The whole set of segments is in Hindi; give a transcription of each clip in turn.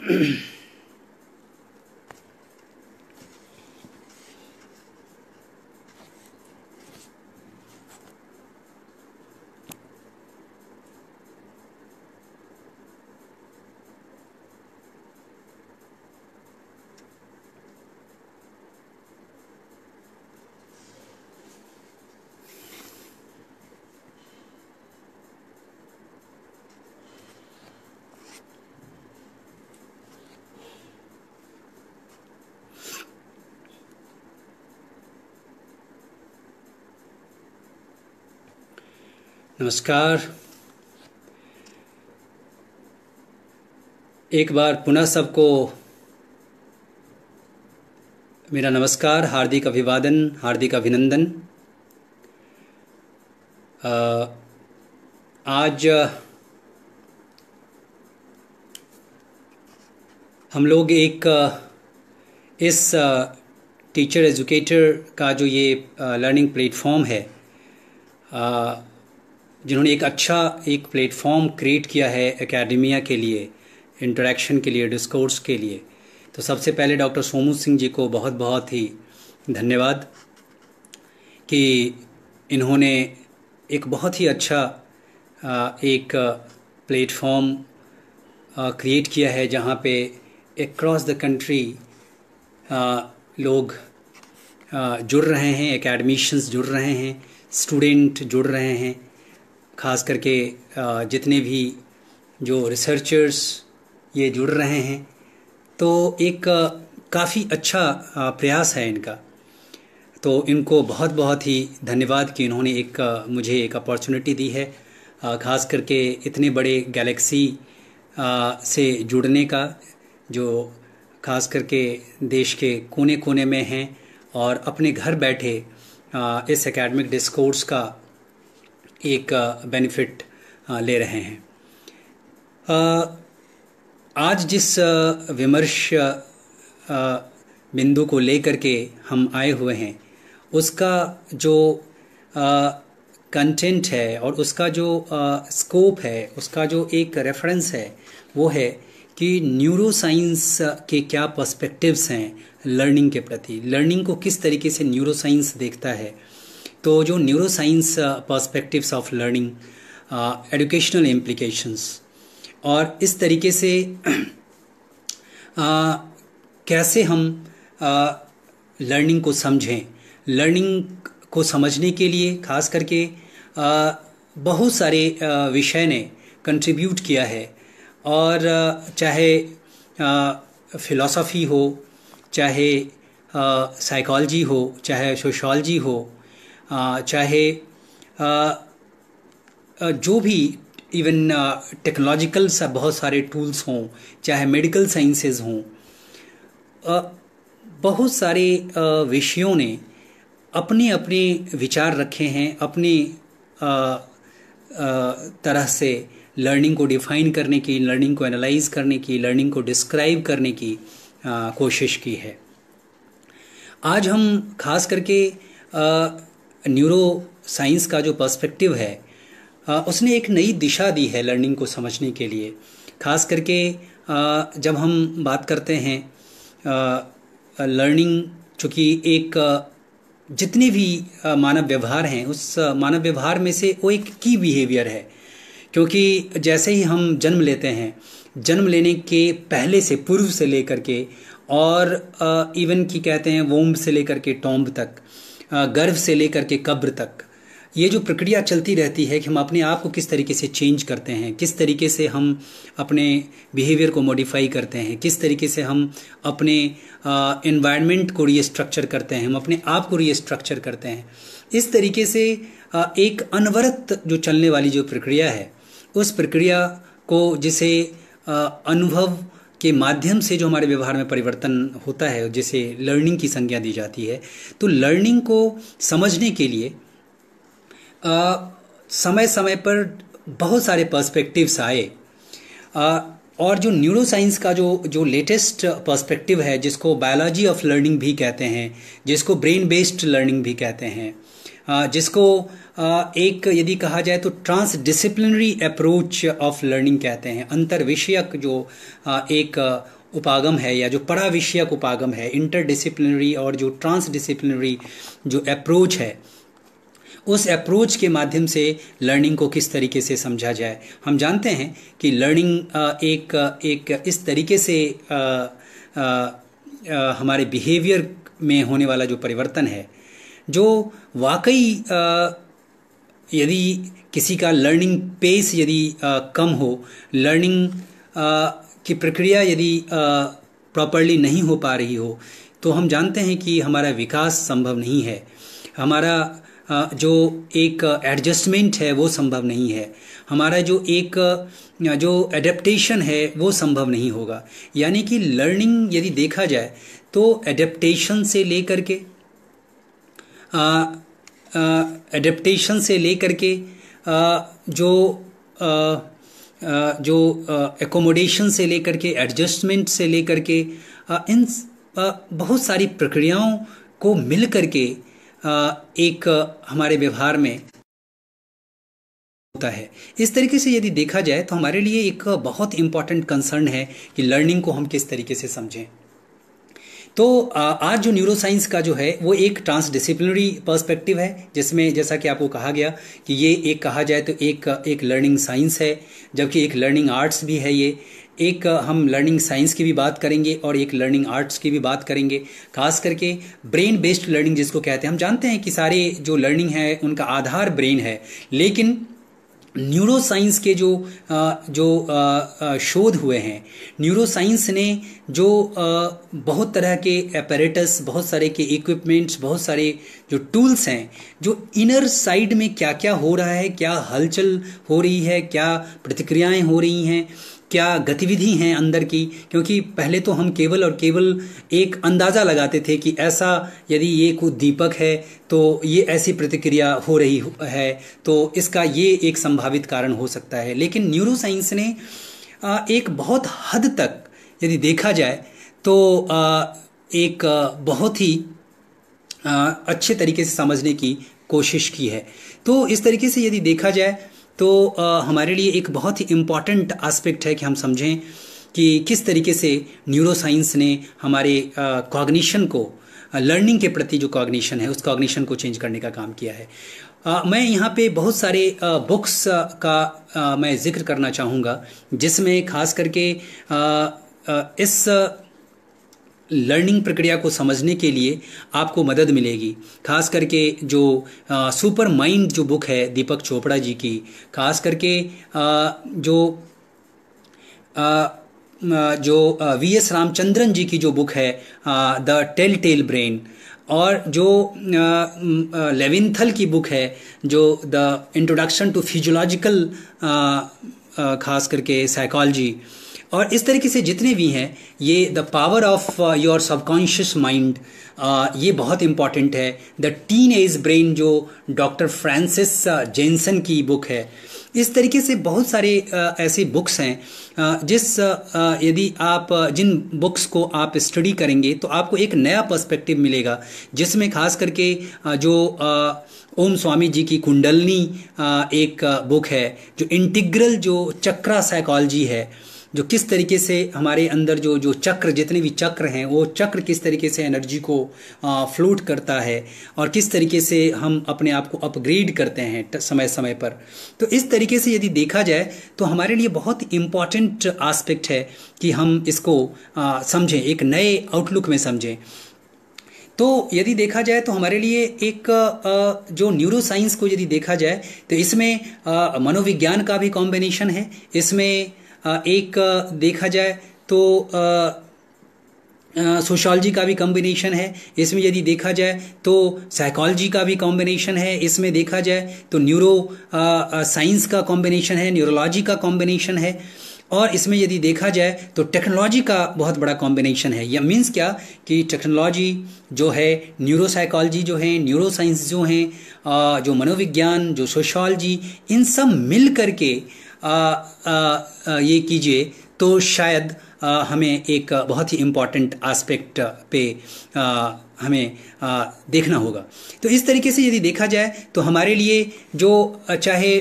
嗯。नमस्कार एक बार पुनः सबको मेरा नमस्कार हार्दिक अभिवादन हार्दिक अभिनंदन आज हम लोग एक इस टीचर एजुकेटर का जो ये लर्निंग प्लेटफॉर्म है जिन्होंने एक अच्छा एक प्लेटफॉर्म क्रिएट किया है एकेडमिया के लिए इंटरेक्शन के लिए डिस्कोर्स के लिए तो सबसे पहले डॉक्टर सोमू सिंह जी को बहुत बहुत ही धन्यवाद कि इन्होंने एक बहुत ही अच्छा एक प्लेटफॉर्म क्रिएट किया है जहाँ पे अक्रॉस द कंट्री लोग जुड़ रहे हैं एकेडमिशंस जुड़ रहे हैं स्टूडेंट जुड़ रहे हैं ख़ास करके जितने भी जो रिसर्चर्स ये जुड़ रहे हैं तो एक काफ़ी अच्छा प्रयास है इनका तो इनको बहुत बहुत ही धन्यवाद कि इन्होंने एक मुझे एक अपॉर्चुनिटी दी है ख़ास करके इतने बड़े गैलेक्सी से जुड़ने का जो ख़ास करके देश के कोने कोने में हैं और अपने घर बैठे इस एकेडमिक डिस्कोर्स का एक बेनिफिट ले रहे हैं आज जिस विमर्श बिंदु को लेकर के हम आए हुए हैं उसका जो कंटेंट है और उसका जो स्कोप है उसका जो एक रेफरेंस है वो है कि न्यूरो साइंस के क्या पर्सपेक्टिव्स हैं लर्निंग के प्रति लर्निंग को किस तरीके से न्यूरो साइंस देखता है तो जो neuro science perspectives of learning educational implications और इस तरीके से uh, कैसे हम लर्निंग uh, को समझें लर्निंग को समझने के लिए खास करके uh, बहुत सारे uh, विषय ने कंट्रीब्यूट किया है और uh, चाहे फिलॉसफी हो चाहे साइकोलॉजी हो चाहे सोशोलॉजी हो चाहे जो भी इवन टेक्नोलॉजिकल सा बहुत सारे टूल्स हों चाहे मेडिकल साइंसेज हों बहुत सारे विषयों ने अपने अपने विचार रखे हैं अपने तरह से लर्निंग को डिफाइन करने की लर्निंग को एनालाइज करने की लर्निंग को डिस्क्राइब करने की कोशिश की है आज हम खास करके न्यूरो साइंस का जो पर्सपेक्टिव है उसने एक नई दिशा दी है लर्निंग को समझने के लिए खास करके जब हम बात करते हैं लर्निंग चूँकि एक जितने भी मानव व्यवहार हैं उस मानव व्यवहार में से वो एक की बिहेवियर है क्योंकि जैसे ही हम जन्म लेते हैं जन्म लेने के पहले से पूर्व से लेकर के और इवन की कहते हैं वोम्ब से लेकर के टॉम्ब तक गर्भ से लेकर के कब्र तक ये जो प्रक्रिया चलती रहती है कि हम अपने आप को किस तरीके से चेंज करते हैं किस तरीके से हम अपने बिहेवियर को मॉडिफाई करते हैं किस तरीके से हम अपने इन्वायरमेंट को रीस्ट्रक्चर करते हैं हम अपने आप को रीस्ट्रक्चर करते हैं इस तरीके से आ, एक अनवरत जो चलने वाली जो प्रक्रिया है उस प्रक्रिया को जिसे अनुभव के माध्यम से जो हमारे व्यवहार में परिवर्तन होता है जैसे लर्निंग की संज्ञा दी जाती है तो लर्निंग को समझने के लिए आ, समय समय पर बहुत सारे पर्सपेक्टिव्स आए आ, और जो न्यूरो साइंस का जो जो लेटेस्ट पर्सपेक्टिव है जिसको बायोलॉजी ऑफ लर्निंग भी कहते हैं जिसको ब्रेन बेस्ड लर्निंग भी कहते हैं जिसको एक यदि कहा जाए तो trans disciplinary approach of learning कहते हैं अंतर विषयक जो एक उपागम है या जो पड़ा विषयक उपागम है इंटर डिसिप्लिनरी और जो ट्रांस डिसिप्लिनरी जो अप्रोच है उस अप्रोच के माध्यम से लर्निंग को किस तरीके से समझा जाए हम जानते हैं कि लर्निंग एक एक इस तरीके से आ, आ, आ, हमारे बिहेवियर में होने वाला जो परिवर्तन है जो वाकई यदि किसी का लर्निंग पेस यदि कम हो लर्निंग की प्रक्रिया यदि प्रॉपरली नहीं हो पा रही हो तो हम जानते हैं कि हमारा विकास संभव नहीं है हमारा जो एक एडजस्टमेंट है वो संभव नहीं है हमारा जो एक जो एडेप्टेशन है वो संभव नहीं होगा यानी कि लर्निंग यदि देखा जाए तो एडेप्टेशन से लेकर के एडेप्टेशन से लेकर के जो जो एकोमोडेशन से लेकर के एडजस्टमेंट से लेकर के इन बहुत सारी प्रक्रियाओं को मिल के एक हमारे व्यवहार में होता है इस तरीके से यदि देखा जाए तो हमारे लिए एक बहुत इंपॉर्टेंट कंसर्न है कि लर्निंग को हम किस तरीके से समझें तो आज जो न्यूरो साइंस का जो है वो एक ट्रांसडिसिप्लिनरी पर्सपेक्टिव है जिसमें जैसा कि आपको कहा गया कि ये एक कहा जाए तो एक एक लर्निंग साइंस है जबकि एक लर्निंग आर्ट्स भी है ये एक हम लर्निंग साइंस की भी बात करेंगे और एक लर्निंग आर्ट्स की भी बात करेंगे खास करके ब्रेन बेस्ड लर्निंग जिसको कहते हैं हम जानते हैं कि सारे जो लर्निंग है उनका आधार ब्रेन है लेकिन न्यूरोसाइंस के जो जो शोध हुए हैं न्यूरोसाइंस ने जो बहुत तरह के अपरेटस बहुत सारे के इक्विपमेंट्स बहुत सारे जो टूल्स हैं जो इनर साइड में क्या क्या हो रहा है क्या हलचल हो रही है क्या प्रतिक्रियाएं हो रही हैं क्या गतिविधि हैं अंदर की क्योंकि पहले तो हम केवल और केवल एक अंदाज़ा लगाते थे कि ऐसा यदि ये कुछ दीपक है तो ये ऐसी प्रतिक्रिया हो रही है तो इसका ये एक संभावित कारण हो सकता है लेकिन न्यूरोसाइंस ने एक बहुत हद तक यदि देखा जाए तो एक बहुत ही अच्छे तरीके से समझने की कोशिश की है तो इस तरीके से यदि देखा जाए तो हमारे लिए एक बहुत ही इम्पॉर्टेंट आस्पेक्ट है कि हम समझें कि किस तरीके से न्यूरोसाइंस ने हमारे कॉग्निशन को लर्निंग के प्रति जो कॉग्निशन है उस कॉग्निशन को चेंज करने का काम किया है आ, मैं यहाँ पे बहुत सारे बुक्स का आ, मैं ज़िक्र करना चाहूँगा जिसमें खास करके आ, इस लर्निंग प्रक्रिया को समझने के लिए आपको मदद मिलेगी खास करके जो आ, सुपर माइंड जो बुक है दीपक चोपड़ा जी की खास करके आ, जो आ, जो वी एस रामचंद्रन जी की जो बुक है द टेल टेल ब्रेन और जो लेविंथल की बुक है जो द इंट्रोडक्शन टू फिजियोलॉजिकल खास करके साइकोलॉजी और इस तरीके से जितने भी हैं ये the power of your subconscious mind ये बहुत इम्पॉर्टेंट है द टीन एज ब्रेन जो डॉक्टर फ्रांसिस जेंसन की बुक है इस तरीके से बहुत सारे uh, ऐसे बुक्स हैं uh, जिस uh, यदि आप जिन बुक्स को आप स्टडी करेंगे तो आपको एक नया पर्सपेक्टिव मिलेगा जिसमें खास करके जो ओम स्वामी जी की कुंडलनी एक बुक है जो इंटीग्रल जो चक्रा साइकोलॉजी है जो किस तरीके से हमारे अंदर जो जो चक्र जितने भी चक्र हैं वो चक्र किस तरीके से एनर्जी को फ्लोट करता है और किस तरीके से हम अपने आप को अपग्रेड करते हैं समय समय पर तो इस तरीके से यदि देखा जाए तो हमारे लिए बहुत इम्पॉर्टेंट आस्पेक्ट है कि हम इसको समझें एक नए आउटलुक में समझें तो यदि देखा जाए तो हमारे लिए एक जो न्यूरो साइंस को यदि देखा जाए तो इसमें मनोविज्ञान का भी कॉम्बिनेशन है इसमें एक देखा जाए तो सोशोलॉजी का भी कॉम्बिनेशन है इसमें यदि देखा जाए तो साइकोलॉजी का भी कॉम्बिनेशन है इसमें देखा जाए तो न्यूरो साइंस का कॉम्बिनेशन है न्यूरोलॉजी का कॉम्बिनेशन है और इसमें यदि देखा जाए तो टेक्नोलॉजी का बहुत बड़ा कॉम्बिनेशन है यह मीन्स क्या कि टेक्नोलॉजी जो है न्यूरोसाइकोलॉजी जो है न्यूरो साइंस जो हैं जो मनोविज्ञान जो सोशोलॉजी इन सब मिल करके के आ, आ, आ, ये कीजिए तो शायद आ, हमें एक बहुत ही इम्पॉर्टेंट आस्पेक्ट पे आ, हमें आ, देखना होगा तो इस तरीके से यदि देखा जाए तो हमारे लिए जो चाहे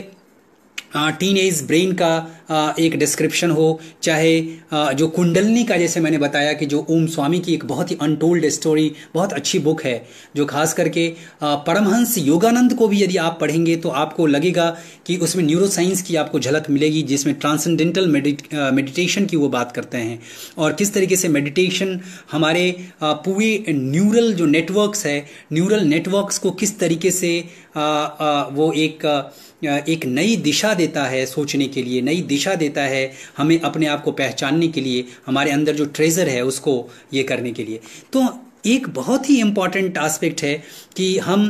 टीन एज ब्रेन का एक डिस्क्रिप्शन हो चाहे जो कुंडलनी का जैसे मैंने बताया कि जो ओम स्वामी की एक बहुत ही अनटोल्ड स्टोरी बहुत अच्छी बुक है जो खास करके परमहंस योगानंद को भी यदि आप पढ़ेंगे तो आपको लगेगा कि उसमें न्यूरोसाइंस की आपको झलक मिलेगी जिसमें ट्रांसेंडेंटल मेडिटेशन की वो बात करते हैं और किस तरीके से मेडिटेशन हमारे पूरे न्यूरल जो नेटवर्क्स है न्यूरल नेटवर्क्स को किस तरीके से वो एक एक नई दिशा देता है सोचने के लिए नई दिशा देता है हमें अपने आप को पहचानने के लिए हमारे अंदर जो ट्रेज़र है उसको ये करने के लिए तो एक बहुत ही इम्पॉर्टेंट आस्पेक्ट है कि हम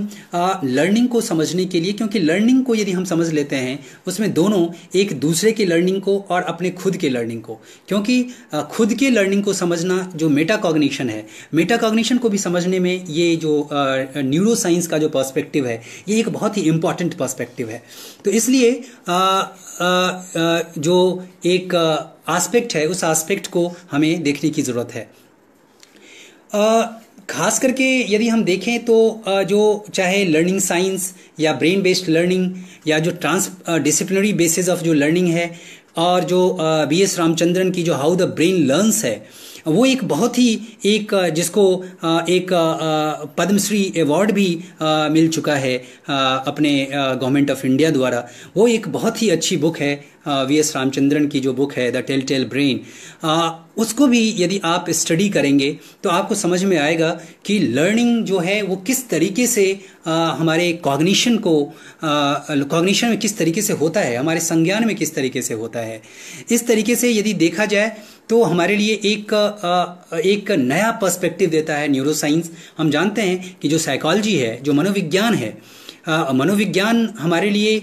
लर्निंग को समझने के लिए क्योंकि लर्निंग को यदि हम समझ लेते हैं उसमें दोनों एक दूसरे के लर्निंग को और अपने खुद के लर्निंग को क्योंकि आ, खुद के लर्निंग को समझना जो मेटा कॉग्निशन है मेटा कॉग्निशन को भी समझने में ये जो न्यूरो साइंस का जो पर्स्पेक्टिव है ये एक बहुत ही इम्पॉर्टेंट पर्स्पेक्टिव है तो इसलिए आ, आ, जो एक आस्पेक्ट है उस आस्पेक्ट को हमें देखने की ज़रूरत है खास करके यदि हम देखें तो जो चाहे लर्निंग साइंस या ब्रेन बेस्ड लर्निंग या जो ट्रांस डिसिप्लिनरी बेसिस ऑफ जो लर्निंग है और जो बी एस रामचंद्रन की जो हाउ द ब्रेन लर्न्स है वो एक बहुत ही एक जिसको एक पद्मश्री अवार्ड भी मिल चुका है अपने गवर्नमेंट ऑफ इंडिया द्वारा वो एक बहुत ही अच्छी बुक है वी एस रामचंद्रन की जो बुक है द टेल टेल ब्रेन उसको भी यदि आप स्टडी करेंगे तो आपको समझ में आएगा कि लर्निंग जो है वो किस तरीके से आ, हमारे कॉग्निशन को कॉग्निशन में किस तरीके से होता है हमारे संज्ञान में किस तरीके से होता है इस तरीके से यदि देखा जाए तो हमारे लिए एक एक नया पर्सपेक्टिव देता है न्यूरोसाइंस हम जानते हैं कि जो साइकोलॉजी है जो मनोविज्ञान है मनोविज्ञान हमारे लिए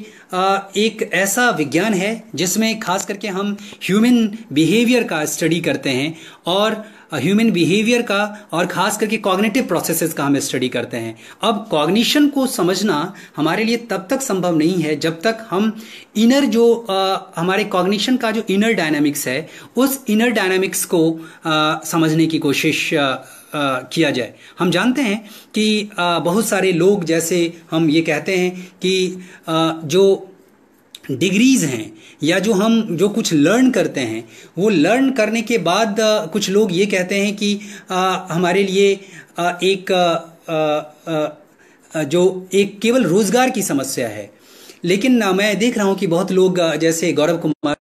एक ऐसा विज्ञान है जिसमें खास करके हम ह्यूमन बिहेवियर का स्टडी करते हैं और ह्यूमन बिहेवियर का और खास करके कॉग्निटिव प्रोसेसेस का हम स्टडी करते हैं अब कॉग्निशन को समझना हमारे लिए तब तक संभव नहीं है जब तक हम इनर जो आ, हमारे कॉग्निशन का जो इनर डायनामिक्स है उस इनर डायनामिक्स को आ, समझने की कोशिश आ, किया जाए हम जानते हैं कि बहुत सारे लोग जैसे हम ये कहते हैं कि जो डिग्रीज़ हैं या जो हम जो कुछ लर्न करते हैं वो लर्न करने के बाद कुछ लोग ये कहते हैं कि हमारे लिए एक जो एक केवल रोज़गार की समस्या है लेकिन मैं देख रहा हूँ कि बहुत लोग जैसे गौरव कुमार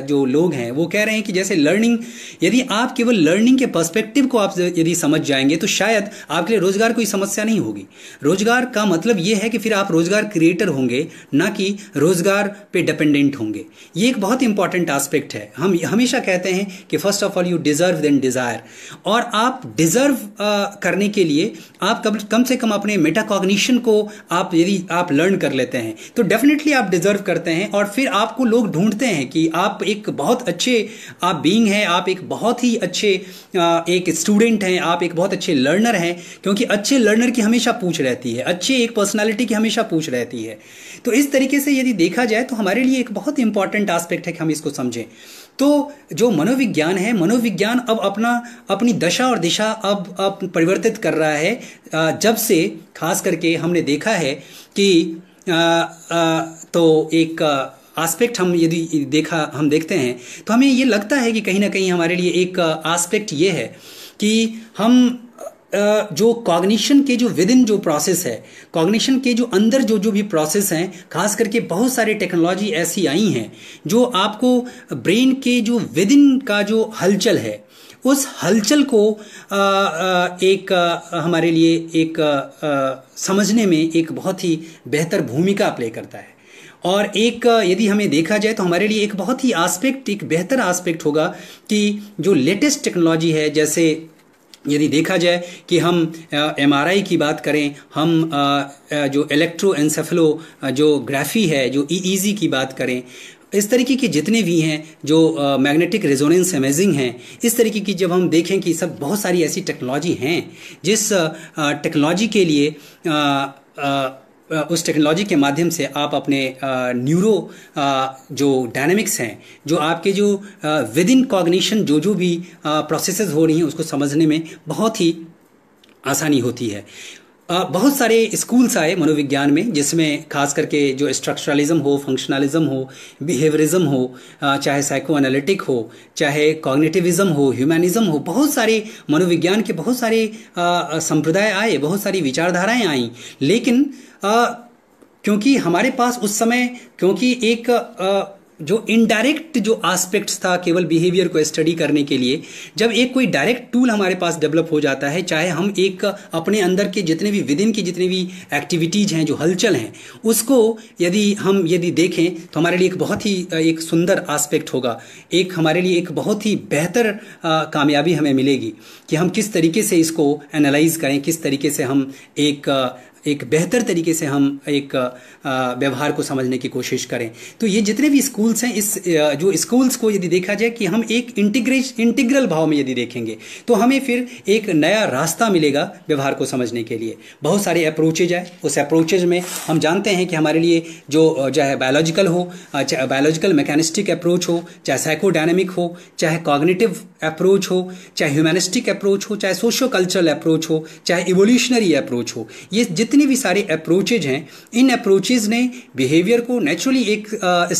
जो लोग हैं वो कह रहे हैं कि जैसे लर्निंग यदि आप केवल लर्निंग के पर्सपेक्टिव को आप यदि समझ जाएंगे तो शायद आपके लिए रोजगार कोई समस्या नहीं होगी रोजगार का मतलब ये है कि फिर आप रोजगार क्रिएटर होंगे ना कि रोजगार पे डिपेंडेंट होंगे ये एक बहुत इंपॉर्टेंट आस्पेक्ट है हम हमेशा कहते हैं कि first of all you deserve then desire और आप डिजर्व करने के लिए आप कब कम से कम अपने मेटाकॉग्निशन को आप यदि आप लर्न कर लेते हैं तो डेफिनेटली आप डिजर्व करते हैं और फिर आपको लोग ढूंढते हैं कि आप एक बहुत अच्छे आप बींग हैं आप एक बहुत ही अच्छे एक स्टूडेंट हैं आप एक बहुत अच्छे लर्नर हैं क्योंकि अच्छे लर्नर की हमेशा पूछ रहती है अच्छे एक पर्सनैलिटी की हमेशा पूछ रहती है तो इस तरीके से यदि देखा जाए तो हमारे लिए एक बहुत इंपॉर्टेंट आस्पेक्ट है कि हम इसको समझें तो जो मनोविज्ञान है मनोविज्ञान अब अपना अपनी दशा और दिशा अब अब परिवर्तित कर रहा है जब से खास करके हमने देखा है कि आ, आ, तो एक आस्पेक्ट हम यदि देखा हम देखते हैं तो हमें ये लगता है कि कहीं ना कहीं हमारे लिए एक आस्पेक्ट uh, ये है कि हम uh, जो कॉग्निशन के जो विद इन जो प्रोसेस है कॉग्निशन के जो अंदर जो जो भी प्रोसेस हैं खास करके बहुत सारी टेक्नोलॉजी ऐसी आई हैं जो आपको ब्रेन के जो विद इन का जो हलचल है उस हलचल को uh, एक हमारे लिए एक समझने में एक बहुत ही बेहतर भूमिका प्ले करता है और एक यदि हमें देखा जाए तो हमारे लिए एक बहुत ही आस्पेक्ट एक बेहतर आस्पेक्ट होगा कि जो लेटेस्ट टेक्नोलॉजी है जैसे यदि देखा जाए कि हम एम की बात करें हम आ, जो इलेक्ट्रो एनसेफलो जो ग्राफी है जो ई e e की बात करें इस तरीके के जितने भी हैं जो मैग्नेटिक रेजोनेंस अमेजिंग हैं इस तरीके की जब हम देखें कि सब बहुत सारी ऐसी टेक्नोलॉजी हैं जिस टेक्नोलॉजी के लिए आ, आ, उस टेक्नोलॉजी के माध्यम से आप अपने न्यूरो जो डायनेमिक्स हैं जो आपके जो विद इन कॉग्निशन जो जो भी प्रोसेसेस हो रही हैं उसको समझने में बहुत ही आसानी होती है बहुत सारे स्कूल्स आए मनोविज्ञान में जिसमें खास करके जो स्ट्रक्चरलिज्म हो फंक्शनलिज्म हो बिहेवियरिज्म हो चाहे साइको एनालिटिक हो चाहे कॉग्निटिविज्म हो ह्यूमनिज्म हो बहुत सारे मनोविज्ञान के बहुत सारे संप्रदाय आए बहुत सारी विचारधाराएं आई लेकिन क्योंकि हमारे पास उस समय क्योंकि एक आ, जो इनडायरेक्ट जो एस्पेक्ट्स था केवल बिहेवियर को स्टडी करने के लिए जब एक कोई डायरेक्ट टूल हमारे पास डेवलप हो जाता है चाहे हम एक अपने अंदर के जितने भी विदिन की जितने भी एक्टिविटीज़ हैं जो हलचल हैं उसको यदि हम यदि देखें तो हमारे लिए एक बहुत ही एक सुंदर आस्पेक्ट होगा एक हमारे लिए एक बहुत ही बेहतर कामयाबी हमें मिलेगी कि हम किस तरीके से इसको एनालाइज करें किस तरीके से हम एक एक बेहतर तरीके से हम एक व्यवहार को समझने की कोशिश करें तो ये जितने भी स्कूल्स हैं इस जो स्कूल्स को यदि देखा जाए कि हम एक इंटीग्रेश इंटीग्रल भाव में यदि देखेंगे तो हमें फिर एक नया रास्ता मिलेगा व्यवहार को समझने के लिए बहुत सारे अप्रोचेज आए उस अप्रोचेज में हम जानते हैं कि हमारे लिए जो चाहे बायोलॉजिकल हो चाहे बायोलॉजिकल मैकेनिस्टिक अप्रोच हो चाहे साइकोडाइनमिक हो चाहे कॉग्निटिव अप्रोच हो चाहे ह्यूमैनिस्टिक अप्रोच हो चाहे सोशो कल्चरल अप्रोच हो चाहे इवोल्यूशनरी अप्रोच हो ये जितनी भी सारे अप्रोचेज हैं इन अप्रोचेज ने बिहेवियर को नेचुरली एक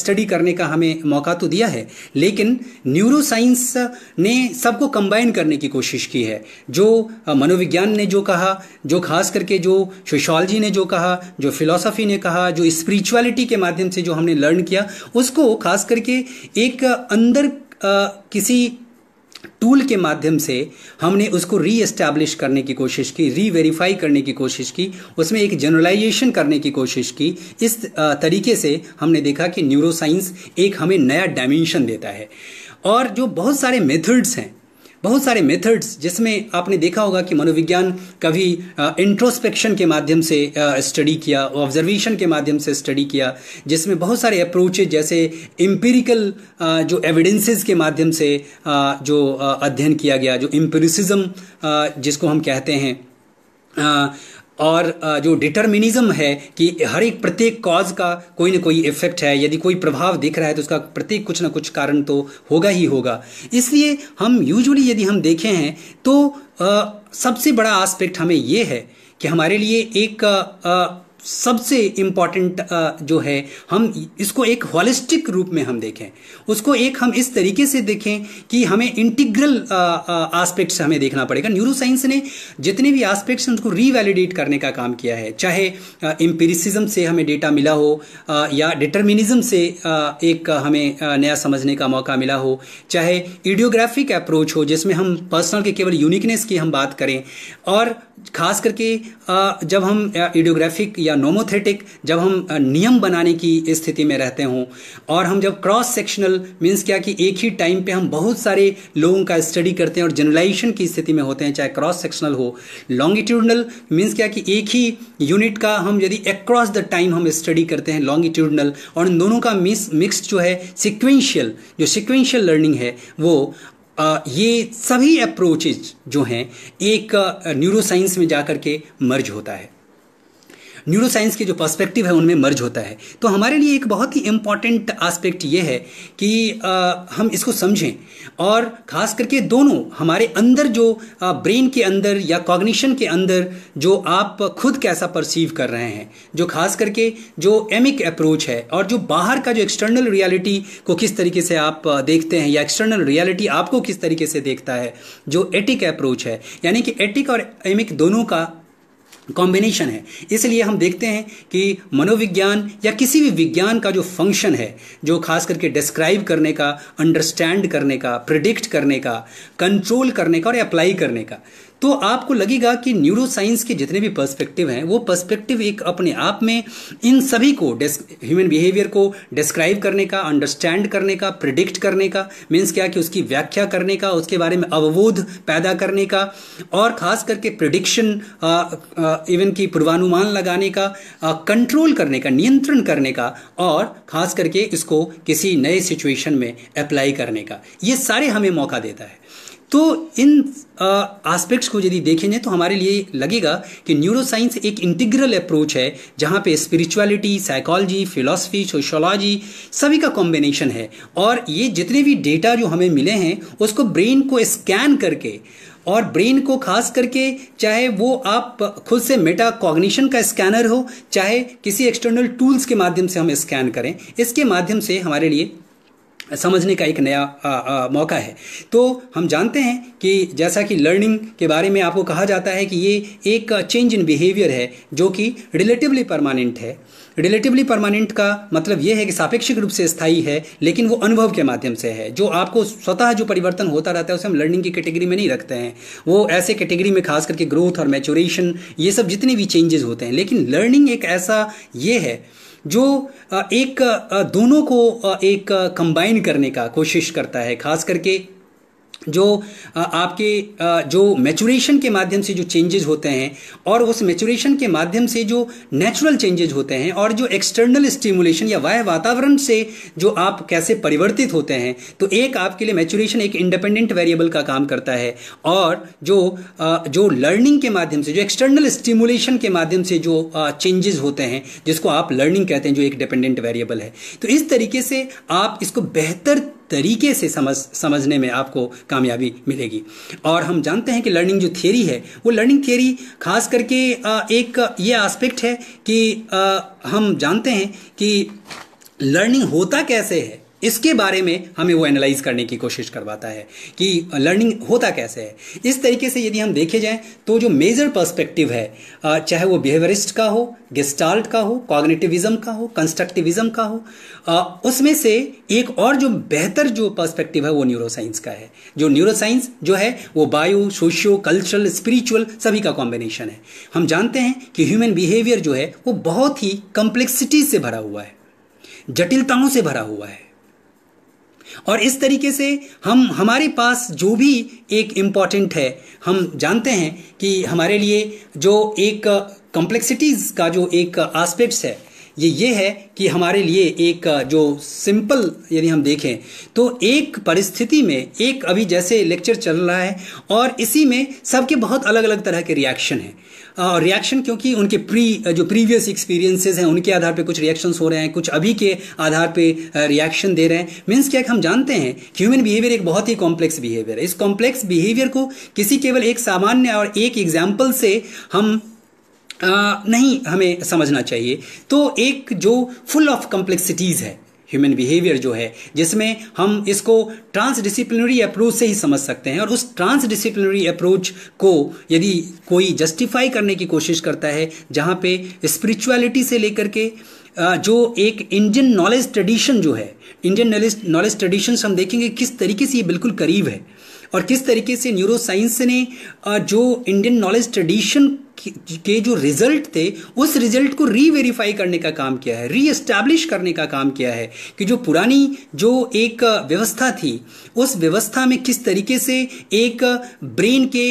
स्टडी uh, करने का हमें मौका तो दिया है लेकिन न्यूरो साइंस ने सबको कंबाइन करने की कोशिश की है जो uh, मनोविज्ञान ने जो कहा जो खास करके जो सोशोलॉजी ने जो कहा जो फिलोसफी ने कहा जो स्पिरिचुअलिटी के माध्यम से जो हमने लर्न किया उसको खास करके एक अंदर आ, uh, किसी टूल के माध्यम से हमने उसको री एस्टैब्लिश करने की कोशिश की री वेरीफाई करने की कोशिश की उसमें एक जनरलाइजेशन करने की कोशिश की इस तरीके से हमने देखा कि न्यूरोसाइंस एक हमें नया डायमेंशन देता है और जो बहुत सारे मेथड्स हैं बहुत सारे मेथड्स जिसमें आपने देखा होगा कि मनोविज्ञान कभी इंट्रोस्पेक्शन के माध्यम से स्टडी किया ऑब्जर्वेशन के माध्यम से स्टडी किया जिसमें बहुत सारे अप्रोचेज जैसे एम्पेरिकल जो एविडेंसेस के माध्यम से जो अध्ययन किया गया जो इम्पेरिसिज्म जिसको हम कहते हैं और जो डिटर्मिनिज्म है कि हर एक प्रत्येक कॉज का कोई ना कोई इफेक्ट है यदि कोई प्रभाव दिख रहा है तो उसका प्रत्येक कुछ ना कुछ कारण तो होगा ही होगा इसलिए हम यूजुअली यदि हम देखे हैं तो आ, सबसे बड़ा एस्पेक्ट हमें ये है कि हमारे लिए एक आ, आ, सबसे इम्पॉर्टेंट जो है हम इसको एक होलिस्टिक रूप में हम देखें उसको एक हम इस तरीके से देखें कि हमें इंटीग्रल आस्पेक्ट्स हमें देखना पड़ेगा न्यूरोसाइंस ने जितने भी आस्पेक्ट्स हैं उसको रीवैलिडेट करने का काम किया है चाहे एम्पेरिसिज्म से हमें डेटा मिला हो आ, या डिटर्मिनिज्म से आ, एक हमें नया समझने का मौका मिला हो चाहे ईडियोग्राफिक अप्रोच हो जिसमें हम पर्सनल के केवल यूनिकनेस की हम बात करें और खास करके जब हम इडियोग्राफिक या नोमोथेटिक जब हम नियम बनाने की स्थिति में रहते हों और हम जब क्रॉस सेक्शनल मीन्स क्या कि एक ही टाइम पे हम बहुत सारे लोगों का स्टडी करते हैं और जनरलाइजेशन की स्थिति में होते हैं चाहे क्रॉस सेक्शनल हो लॉन्गिट्यूडनल मीन्स क्या कि एक ही यूनिट का हम यदि अक्रॉस द टाइम हम स्टडी करते हैं लॉन्गिट्यूडनल और इन दोनों का मिस मिक्स जो है सिक्वेंशियल जो सिक्वेंशियल लर्निंग है वो ये सभी अप्रोचेज जो हैं एक न्यूरोसाइंस में जा कर के मर्ज होता है न्यूरो साइंस के जो पर्सपेक्टिव है उनमें मर्ज होता है तो हमारे लिए एक बहुत ही इम्पॉर्टेंट आस्पेक्ट ये है कि आ, हम इसको समझें और ख़ास करके दोनों हमारे अंदर जो ब्रेन के अंदर या कॉग्निशन के अंदर जो आप खुद कैसा परसीव कर रहे हैं जो खास करके जो एमिक अप्रोच है और जो बाहर का जो एक्सटर्नल रियलिटी को किस तरीके से आप देखते हैं या एक्सटर्नल रियलिटी आपको किस तरीके से देखता है जो एटिक अप्रोच है यानी कि एटिक और एमिक दोनों का कॉम्बिनेशन है इसलिए हम देखते हैं कि मनोविज्ञान या किसी भी विज्ञान का जो फंक्शन है जो खास करके डिस्क्राइब करने का अंडरस्टैंड करने का प्रिडिक्ट करने का कंट्रोल करने का और अप्लाई करने का तो आपको लगेगा कि न्यूरो साइंस के जितने भी पर्सपेक्टिव हैं वो पर्सपेक्टिव एक अपने आप में इन सभी को ह्यूमन बिहेवियर को डिस्क्राइब करने का अंडरस्टैंड करने का प्रिडिक्ट करने का मीन्स क्या कि उसकी व्याख्या करने का उसके बारे में अवबोध पैदा करने का और खास करके प्रिडिक्शन इवन की पूर्वानुमान लगाने का कंट्रोल करने का नियंत्रण करने का और खास करके इसको किसी नए सिचुएशन में अप्लाई करने का ये सारे हमें मौका देता है तो इन आस्पेक्ट्स को यदि देखेंगे तो हमारे लिए लगेगा कि न्यूरोसाइंस एक इंटीग्रल अप्रोच है जहाँ पे स्पिरिचुअलिटी साइकोलॉजी फिलोसफी सोशोलॉजी सभी का कॉम्बिनेशन है और ये जितने भी डेटा जो हमें मिले हैं उसको ब्रेन को स्कैन करके और ब्रेन को खास करके चाहे वो आप खुद से मेटा कॉग्निशन का स्कैनर हो चाहे किसी एक्सटर्नल टूल्स के माध्यम से हम स्कैन करें इसके माध्यम से हमारे लिए समझने का एक नया आ, आ, मौका है तो हम जानते हैं कि जैसा कि लर्निंग के बारे में आपको कहा जाता है कि ये एक चेंज इन बिहेवियर है जो कि रिलेटिवली परमानेंट है रिलेटिवली परमानेंट का मतलब यह है कि सापेक्षिक रूप से स्थायी है लेकिन वो अनुभव के माध्यम से है जो आपको स्वतः जो परिवर्तन होता रहता है उसे हम लर्निंग की कैटेगरी में नहीं रखते हैं वो ऐसे कैटेगरी में खास करके ग्रोथ और मैचोरेशन ये सब जितने भी चेंजेस होते हैं लेकिन लर्निंग एक ऐसा ये है जो एक दोनों को एक कंबाइन करने का कोशिश करता है खास करके जो आपके जो मैचुरेशन के माध्यम से जो चेंजेज होते हैं और उस मैचुरेशन के माध्यम से जो नेचुरल चेंजेज होते हैं और जो एक्सटर्नल स्टिमुलेशन या वाय वातावरण से जो आप कैसे परिवर्तित होते हैं तो एक आपके लिए मैचुरेशन एक इंडिपेंडेंट वेरिएबल का काम करता है और जो जो लर्निंग के माध्यम से जो एक्सटर्नल स्टिमुलेशन के माध्यम से जो चेंजेस होते हैं जिसको आप लर्निंग कहते हैं जो एक डिपेंडेंट वेरिएबल है तो इस तरीके से आप इसको बेहतर तरीके से समझ समझने में आपको कामयाबी मिलेगी और हम जानते हैं कि लर्निंग जो थियोरी है वो लर्निंग थियोरी खास करके एक ये आस्पेक्ट है कि हम जानते हैं कि लर्निंग होता कैसे है इसके बारे में हमें वो एनालाइज करने की कोशिश करवाता है कि लर्निंग होता कैसे है इस तरीके से यदि हम देखे जाएं तो जो मेजर पर्सपेक्टिव है चाहे वो बिहेवियरिस्ट का हो गेस्टाल्ट का हो कॉग्निटिविज्म का हो कंस्ट्रक्टिविज्म का हो उसमें से एक और जो बेहतर जो पर्सपेक्टिव है वो न्यूरोसाइंस का है जो न्यूरोसाइंस जो है वो बायो सोशियो कल्चरल स्पिरिचुअल सभी का कॉम्बिनेशन है हम जानते हैं कि ह्यूमन बिहेवियर जो है वो बहुत ही कॉम्प्लेक्सिटी से भरा हुआ है जटिलताओं से भरा हुआ है और इस तरीके से हम हमारे पास जो भी एक इम्पॉर्टेंट है हम जानते हैं कि हमारे लिए जो एक कॉम्प्लेक्सिटीज़ का जो एक आस्पेक्ट्स है ये ये है कि हमारे लिए एक जो सिंपल यदि हम देखें तो एक परिस्थिति में एक अभी जैसे लेक्चर चल रहा है और इसी में सबके बहुत अलग अलग तरह के रिएक्शन हैं रिएक्शन uh, क्योंकि उनके प्री जो प्रीवियस एक्सपीरियंसेस हैं उनके आधार पे कुछ रिएक्शंस हो रहे हैं कुछ अभी के आधार पे रिएक्शन दे रहे हैं मीन्स क्या हम जानते हैं कि ह्यूमन बिहेवियर एक बहुत ही कॉम्प्लेक्स बिहेवियर है इस कॉम्प्लेक्स बिहेवियर को किसी केवल एक सामान्य और एक एग्जाम्पल से हम आ, नहीं हमें समझना चाहिए तो एक जो फुल ऑफ कॉम्प्लेक्सिटीज़ है ह्यूमन बिहेवियर जो है जिसमें हम इसको ट्रांस डिसिप्लिनरी अप्रोच से ही समझ सकते हैं और उस ट्रांस डिसिप्लिनरी अप्रोच को यदि कोई जस्टिफाई करने की कोशिश करता है जहाँ पे स्पिरिचुअलिटी से लेकर के जो एक इंडियन नॉलेज ट्रेडिशन जो है इंडियन नॉलेज नॉलेज ट्रेडिशन हम देखेंगे किस तरीके से ये बिल्कुल करीब है और किस तरीके से न्यूरो साइंस ने जो इंडियन नॉलेज ट्रेडिशन के जो रिजल्ट थे उस रिजल्ट को रीवेरीफाई करने का काम किया है री एस्टैब्लिश करने का काम किया है कि जो पुरानी जो एक व्यवस्था थी उस व्यवस्था में किस तरीके से एक ब्रेन के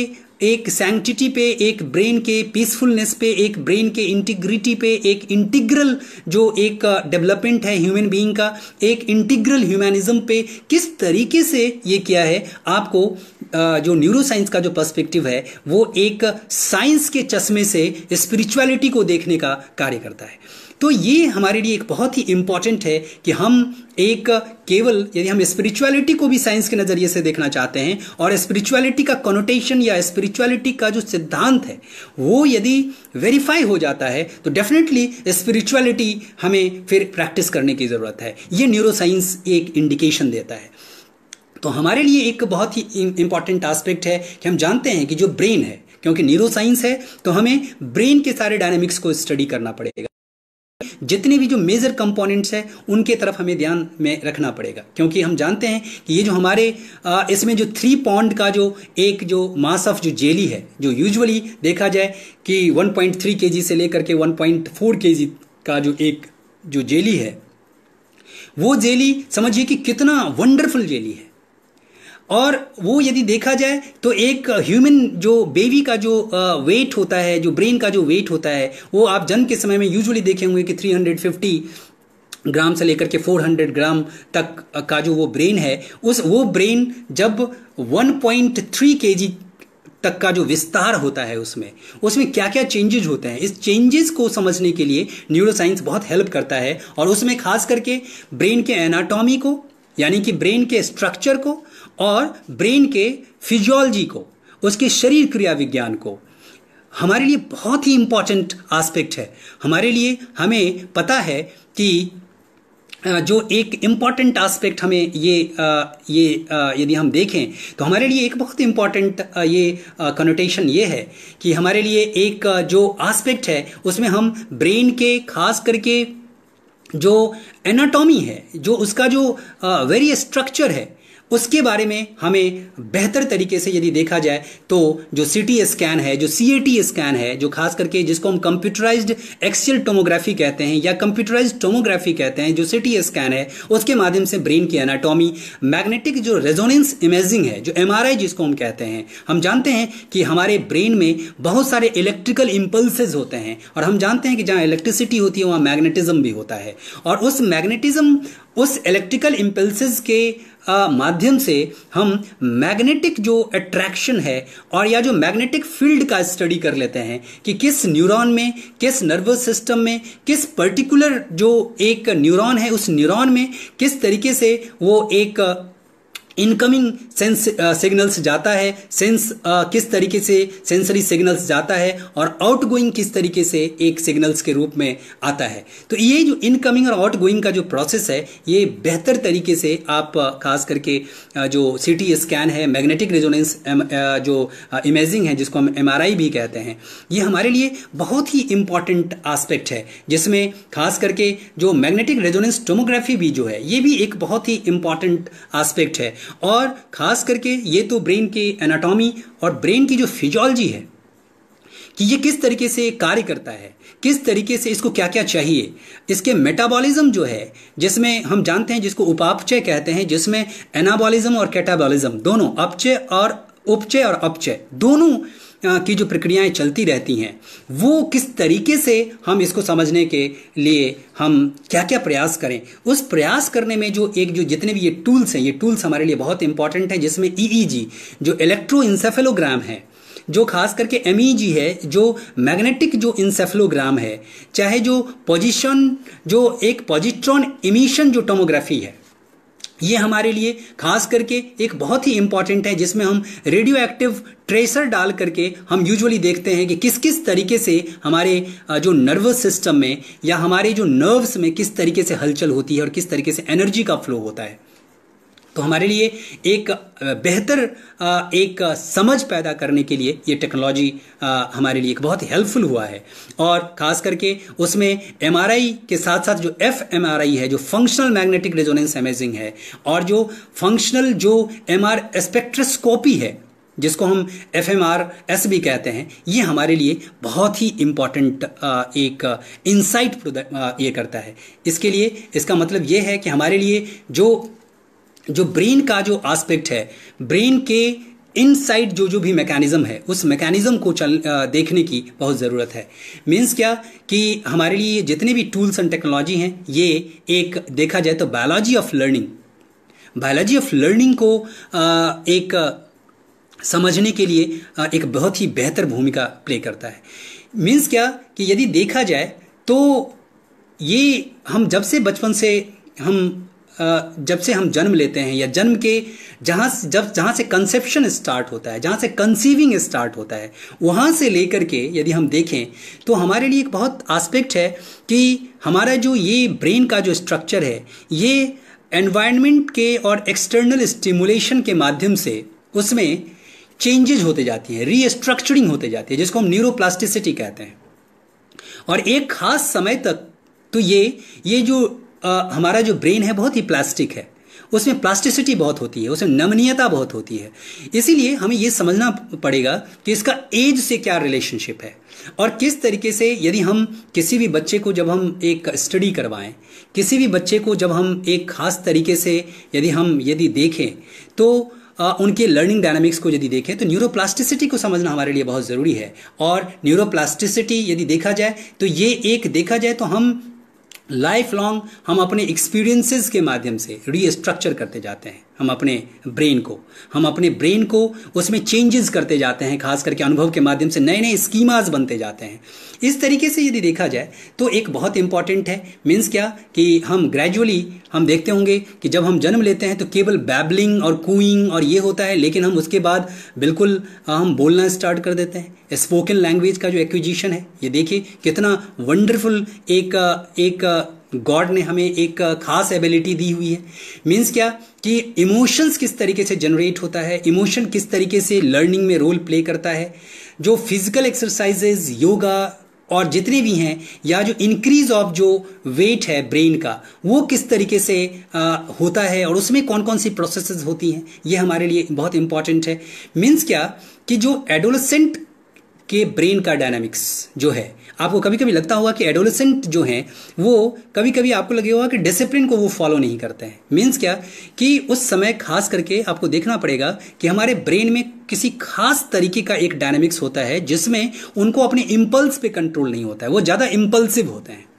एक सैंक्टिटी पे एक ब्रेन के पीसफुलनेस पे एक ब्रेन के इंटीग्रिटी पे एक इंटीग्रल जो एक डेवलपमेंट है ह्यूमन बीइंग का एक इंटीग्रल ह्यूमनिज्म पे किस तरीके से ये किया है आपको जो न्यूरो साइंस का जो पर्सपेक्टिव है वो एक साइंस के चश्मे से स्पिरिचुअलिटी को देखने का कार्य करता है तो ये हमारे लिए एक बहुत ही इम्पॉर्टेंट है कि हम एक केवल यदि हम स्पिरिचुअलिटी को भी साइंस के नज़रिए से देखना चाहते हैं और स्पिरिचुअलिटी का कनोटेशन या स्पिरिचुअलिटी का जो सिद्धांत है वो यदि वेरीफाई हो जाता है तो डेफिनेटली स्पिरिचुअलिटी हमें फिर प्रैक्टिस करने की ज़रूरत है ये न्यूरोसाइंस एक इंडिकेशन देता है तो हमारे लिए एक बहुत ही इंपॉर्टेंट आस्पेक्ट है कि हम जानते हैं कि जो ब्रेन है क्योंकि न्यूरो साइंस है तो हमें ब्रेन के सारे डायनेमिक्स को स्टडी करना पड़ेगा जितने भी जो मेजर कंपोनेंट्स हैं उनके तरफ हमें ध्यान में रखना पड़ेगा क्योंकि हम जानते हैं कि ये जो हमारे इसमें जो थ्री पॉन्ड का जो एक जो मास ऑफ जो जेली है जो यूजुअली देखा जाए कि 1.3 पॉइंट से लेकर के 1.4 पॉइंट का जो एक जो जेली है वो जेली समझिए कि कितना वंडरफुल जेली है और वो यदि देखा जाए तो एक ह्यूमन जो बेबी का जो वेट होता है जो ब्रेन का जो वेट होता है वो आप जन्म के समय में यूजुअली देखे होंगे कि 350 ग्राम से लेकर के 400 ग्राम तक का जो वो ब्रेन है उस वो ब्रेन जब 1.3 पॉइंट तक का जो विस्तार होता है उसमें उसमें क्या क्या चेंजेज होते हैं इस चेंजेस को समझने के लिए न्यूरोसाइंस बहुत हेल्प करता है और उसमें खास करके ब्रेन के एनाटॉमी को यानी कि ब्रेन के स्ट्रक्चर को और ब्रेन के फिजियोलॉजी को उसके शरीर क्रिया विज्ञान को हमारे लिए बहुत ही इम्पॉर्टेंट आस्पेक्ट है हमारे लिए हमें पता है कि जो एक इम्पॉर्टेंट आस्पेक्ट हमें ये ये यदि हम देखें तो हमारे लिए एक बहुत इम्पॉर्टेंट ये कनोटेशन ये है कि हमारे लिए एक जो आस्पेक्ट है उसमें हम ब्रेन के खास करके जो एनाटॉमी है जो उसका जो वेरी स्ट्रक्चर है उसके बारे में हमें बेहतर तरीके से यदि देखा जाए तो जो सी स्कैन है जो सी ए टी स्कैन है जो खास करके जिसको हम कंप्यूटराइज्ड एक्सियल टोमोग्राफी कहते हैं या कंप्यूटराइज्ड टोमोग्राफी कहते हैं जो सी टी स्कैन है उसके माध्यम से ब्रेन की एनाटॉमी मैग्नेटिक जो रेजोनेंस इमेजिंग है जो एम जिसको हम कहते हैं हम जानते हैं कि हमारे ब्रेन में बहुत सारे इलेक्ट्रिकल इम्पल्सेज होते हैं और हम जानते हैं कि जहाँ इलेक्ट्रिसिटी होती है वहाँ मैग्नेटिज्म भी होता है और उस मैग्नेटिज्म उस इलेक्ट्रिकल इम्पल्स के माध्यम से हम मैग्नेटिक जो अट्रैक्शन है और या जो मैग्नेटिक फील्ड का स्टडी कर लेते हैं कि किस न्यूरॉन में किस नर्वस सिस्टम में किस पर्टिकुलर जो एक न्यूरॉन है उस न्यूरॉन में किस तरीके से वो एक इनकमिंग सेंस सिग्नल्स जाता है सेंस किस तरीके से सेंसरी सिग्नल्स जाता है और आउटगोइंग किस तरीके से एक सिग्नल्स के रूप में आता है तो ये जो इनकमिंग और आउटगोइंग का जो प्रोसेस है ये बेहतर तरीके से आप खास करके जो सी टी स्कैन है मैग्नेटिक रेजोनेंस जो इमेजिंग है जिसको हम एम भी कहते हैं ये हमारे लिए बहुत ही इम्पॉर्टेंट आस्पेक्ट है जिसमें खास करके जो मैग्नेटिक रेजोनेंस टोमोग्राफी भी जो है ये भी एक बहुत ही इम्पॉर्टेंट आस्पेक्ट है और ख़ास करके ये तो ब्रेन के एनाटॉमी और ब्रेन की जो फिजियोलॉजी है कि ये किस तरीके से कार्य करता है किस तरीके से इसको क्या क्या चाहिए इसके मेटाबॉलिज्म जो है जिसमें हम जानते हैं जिसको उपापचय कहते हैं जिसमें एनाबॉलिज्म और कैटाबॉलिज्म दोनों अपचय और उपचय और अपचय दोनों की जो प्रक्रियाएं चलती रहती हैं वो किस तरीके से हम इसको समझने के लिए हम क्या क्या प्रयास करें उस प्रयास करने में जो एक जो जितने भी ये टूल्स हैं ये टूल्स हमारे लिए बहुत इंपॉर्टेंट हैं जिसमें ई e e जो इलेक्ट्रो इंसेफेलोग्राम है जो खास करके एम e है जो मैग्नेटिक जो इंसेफेलोग्राम है चाहे जो पोजिशन जो एक पॉजिट्रॉन इमिशन जो टोमोग्राफी है ये हमारे लिए खास करके एक बहुत ही इंपॉर्टेंट है जिसमें हम रेडियो एक्टिव ट्रेसर डाल करके हम यूजुअली देखते हैं कि किस किस तरीके से हमारे जो नर्वस सिस्टम में या हमारे जो नर्व्स में किस तरीके से हलचल होती है और किस तरीके से एनर्जी का फ्लो होता है तो हमारे लिए एक बेहतर एक समझ पैदा करने के लिए ये टेक्नोलॉजी हमारे लिए एक बहुत हेल्पफुल हुआ है और ख़ास करके उसमें एम के साथ साथ जो एफ एम है जो फंक्शनल मैग्नेटिक रेजोनेंस इमेजिंग है और जो फंक्शनल जो एम स्पेक्ट्रोस्कोपी है जिसको हम एफ एम आर एस भी कहते हैं ये हमारे लिए बहुत ही इम्पॉर्टेंट एक इंसाइट ये करता है इसके लिए इसका मतलब ये है कि हमारे लिए जो जो ब्रेन का जो एस्पेक्ट है ब्रेन के इनसाइड जो जो भी मैकेनिज्म है उस मैकेनिज्म को चल देखने की बहुत ज़रूरत है मीन्स क्या कि हमारे लिए जितने भी टूल्स एंड टेक्नोलॉजी हैं ये एक देखा जाए तो biology of learning biology of learning को एक समझने के लिए एक बहुत ही बेहतर भूमिका प्ले करता है मीन्स क्या कि यदि देखा जाए तो ये हम जब से बचपन से हम जब से हम जन्म लेते हैं या जन्म के जहाँ जब जहाँ से कंसेप्शन स्टार्ट होता है जहाँ से कंसीविंग स्टार्ट होता है वहाँ से लेकर के यदि हम देखें तो हमारे लिए एक बहुत आस्पेक्ट है कि हमारा जो ये ब्रेन का जो स्ट्रक्चर है ये एनवायरनमेंट के और एक्सटर्नल स्टिमुलेशन के माध्यम से उसमें चेंजेज होते जाती हैं रीस्ट्रक्चरिंग होते जाती है जिसको हम न्यूरोप्लास्टिसिटी कहते हैं और एक खास समय तक तो ये ये जो हमारा जो ब्रेन है बहुत ही प्लास्टिक है उसमें प्लास्टिसिटी बहुत होती है उसमें नमनीयता बहुत होती है इसीलिए हमें ये समझना पड़ेगा कि इसका एज से क्या रिलेशनशिप है और किस तरीके से यदि हम किसी भी बच्चे को जब हम एक स्टडी करवाएं किसी भी बच्चे को जब हम एक खास तरीके से यदि हम यदि देखें तो उनके लर्निंग डायनामिक्स को यदि देखें तो न्यूरोप्लास्टिसिटी को समझना हमारे लिए बहुत ज़रूरी है और न्यूरोप्लास्टिसिटी यदि देखा जाए तो ये एक देखा जाए तो हम लाइफ लॉन्ग हम अपने एक्सपीरियंसेस के माध्यम से रीस्ट्रक्चर करते जाते हैं हम अपने ब्रेन को हम अपने ब्रेन को उसमें चेंजेस करते जाते हैं खास करके अनुभव के माध्यम से नए नए स्कीमाज बनते जाते हैं इस तरीके से यदि देखा जाए तो एक बहुत इंपॉर्टेंट है मीन्स क्या कि हम ग्रेजुअली हम देखते होंगे कि जब हम जन्म लेते हैं तो केवल बैबलिंग और कूइंग और ये होता है लेकिन हम उसके बाद बिल्कुल हम बोलना स्टार्ट कर देते हैं स्पोकन लैंग्वेज का जो एक्विजिशन है ये देखिए कितना वंडरफुल एक एक गॉड ने हमें एक खास एबिलिटी दी हुई है मीन्स क्या कि इमोशंस किस तरीके से जनरेट होता है इमोशन किस तरीके से लर्निंग में रोल प्ले करता है जो फिजिकल एक्सरसाइजेज योगा और जितने भी हैं या जो इंक्रीज ऑफ जो वेट है ब्रेन का वो किस तरीके से आ, होता है और उसमें कौन कौन सी प्रोसेसेस होती हैं ये हमारे लिए बहुत इंपॉर्टेंट है मीन्स क्या कि जो एडोलसेंट के ब्रेन का डायनामिक्स जो है आपको कभी कभी लगता होगा कि एडोलसेंट जो हैं वो कभी कभी आपको लगे होगा कि डिसिप्लिन को वो फॉलो नहीं करते हैं मीन्स क्या कि उस समय खास करके आपको देखना पड़ेगा कि हमारे ब्रेन में किसी खास तरीके का एक डायनामिक्स होता है जिसमें उनको अपने इम्पल्स पे कंट्रोल नहीं होता है वो ज़्यादा इम्पल्सिव होते हैं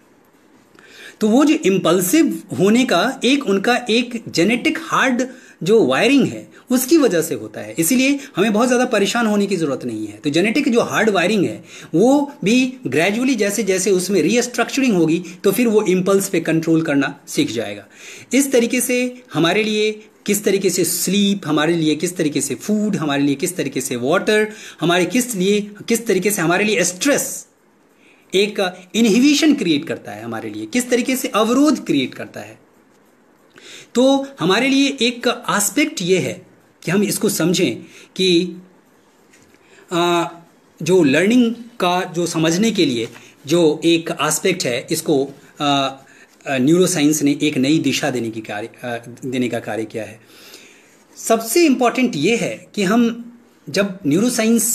तो वो जो इम्पल्सिव होने का एक उनका एक जेनेटिक हार्ड जो वायरिंग है उसकी वजह से होता है इसीलिए हमें बहुत ज़्यादा परेशान होने की ज़रूरत नहीं है तो जेनेटिक जो हार्ड वायरिंग है वो भी ग्रेजुअली जैसे जैसे उसमें रीस्ट्रक्चरिंग होगी तो फिर वो इम्पल्स पे कंट्रोल करना सीख जाएगा इस तरीके से हमारे लिए किस तरीके से स्लीप हमारे लिए किस तरीके से फूड हमारे लिए किस तरीके से वाटर हमारे किस लिए किस तरीके से हमारे लिए स्ट्रेस एक इनहिबिशन क्रिएट करता है हमारे लिए किस तरीके से अवरोध क्रिएट करता है तो हमारे लिए एक आस्पेक्ट यह है कि हम इसको समझें कि आ, जो लर्निंग का जो समझने के लिए जो एक एस्पेक्ट है इसको न्यूरोसाइंस ने एक नई दिशा देने की कार्य देने का कार्य किया है सबसे इम्पॉर्टेंट ये है कि हम जब न्यूरोसाइंस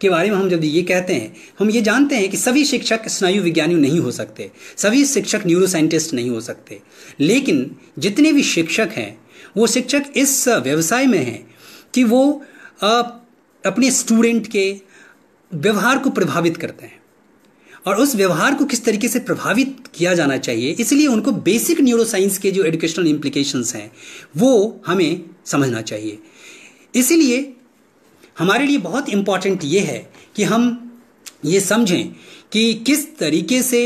के बारे में हम जब ये कहते हैं हम ये जानते हैं कि सभी शिक्षक स्नायु विज्ञानी नहीं हो सकते सभी शिक्षक न्यूरोसाइंटिस्ट नहीं हो सकते लेकिन जितने भी शिक्षक हैं वो शिक्षक इस व्यवसाय में हैं कि वो अपने स्टूडेंट के व्यवहार को प्रभावित करते हैं और उस व्यवहार को किस तरीके से प्रभावित किया जाना चाहिए इसलिए उनको बेसिक न्यूरोसाइंस के जो एजुकेशनल इम्प्लीकेशंस हैं वो हमें समझना चाहिए इसीलिए हमारे लिए बहुत इम्पॉर्टेंट ये है कि हम ये समझें कि किस तरीके से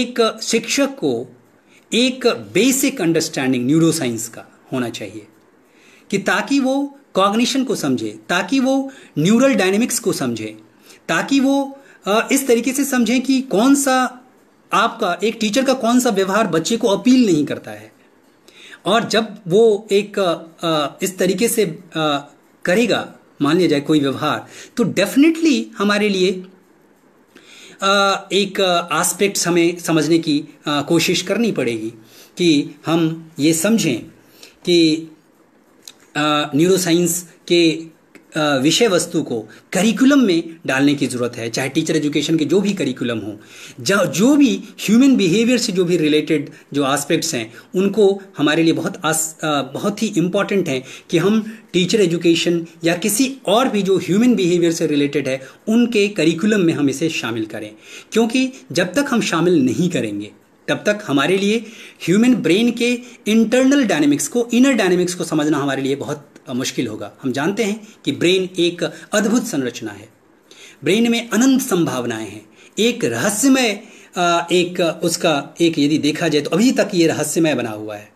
एक शिक्षक को एक बेसिक अंडरस्टैंडिंग न्यूरोसाइंस का होना चाहिए कि ताकि वो कॉग्निशन को समझे ताकि वो न्यूरल डायनेमिक्स को समझे ताकि वो इस तरीके से समझें कि कौन सा आपका एक टीचर का कौन सा व्यवहार बच्चे को अपील नहीं करता है और जब वो एक इस तरीके से करेगा मान लिया जाए कोई व्यवहार तो डेफिनेटली हमारे लिए एक आस्पेक्ट्स हमें समझने की कोशिश करनी पड़ेगी कि हम ये समझें कि न्यूरोसाइंस के विषय वस्तु को करिकुलम में डालने की ज़रूरत है चाहे टीचर एजुकेशन के जो भी करिकुलम हो जो जो भी ह्यूमन बिहेवियर से जो भी रिलेटेड जो आस्पेक्ट्स हैं उनको हमारे लिए बहुत आस, बहुत ही इम्पॉर्टेंट हैं कि हम टीचर एजुकेशन या किसी और भी जो ह्यूमन बिहेवियर से रिलेटेड है उनके करिकुलम में हम इसे शामिल करें क्योंकि जब तक हम शामिल नहीं करेंगे तब तक हमारे लिए ह्यूमन ब्रेन के इंटरनल डायनेमिक्स को इनर डायनेमिक्स को समझना हमारे लिए बहुत मुश्किल होगा हम जानते हैं कि ब्रेन एक अद्भुत संरचना है ब्रेन में अनंत संभावनाएं हैं एक रहस्यमय एक उसका एक यदि देखा जाए तो अभी तक ये रहस्यमय बना हुआ है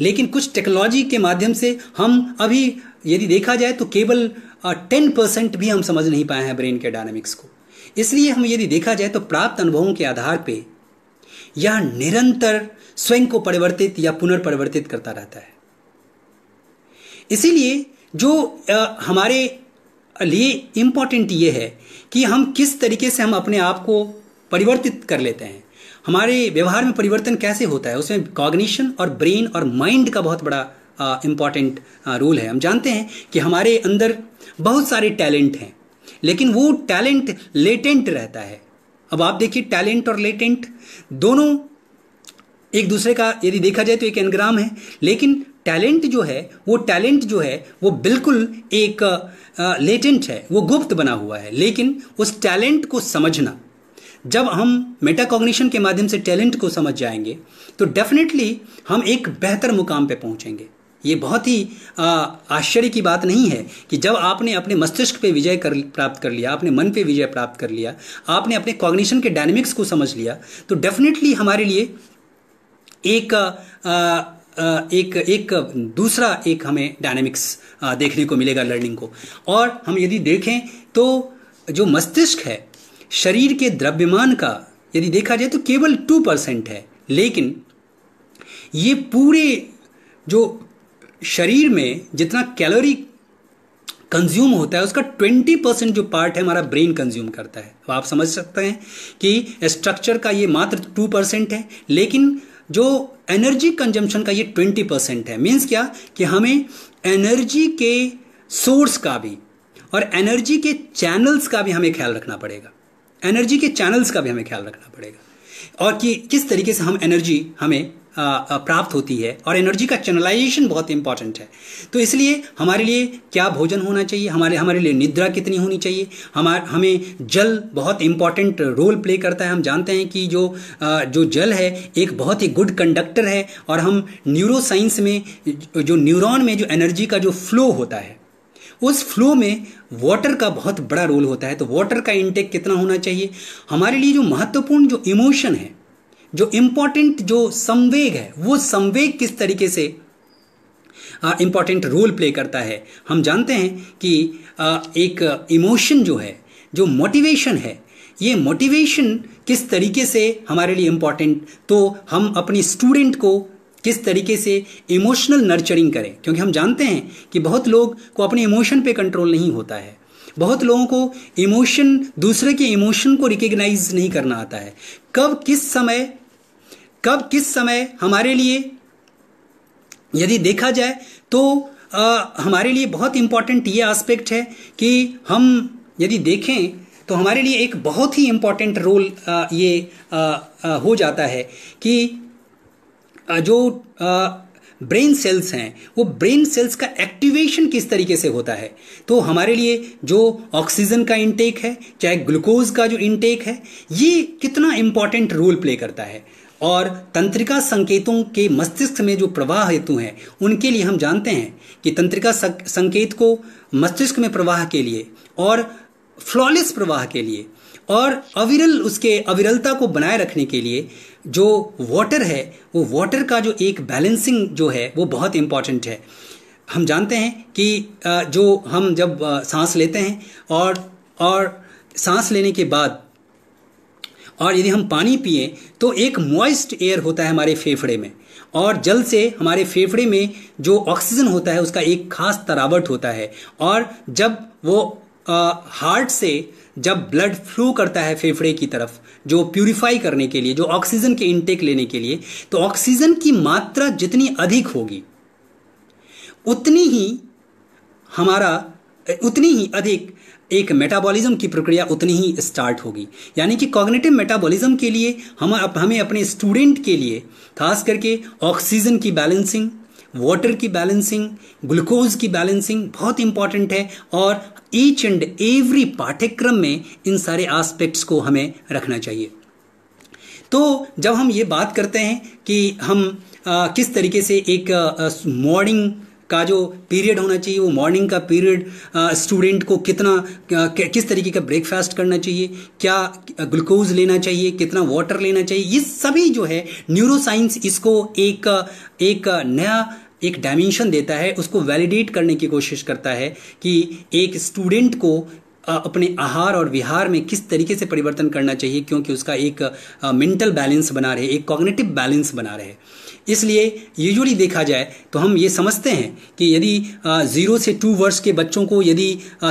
लेकिन कुछ टेक्नोलॉजी के माध्यम से हम अभी यदि देखा जाए तो केवल टेन परसेंट भी हम समझ नहीं पाए हैं ब्रेन के डायनामिक्स को इसलिए हम यदि देखा जाए तो प्राप्त अनुभवों के आधार पर यह निरंतर स्वयं को परिवर्तित या पुनर्परिवर्तित करता रहता है इसीलिए जो हमारे लिए इम्पॉर्टेंट ये है कि हम किस तरीके से हम अपने आप को परिवर्तित कर लेते हैं हमारे व्यवहार में परिवर्तन कैसे होता है उसमें कॉग्निशन और ब्रेन और माइंड का बहुत बड़ा इम्पॉर्टेंट रोल है हम जानते हैं कि हमारे अंदर बहुत सारे टैलेंट हैं लेकिन वो टैलेंट लेटेंट रहता है अब आप देखिए टैलेंट और लेटेंट दोनों एक दूसरे का यदि देखा जाए तो एक एनग्राम है लेकिन टैलेंट जो है वो टैलेंट जो है वो बिल्कुल एक लेटेंट है वो गुप्त बना हुआ है लेकिन उस टैलेंट को समझना जब हम मेटाकॉग्निशन के माध्यम से टैलेंट को समझ जाएंगे तो डेफिनेटली हम एक बेहतर मुकाम पे पहुंचेंगे ये बहुत ही आश्चर्य की बात नहीं है कि जब आपने अपने मस्तिष्क पे विजय कर प्राप्त कर लिया अपने मन पे विजय प्राप्त कर लिया आपने अपने कॉग्निशन के डायनेमिक्स को समझ लिया तो डेफिनेटली हमारे लिए एक आ, आ, एक एक दूसरा एक हमें डायनेमिक्स देखने को मिलेगा लर्निंग को और हम यदि देखें तो जो मस्तिष्क है शरीर के द्रव्यमान का यदि देखा जाए तो केवल टू परसेंट है लेकिन ये पूरे जो शरीर में जितना कैलोरी कंज्यूम होता है उसका ट्वेंटी परसेंट जो पार्ट है हमारा ब्रेन कंज्यूम करता है तो आप समझ सकते हैं कि स्ट्रक्चर का ये मात्र टू परसेंट है लेकिन जो एनर्जी कंजम्पशन का ये ट्वेंटी परसेंट है मीन्स क्या कि हमें एनर्जी के सोर्स का भी और एनर्जी के चैनल्स का भी हमें ख्याल रखना पड़ेगा एनर्जी के चैनल्स का भी हमें ख्याल रखना पड़ेगा और कि किस तरीके से हम एनर्जी हमें प्राप्त होती है और एनर्जी का चैनलाइजेशन बहुत इंपॉर्टेंट है तो इसलिए हमारे लिए क्या भोजन होना चाहिए हमारे हमारे लिए निद्रा कितनी होनी चाहिए हमार हमें जल बहुत इंपॉर्टेंट रोल प्ले करता है हम जानते हैं कि जो जो जल है एक बहुत ही गुड कंडक्टर है और हम न्यूरो साइंस में जो न्यूरॉन में जो एनर्जी का जो फ्लो होता है उस फ्लो में वाटर का बहुत बड़ा रोल होता है तो वाटर का इंटेक कितना होना चाहिए हमारे लिए जो महत्वपूर्ण जो इमोशन है जो इंपॉर्टेंट जो संवेग है वो संवेग किस तरीके से इम्पॉर्टेंट रोल प्ले करता है हम जानते हैं कि आ, एक इमोशन जो है जो मोटिवेशन है ये मोटिवेशन किस तरीके से हमारे लिए इम्पॉर्टेंट तो हम अपनी स्टूडेंट को किस तरीके से इमोशनल नर्चरिंग करें क्योंकि हम जानते हैं कि बहुत लोग को अपने इमोशन पे कंट्रोल नहीं होता है बहुत लोगों को इमोशन दूसरे के इमोशन को रिकग्नाइज नहीं करना आता है कब किस समय कब किस समय हमारे लिए यदि देखा जाए तो आ, हमारे लिए बहुत इम्पॉर्टेंट ये आस्पेक्ट है कि हम यदि देखें तो हमारे लिए एक बहुत ही इम्पॉर्टेंट रोल आ, ये आ, आ, हो जाता है कि आ, जो आ, ब्रेन सेल्स हैं वो ब्रेन सेल्स का एक्टिवेशन किस तरीके से होता है तो हमारे लिए जो ऑक्सीजन का इनटेक है चाहे ग्लूकोज का जो इनटेक है ये कितना इम्पॉर्टेंट रोल प्ले करता है और तंत्रिका संकेतों के मस्तिष्क में जो प्रवाह हेतु हैं उनके लिए हम जानते हैं कि तंत्रिका संकेत को मस्तिष्क में प्रवाह के लिए और फ्लॉलेस प्रवाह के लिए और अविरल उसके अविरलता को बनाए रखने के लिए जो वाटर है वो वाटर का जो एक बैलेंसिंग जो है वो बहुत इम्पॉर्टेंट है हम जानते हैं कि जो हम जब सांस लेते हैं और और सांस लेने के बाद और यदि हम पानी पिए तो एक मॉइस्ट एयर होता है हमारे फेफड़े में और जल से हमारे फेफड़े में जो ऑक्सीजन होता है उसका एक खास तरावट होता है और जब वो हार्ट से जब ब्लड फ्लो करता है फेफड़े की तरफ जो प्यूरिफाई करने के लिए जो ऑक्सीजन के इनटेक लेने के लिए तो ऑक्सीजन की मात्रा जितनी अधिक होगी उतनी ही हमारा उतनी ही अधिक एक मेटाबॉलिज्म की प्रक्रिया उतनी ही स्टार्ट होगी यानी कि कॉग्निटिव मेटाबॉलिज्म के लिए हम अप, हमें अपने स्टूडेंट के लिए खास करके ऑक्सीजन की बैलेंसिंग वाटर की बैलेंसिंग ग्लूकोज की बैलेंसिंग बहुत इंपॉर्टेंट है और ईच एंड एवरी पाठ्यक्रम में इन सारे आस्पेक्ट्स को हमें रखना चाहिए तो जब हम ये बात करते हैं कि हम आ, किस तरीके से एक मॉर्निंग का जो पीरियड होना चाहिए वो मॉर्निंग का पीरियड स्टूडेंट को कितना किस तरीके का ब्रेकफास्ट करना चाहिए क्या ग्लूकोज लेना चाहिए कितना वाटर लेना चाहिए ये सभी जो है न्यूरोसाइंस इसको एक एक नया एक डायमेंशन देता है उसको वैलिडेट करने की कोशिश करता है कि एक स्टूडेंट को अपने आहार और विहार में किस तरीके से परिवर्तन करना चाहिए क्योंकि उसका एक मेंटल बैलेंस बना रहे एक कॉग्नेटिव बैलेंस बना रहे इसलिए यूजुअली देखा जाए तो हम ये समझते हैं कि यदि ज़ीरो से टू वर्ष के बच्चों को यदि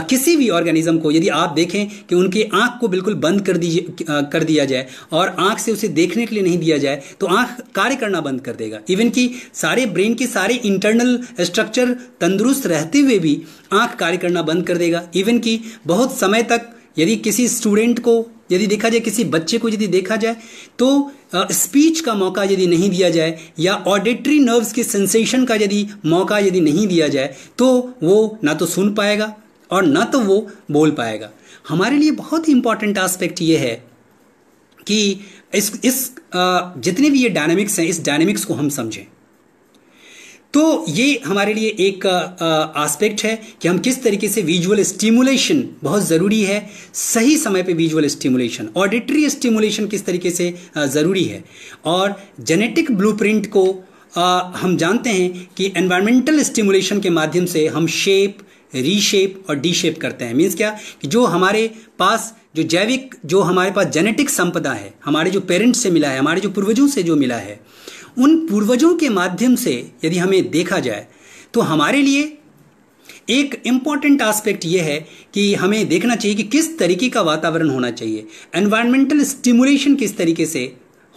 किसी भी ऑर्गेनिज्म को यदि आप देखें कि उनके आँख को बिल्कुल बंद कर दीजिए कर दिया जाए और आँख से उसे देखने के लिए नहीं दिया जाए तो आँख कार्य करना बंद कर देगा इवन कि सारे ब्रेन के सारे इंटरनल स्ट्रक्चर तंदुरुस्त रहते हुए भी आँख कार्य करना बंद कर देगा इवन कि बहुत समय तक यदि किसी स्टूडेंट को यदि देखा जाए किसी बच्चे को यदि देखा जाए तो स्पीच का मौका यदि नहीं दिया जाए या ऑडिटरी नर्व्स के सेंसेशन का यदि मौका यदि नहीं दिया जाए तो वो ना तो सुन पाएगा और ना तो वो बोल पाएगा हमारे लिए बहुत ही इंपॉर्टेंट आस्पेक्ट ये है कि इस इस जितने भी ये डायनेमिक्स हैं इस डायनेमिक्स को हम समझें तो ये हमारे लिए एक आस्पेक्ट है कि हम किस तरीके से विजुअल स्टिमुलेशन बहुत ज़रूरी है सही समय पे विजुअल स्टिमुलेशन ऑडिटरी स्टिमुलेशन किस तरीके से ज़रूरी है और जेनेटिक ब्लूप्रिंट को हम जानते हैं कि एनवायरमेंटल स्टिमुलेशन के माध्यम से हम शेप रीशेप और डीशेप करते हैं मीन्स क्या कि जो हमारे पास जो जैविक जो हमारे पास जेनेटिक संपदा है हमारे जो पेरेंट्स से मिला है हमारे जो पूर्वजों से जो मिला है उन पूर्वजों के माध्यम से यदि हमें देखा जाए तो हमारे लिए एक इम्पॉर्टेंट आस्पेक्ट यह है कि हमें देखना चाहिए कि किस तरीके का वातावरण होना चाहिए एनवायरमेंटल स्टिमुलेशन किस तरीके से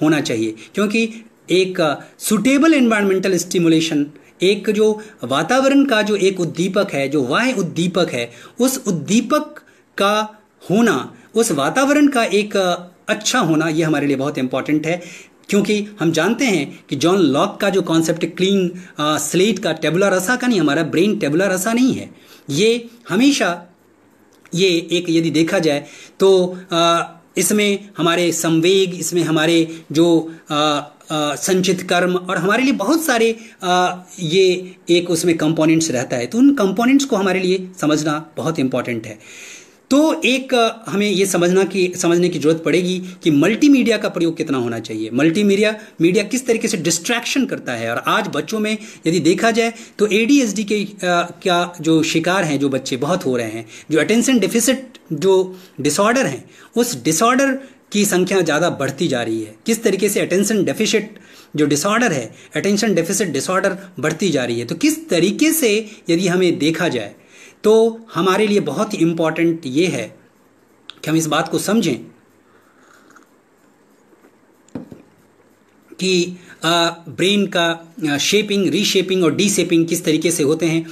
होना चाहिए क्योंकि एक सुटेबल एनवायरमेंटल स्टिमुलेशन एक जो वातावरण का जो एक उद्दीपक है जो वाह उद्दीपक है उस उद्दीपक का होना उस वातावरण का एक uh, अच्छा होना यह हमारे लिए बहुत इंपॉर्टेंट है क्योंकि हम जानते हैं कि जॉन लॉक का जो कॉन्सेप्ट क्लीन स्लेट का टेबुलर रसा का नहीं हमारा ब्रेन टेबुलर रसा नहीं है ये हमेशा ये एक यदि देखा जाए तो इसमें हमारे संवेग इसमें हमारे जो आ, आ, संचित कर्म और हमारे लिए बहुत सारे आ, ये एक उसमें कंपोनेंट्स रहता है तो उन कंपोनेंट्स को हमारे लिए समझना बहुत इंपॉर्टेंट है तो एक हमें ये समझना की समझने की ज़रूरत पड़ेगी कि मल्टीमीडिया का प्रयोग कितना होना चाहिए मल्टीमीडिया मीडिया किस तरीके से डिस्ट्रैक्शन करता है और आज बच्चों में यदि देखा जाए तो डी के आ, क्या जो शिकार हैं जो बच्चे बहुत हो रहे हैं जो अटेंशन डिफिसिट जो डिसऑर्डर हैं उस डिसऑर्डर की संख्या ज़्यादा बढ़ती जा रही है किस तरीके से अटेंशन डेफिसिट जो डिसऑर्डर है अटेंशन डेफिसिट डिसऑर्डर बढ़ती जा रही है तो किस तरीके से यदि हमें देखा जाए तो हमारे लिए बहुत ही इम्पॉर्टेंट ये है कि हम इस बात को समझें कि ब्रेन का शेपिंग रीशेपिंग और डीशेपिंग किस तरीके से होते हैं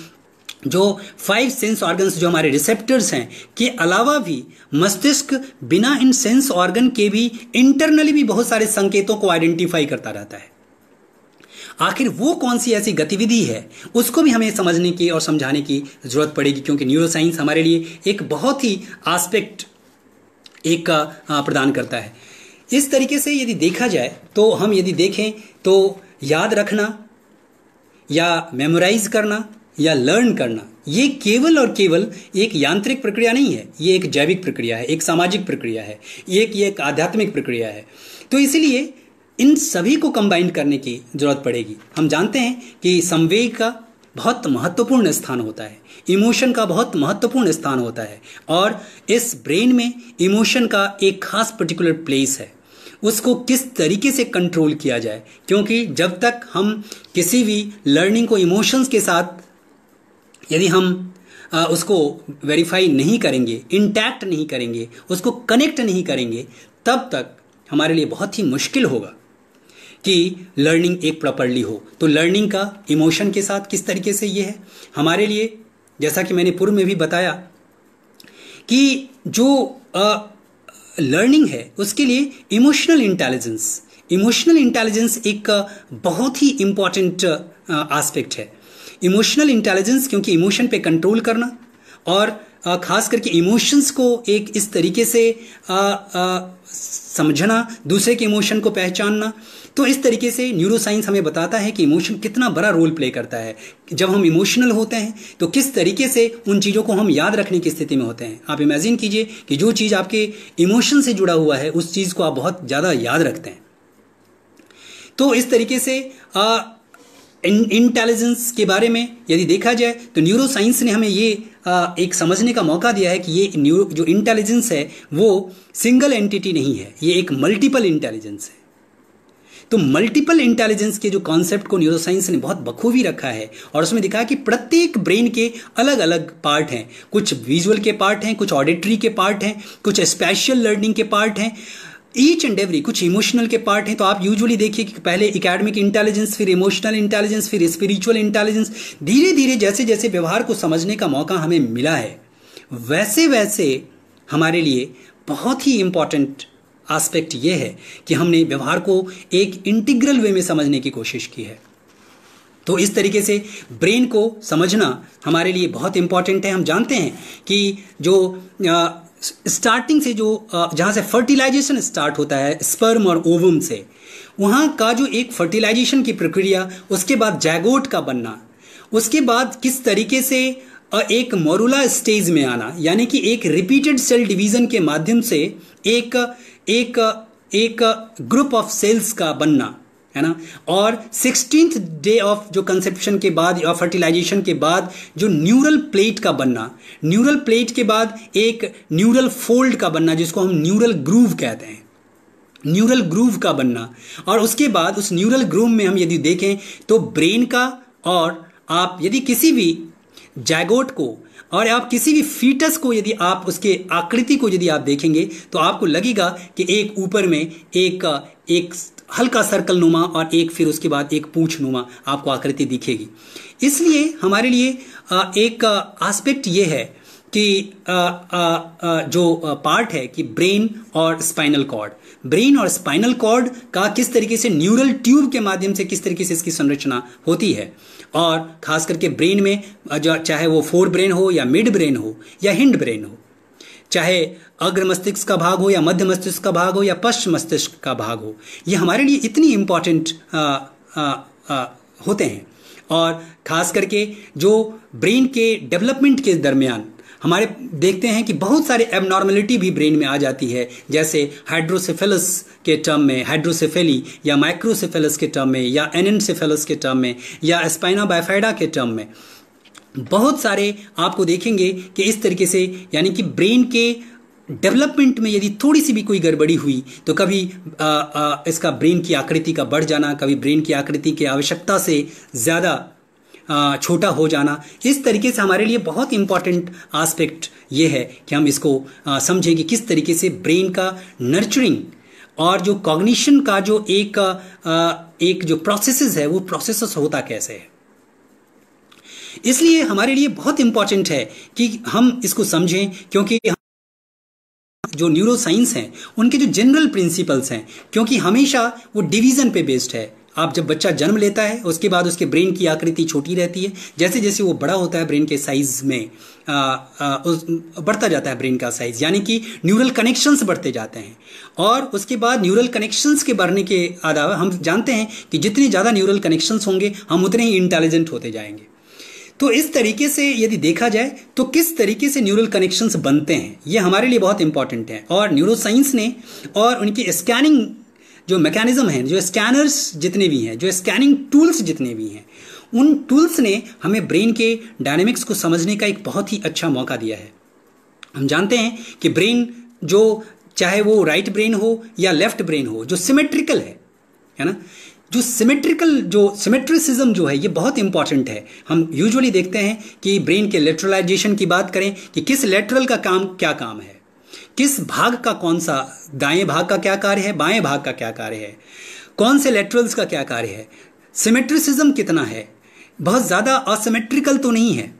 जो फाइव सेंस ऑर्गन्स जो हमारे रिसेप्टर्स हैं के अलावा भी मस्तिष्क बिना इन सेंस ऑर्गन के भी इंटरनली भी बहुत सारे संकेतों को आइडेंटिफाई करता रहता है आखिर वो कौन सी ऐसी गतिविधि है उसको भी हमें समझने की और समझाने की ज़रूरत पड़ेगी क्योंकि न्यूरोसाइंस हमारे लिए एक बहुत ही आस्पेक्ट एक का प्रदान करता है इस तरीके से यदि देखा जाए तो हम यदि देखें तो याद रखना या मेमोराइज करना या लर्न करना ये केवल और केवल एक यांत्रिक प्रक्रिया नहीं है ये एक जैविक प्रक्रिया है एक सामाजिक प्रक्रिया है एक ये एक आध्यात्मिक प्रक्रिया है तो इसलिए इन सभी को कंबाइन करने की जरूरत पड़ेगी हम जानते हैं कि संवेग का बहुत महत्वपूर्ण स्थान होता है इमोशन का बहुत महत्वपूर्ण स्थान होता है और इस ब्रेन में इमोशन का एक खास पर्टिकुलर प्लेस है उसको किस तरीके से कंट्रोल किया जाए क्योंकि जब तक हम किसी भी लर्निंग को इमोशंस के साथ यदि हम उसको वेरीफाई नहीं करेंगे इंटैक्ट नहीं करेंगे उसको कनेक्ट नहीं करेंगे तब तक हमारे लिए बहुत ही मुश्किल होगा कि लर्निंग एक प्रॉपरली हो तो लर्निंग का इमोशन के साथ किस तरीके से ये है हमारे लिए जैसा कि मैंने पूर्व में भी बताया कि जो लर्निंग है उसके लिए इमोशनल इंटेलिजेंस इमोशनल इंटेलिजेंस एक बहुत ही इम्पॉर्टेंट आस्पेक्ट है इमोशनल इंटेलिजेंस क्योंकि इमोशन पे कंट्रोल करना और खास करके इमोशंस को एक इस तरीके से आ, आ, समझना दूसरे के इमोशन को पहचानना तो इस तरीके से न्यूरो साइंस हमें बताता है कि इमोशन कितना बड़ा रोल प्ले करता है जब हम इमोशनल होते हैं तो किस तरीके से उन चीज़ों को हम याद रखने की स्थिति में होते हैं आप इमेजिन कीजिए कि जो चीज़ आपके इमोशन से जुड़ा हुआ है उस चीज़ को आप बहुत ज़्यादा याद रखते हैं तो इस तरीके से आ, इंटेलिजेंस के बारे में यदि देखा जाए तो न्यूरो साइंस ने हमें ये आ, एक समझने का मौका दिया है कि ये न्यूरो जो इंटेलिजेंस है वो सिंगल एंटिटी नहीं है ये एक मल्टीपल इंटेलिजेंस है तो मल्टीपल इंटेलिजेंस के जो कॉन्सेप्ट को न्यूरोसाइंस ने बहुत बखूबी रखा है और उसमें दिखा कि प्रत्येक ब्रेन के अलग अलग पार्ट हैं कुछ विजुअल के पार्ट हैं कुछ ऑडिटरी के पार्ट हैं कुछ स्पेशल लर्निंग के पार्ट हैं ईच एंड एवरी कुछ इमोशनल के पार्ट हैं तो आप यूजुअली देखिए कि पहले एकेडमिक इंटेलिजेंस फिर इमोशनल इंटेलिजेंस फिर स्पिरिचुअल इंटेलिजेंस धीरे धीरे जैसे जैसे व्यवहार को समझने का मौका हमें मिला है वैसे वैसे हमारे लिए बहुत ही इंपॉर्टेंट आस्पेक्ट ये है कि हमने व्यवहार को एक इंटीग्रल वे में समझने की कोशिश की है तो इस तरीके से ब्रेन को समझना हमारे लिए बहुत इम्पॉर्टेंट है हम जानते हैं कि जो आ, स्टार्टिंग से जो जहाँ से फर्टिलाइजेशन स्टार्ट होता है स्पर्म और ओवम से वहाँ का जो एक फर्टिलाइजेशन की प्रक्रिया उसके बाद जैगोट का बनना उसके बाद किस तरीके से एक मोरूला स्टेज में आना यानी कि एक रिपीटेड सेल डिवीज़न के माध्यम से एक एक एक ग्रुप ऑफ सेल्स का बनना है ना और सिक्सटीन डे ऑफ जो कंसेप्शन के बाद या फर्टिलाइजेशन के बाद जो न्यूरल प्लेट का बनना न्यूरल प्लेट के बाद एक न्यूरल फोल्ड का बनना जिसको हम न्यूरल ग्रूव कहते हैं न्यूरल ग्रूव का बनना और उसके बाद उस न्यूरल ग्रूव में हम यदि देखें तो ब्रेन का और आप यदि किसी भी जैगोट को और आप किसी भी फीटस को यदि आप उसके आकृति को यदि आप देखेंगे तो आपको लगेगा कि एक ऊपर में एक एक हल्का सर्कल नुमा और एक फिर उसके बाद एक पूछ नुमा आपको आकृति दिखेगी इसलिए हमारे लिए एक आस्पेक्ट ये है कि जो पार्ट है कि ब्रेन और स्पाइनल कॉर्ड ब्रेन और स्पाइनल कॉर्ड का किस तरीके से न्यूरल ट्यूब के माध्यम से किस तरीके से इसकी संरचना होती है और खास करके ब्रेन में जो चाहे वो फोर ब्रेन हो या मिड ब्रेन हो या हिंड ब्रेन हो चाहे अग्र मस्तिष्क का भाग हो या मध्य मस्तिष्क का भाग हो या पश्चिम मस्तिष्क का भाग हो ये हमारे लिए इतनी इम्पॉर्टेंट होते हैं और खास करके जो ब्रेन के डेवलपमेंट के दरमियान हमारे देखते हैं कि बहुत सारे एबनॉर्मेलिटी भी ब्रेन में आ जाती है जैसे हाइड्रोसेफेलस के टर्म में हाइड्रोसेफेली या माइक्रोसेफेलस के टर्म में या एनेनसेफेलस के टर्म में या एस्पाइना बाइफाइडा के टर्म में बहुत सारे आपको देखेंगे कि इस तरीके से यानी कि ब्रेन के डेवलपमेंट में यदि थोड़ी सी भी कोई गड़बड़ी हुई तो कभी आ, आ, इसका ब्रेन की आकृति का बढ़ जाना कभी ब्रेन की आकृति की आवश्यकता से ज़्यादा छोटा हो जाना इस तरीके से हमारे लिए बहुत इंपॉर्टेंट आस्पेक्ट ये है कि हम इसको समझें कि किस तरीके से ब्रेन का नर्चरिंग और जो कॉग्निशन का जो एक एक जो प्रोसेस है वो प्रोसेस होता कैसे है इसलिए हमारे लिए बहुत इंपॉर्टेंट है कि हम इसको समझें क्योंकि जो न्यूरो साइंस हैं उनके जो जनरल प्रिंसिपल्स हैं क्योंकि हमेशा वो डिवीज़न पे बेस्ड है आप जब बच्चा जन्म लेता है उसके बाद उसके ब्रेन की आकृति छोटी रहती है जैसे जैसे वो बड़ा होता है ब्रेन के साइज में आ, आ, उस बढ़ता जाता है ब्रेन का साइज यानी कि न्यूरल कनेक्शंस बढ़ते जाते हैं और उसके बाद न्यूरल कनेक्शंस के बढ़ने के अलावा हम जानते हैं कि जितने ज़्यादा न्यूरल कनेक्शंस होंगे हम उतने ही इंटेलिजेंट होते जाएंगे तो इस तरीके से यदि देखा जाए तो किस तरीके से न्यूरल कनेक्शंस बनते हैं ये हमारे लिए बहुत इंपॉर्टेंट है और न्यूरोसाइंस ने और उनकी स्कैनिंग जो मैकेनिज्म हैं जो स्कैनर्स जितने भी हैं जो स्कैनिंग टूल्स जितने भी हैं उन टूल्स ने हमें ब्रेन के डायनेमिक्स को समझने का एक बहुत ही अच्छा मौका दिया है हम जानते हैं कि ब्रेन जो चाहे वो राइट ब्रेन हो या लेफ्ट ब्रेन हो जो सिमेट्रिकल है है ना जो सिमेट्रिकल जो सिमेट्रिसिज्म जो है ये बहुत इंपॉर्टेंट है हम यूजुअली देखते हैं कि ब्रेन के लेटरलाइजेशन की बात करें कि किस लेटरल का काम क्या काम है किस भाग का कौन सा दाएं भाग का क्या कार्य है बाएं भाग का क्या कार्य है कौन से लेटरल्स का क्या कार्य है सिमेट्रिसिज्म कितना है बहुत ज़्यादा असिमेट्रिकल तो नहीं है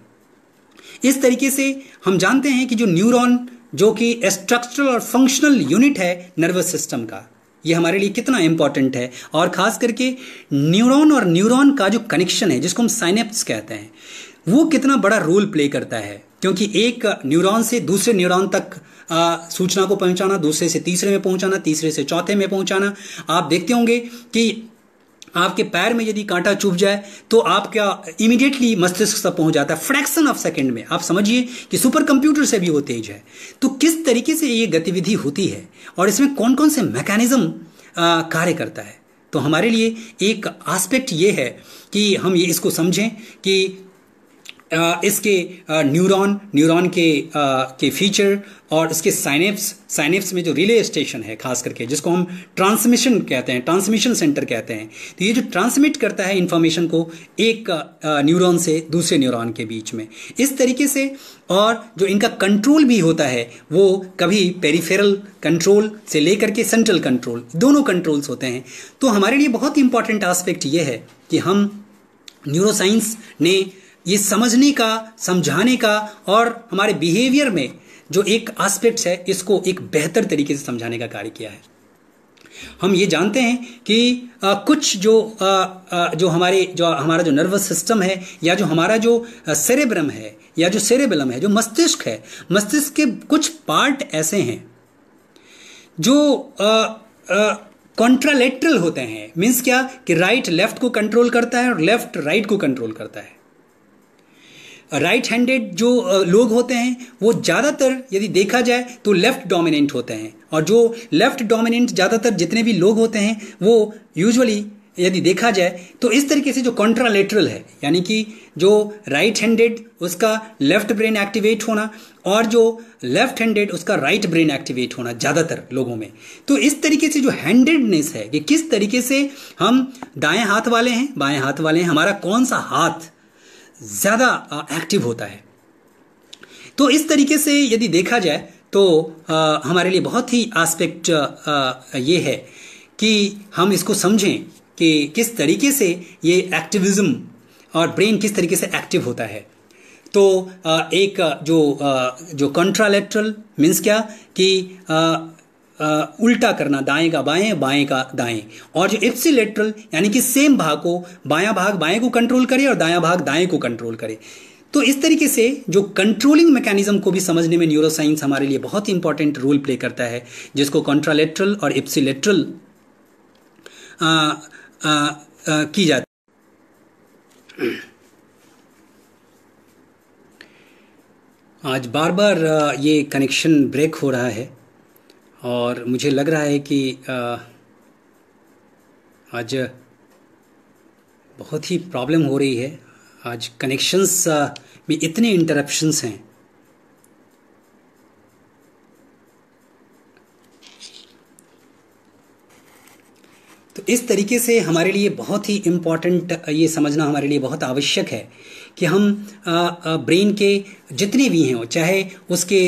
इस तरीके से हम जानते हैं कि जो न्यूरॉन जो कि स्ट्रक्चरल और फंक्शनल यूनिट है नर्वस सिस्टम का ये हमारे लिए कितना इंपॉर्टेंट है और ख़ास करके न्यूरॉन और न्यूरॉन का जो कनेक्शन है जिसको हम साइनेप्स कहते हैं वो कितना बड़ा रोल प्ले करता है क्योंकि एक न्यूरॉन से दूसरे न्यूरॉन तक सूचना को पहुंचाना दूसरे से तीसरे में पहुंचाना तीसरे से चौथे में पहुंचाना आप देखते होंगे कि आपके पैर में यदि कांटा चुभ जाए तो आपका इमीडिएटली मस्तिष्क तक पहुंच जाता है फ्रैक्शन ऑफ सेकंड में आप समझिए कि सुपर कंप्यूटर से भी वो तेज है तो किस तरीके से ये गतिविधि होती है और इसमें कौन कौन से मैकेनिज्म कार्य करता है तो हमारे लिए एक आस्पेक्ट ये है कि हम ये इसको समझें कि इसके न्यूरॉन न्यूरॉन के के फीचर और इसके साइनेप्स साइनेप्स में जो रिले स्टेशन है खास करके जिसको हम ट्रांसमिशन कहते हैं ट्रांसमिशन सेंटर कहते हैं तो ये जो ट्रांसमिट करता है इन्फॉर्मेशन को एक न्यूरॉन से दूसरे न्यूरॉन के बीच में इस तरीके से और जो इनका कंट्रोल भी होता है वो कभी पेरीफेरल कंट्रोल से लेकर के सेंट्रल कंट्रोल दोनों कंट्रोल्स होते हैं तो हमारे लिए बहुत इंपॉर्टेंट आस्पेक्ट ये है कि हम न्यूरोसाइंस ने ये समझने का समझाने का और हमारे बिहेवियर में जो एक आस्पेक्ट्स है इसको एक बेहतर तरीके से समझाने का कार्य किया है हम ये जानते हैं कि आ, कुछ जो आ, आ, जो हमारे जो हमारा जो नर्वस सिस्टम है या जो हमारा जो सेरेब्रम है या जो सेरेबलम है जो मस्तिष्क है मस्तिष्क के कुछ पार्ट ऐसे हैं जो कॉन्ट्रालेट्रल होते हैं मीन्स क्या कि राइट लेफ्ट को कंट्रोल करता है और लेफ्ट राइट को कंट्रोल करता है राइट हैंडेड जो लोग होते हैं वो ज़्यादातर यदि देखा जाए तो लेफ्ट डोमिनेंट होते हैं और जो लेफ्ट डोमिनेंट ज़्यादातर जितने भी लोग होते हैं वो यूजुअली यदि देखा जाए तो इस तरीके से जो कॉन्ट्रालेटरल है यानी कि जो राइट हैंडेड उसका लेफ्ट ब्रेन एक्टिवेट होना और जो लेफ्ट हैंडेड उसका राइट ब्रेन एक्टिवेट होना ज़्यादातर लोगों में तो इस तरीके से जो हैंडेडनेस है कि किस तरीके से हम दाएं हाथ वाले हैं बाएं हाथ वाले हैं हमारा कौन सा हाथ ज़्यादा एक्टिव होता है तो इस तरीके से यदि देखा जाए तो आ, हमारे लिए बहुत ही आस्पेक्ट ये है कि हम इसको समझें कि किस तरीके से ये एक्टिविज़्म और ब्रेन किस तरीके से एक्टिव होता है तो एक जो जो कंट्रालेट्रल मीन्स क्या कि उल्टा करना दाएं का बाएं बाएं का दाएं और जो इप्सिलेटरल यानी कि सेम भाग को बाया भाग बाएं को कंट्रोल करे और दाया भाग दाएं को कंट्रोल करे तो इस तरीके से जो कंट्रोलिंग मैकेनिज्म को भी समझने में न्यूरोसाइंस हमारे लिए बहुत इंपॉर्टेंट रोल प्ले करता है जिसको कॉन्ट्रालेट्रल और इप्सिलेट्रल की जाती आज बार बार ये कनेक्शन ब्रेक हो रहा है और मुझे लग रहा है कि आज बहुत ही प्रॉब्लम हो रही है आज कनेक्शंस में इतने इंटरप्शंस हैं तो इस तरीके से हमारे लिए बहुत ही इम्पॉर्टेंट ये समझना हमारे लिए बहुत आवश्यक है कि हम ब्रेन के जितने भी हैं चाहे उसके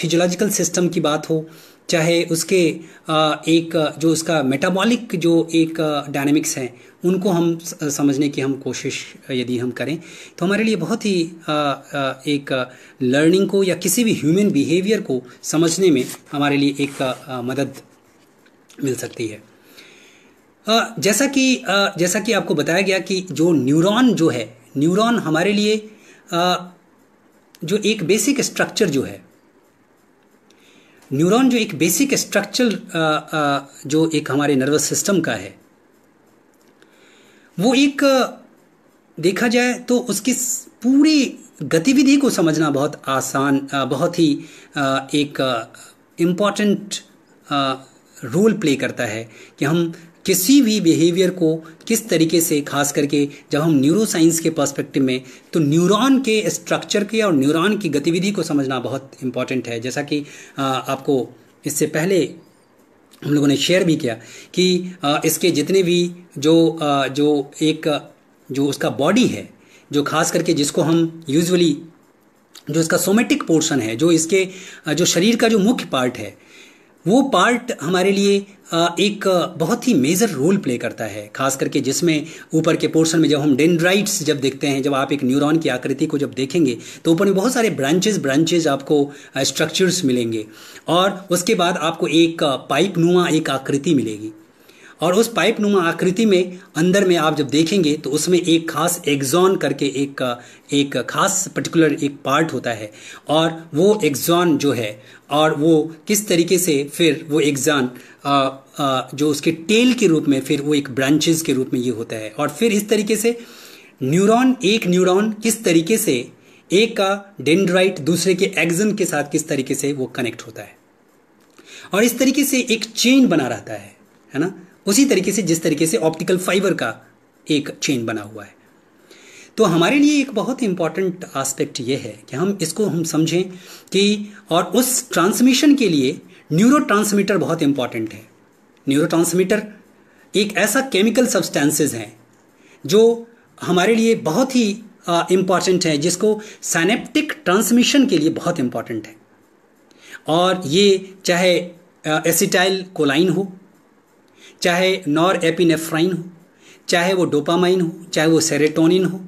फिजियोलॉजिकल सिस्टम की बात हो चाहे उसके एक जो उसका मेटाबॉलिक जो एक डायनेमिक्स हैं उनको हम समझने की हम कोशिश यदि हम करें तो हमारे लिए बहुत ही एक लर्निंग को या किसी भी ह्यूमन बिहेवियर को समझने में हमारे लिए एक मदद मिल सकती है जैसा कि जैसा कि आपको बताया गया कि जो न्यूरॉन जो है न्यूरॉन हमारे लिए जो एक बेसिक स्ट्रक्चर जो है न्यूरॉन जो एक बेसिक स्ट्रक्चर जो एक हमारे नर्वस सिस्टम का है वो एक देखा जाए तो उसकी पूरी गतिविधि को समझना बहुत आसान बहुत ही एक इम्पॉर्टेंट रोल प्ले करता है कि हम किसी भी बिहेवियर को किस तरीके से खास करके जब हम न्यूरो साइंस के पर्सपेक्टिव में तो न्यूरॉन के स्ट्रक्चर के और न्यूरॉन की गतिविधि को समझना बहुत इम्पॉर्टेंट है जैसा कि आपको इससे पहले हम लोगों ने शेयर भी किया कि इसके जितने भी जो जो एक जो उसका बॉडी है जो खास करके जिसको हम यूजुअली जो इसका सोमेटिक पोर्शन है जो इसके जो शरीर का जो मुख्य पार्ट है वो पार्ट हमारे लिए एक बहुत ही मेजर रोल प्ले करता है खास करके जिसमें ऊपर के पोर्शन में जब हम डेंड्राइट्स जब देखते हैं जब आप एक न्यूरॉन की आकृति को जब देखेंगे तो ऊपर में बहुत सारे ब्रांचेस ब्रांचेस आपको स्ट्रक्चर्स मिलेंगे और उसके बाद आपको एक पाइप नुमा एक आकृति मिलेगी और उस पाइप नुमा आकृति में अंदर में आप जब देखेंगे तो उसमें एक खास एग्जॉन करके एक एक खास पर्टिकुलर एक पार्ट होता है और वो एग्जॉन जो है और वो किस तरीके से फिर वो एक जान आ, आ, जो उसके टेल के रूप में फिर वो एक ब्रांचेस के रूप में ये होता है और फिर इस तरीके से न्यूरॉन एक न्यूरॉन किस तरीके से एक का डेंड्राइट दूसरे के एग्जम के साथ किस तरीके से वो कनेक्ट होता है और इस तरीके से एक चेन बना रहता है है ना उसी तरीके से जिस तरीके से ऑप्टिकल फाइबर का एक चेन बना हुआ है तो हमारे लिए एक बहुत इंपॉर्टेंट आस्पेक्ट ये है कि हम इसको हम समझें कि और उस ट्रांसमिशन के लिए न्यूरो बहुत इंपॉर्टेंट है न्यूरो एक ऐसा केमिकल सब्सटेंसेज हैं जो हमारे लिए बहुत ही इम्पॉर्टेंट है जिसको सैनेप्टिक ट्रांसमिशन के लिए बहुत इम्पॉर्टेंट है और ये चाहे एसिटाइल कोलाइन हो चाहे नॉर एपिनेफ्राइन हो चाहे वो डोपामाइन हो चाहे वो सेरेटोनिन हो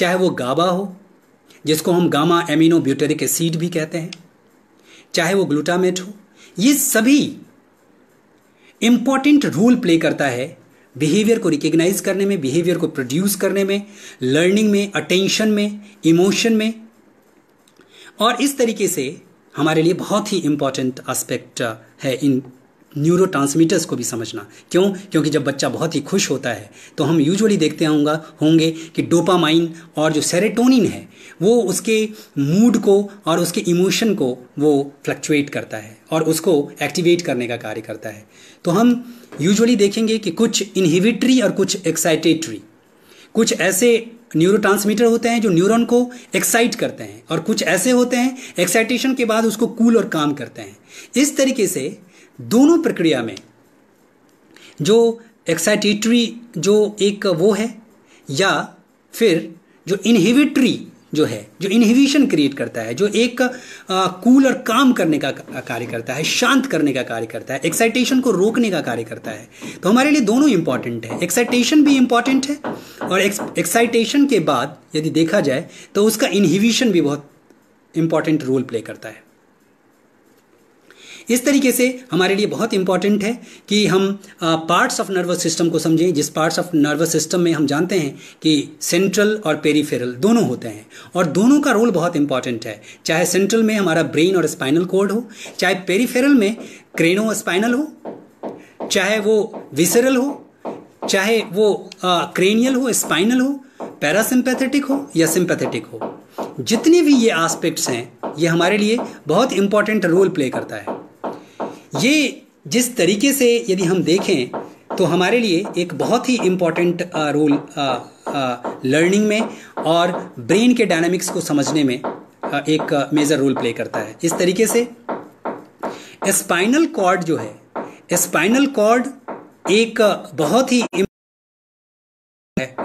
चाहे वो गाबा हो जिसको हम गामा एमिनो ब्यूटेरिक एसिड भी कहते हैं चाहे वो ग्लूटामेट हो ये सभी इंपॉर्टेंट रोल प्ले करता है बिहेवियर को रिकग्नाइज करने में बिहेवियर को प्रोड्यूस करने में लर्निंग में अटेंशन में इमोशन में और इस तरीके से हमारे लिए बहुत ही इंपॉर्टेंट एस्पेक्ट है इन न्यूरो को भी समझना क्यों क्योंकि जब बच्चा बहुत ही खुश होता है तो हम यूजुअली देखते होंगे होंगे कि डोपामाइन और जो सेरेटोनिन है वो उसके मूड को और उसके इमोशन को वो फ्लक्चुएट करता है और उसको एक्टिवेट करने का कार्य करता है तो हम यूजुअली देखेंगे कि कुछ इनहिबिटरी और कुछ एक्साइटेटरी कुछ ऐसे न्यूरो होते हैं जो न्यूरॉन को एक्साइट करते हैं और कुछ ऐसे होते हैं एक्साइटेशन के बाद उसको कूल और काम करते हैं इस तरीके से दोनों प्रक्रिया में जो एक्साइटेटरी जो एक वो है या फिर जो इनहिबिटरी जो है जो इनहिबिशन क्रिएट करता है जो एक कूल और काम करने का कार्य करता है शांत करने का कार्य करता है एक्साइटेशन को रोकने का कार्य करता है तो हमारे लिए दोनों इंपॉर्टेंट है एक्साइटेशन भी इंपॉर्टेंट है और एक्साइटेशन के बाद यदि देखा जाए तो उसका इनहिबिशन भी बहुत इंपॉर्टेंट रोल प्ले करता है इस तरीके से हमारे लिए बहुत इंपॉर्टेंट है कि हम पार्ट्स ऑफ नर्वस सिस्टम को समझें जिस पार्ट्स ऑफ नर्वस सिस्टम में हम जानते हैं कि सेंट्रल और पेरीफेरल दोनों होते हैं और दोनों का रोल बहुत इंपॉर्टेंट है चाहे सेंट्रल में हमारा ब्रेन और स्पाइनल कोड हो चाहे पेरीफेरल में क्रेनो स्पाइनल हो चाहे वो विसरल हो चाहे वो क्रेनियल हो स्पाइनल हो पैरासिम्पैथेटिक हो या सिंपैथेटिक हो जितने भी ये आस्पेक्ट्स हैं ये हमारे लिए बहुत इंपॉर्टेंट रोल प्ले करता है ये जिस तरीके से यदि हम देखें तो हमारे लिए एक बहुत ही इम्पॉर्टेंट रोल लर्निंग में और ब्रेन के डायनामिक्स को समझने में आ, एक मेजर रोल प्ले करता है इस तरीके से स्पाइनल कॉर्ड जो है स्पाइनल कॉर्ड एक बहुत ही है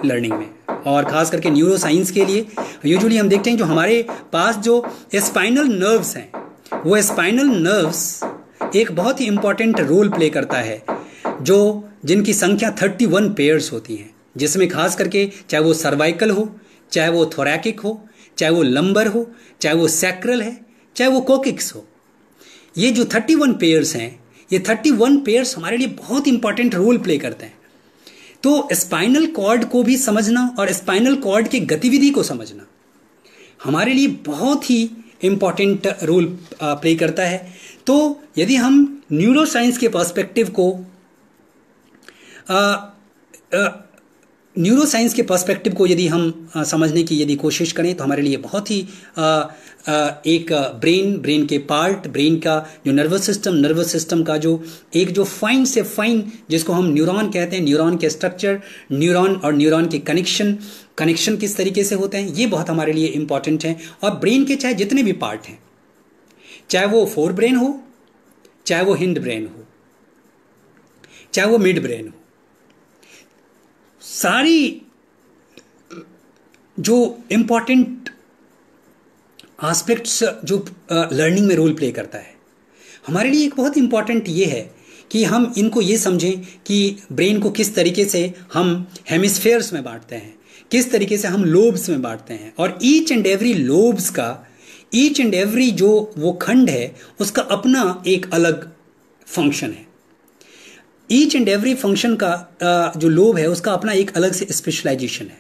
लर्निंग में और खास करके न्यूरो साइंस के लिए यूजुअली हम देखते हैं जो हमारे पास जो स्पाइनल नर्व्स हैं वो स्पाइनल नर्व्स एक बहुत ही इम्पॉर्टेंट रोल प्ले करता है जो जिनकी संख्या 31 पेयर्स होती हैं जिसमें खास करके चाहे वो सर्वाइकल हो चाहे वो थोरैकिक हो चाहे वो लंबर हो चाहे वो सैक्रल है चाहे वो कोकिक्स हो ये जो 31 पेयर्स हैं ये 31 पेयर्स हमारे लिए बहुत इंपॉर्टेंट रोल प्ले करते हैं तो स्पाइनल कॉर्ड को भी समझना और स्पाइनल कॉर्ड की गतिविधि को समझना हमारे लिए बहुत ही इम्पॉर्टेंट रोल प्ले करता है तो यदि हम न्यूरो साइंस के पर्सपेक्टिव को न्यूरो साइंस के पर्सपेक्टिव को यदि हम आ, समझने की यदि कोशिश करें तो हमारे लिए बहुत ही आ, आ, एक ब्रेन ब्रेन के पार्ट ब्रेन का जो नर्वस सिस्टम नर्वस सिस्टम का जो एक जो फाइन से फाइन जिसको हम न्यूरॉन कहते हैं न्यूरॉन के स्ट्रक्चर न्यूरॉन और न्यूरॉन के कनेक्शन कनेक्शन किस तरीके से होते हैं ये बहुत हमारे लिए इंपॉर्टेंट है और ब्रेन के चाहे जितने भी पार्ट हैं चाहे वो फोर ब्रेन हो चाहे वो हिंड ब्रेन हो चाहे वो मिड ब्रेन हो सारी जो इम्पॉर्टेंट आस्पेक्ट्स जो लर्निंग में रोल प्ले करता है हमारे लिए एक बहुत इम्पॉर्टेंट ये है कि हम इनको ये समझें कि ब्रेन को किस तरीके से हम हेमिस्फेयर्स में बांटते हैं किस तरीके से हम लोब्स में बांटते हैं और ईच एंड एवरी लोब्स का ईच एंड एवरी जो वो खंड है उसका अपना एक अलग फंक्शन है ईच एंड एवरी फंक्शन का जो लोभ है उसका अपना एक अलग से स्पेशलाइजेशन है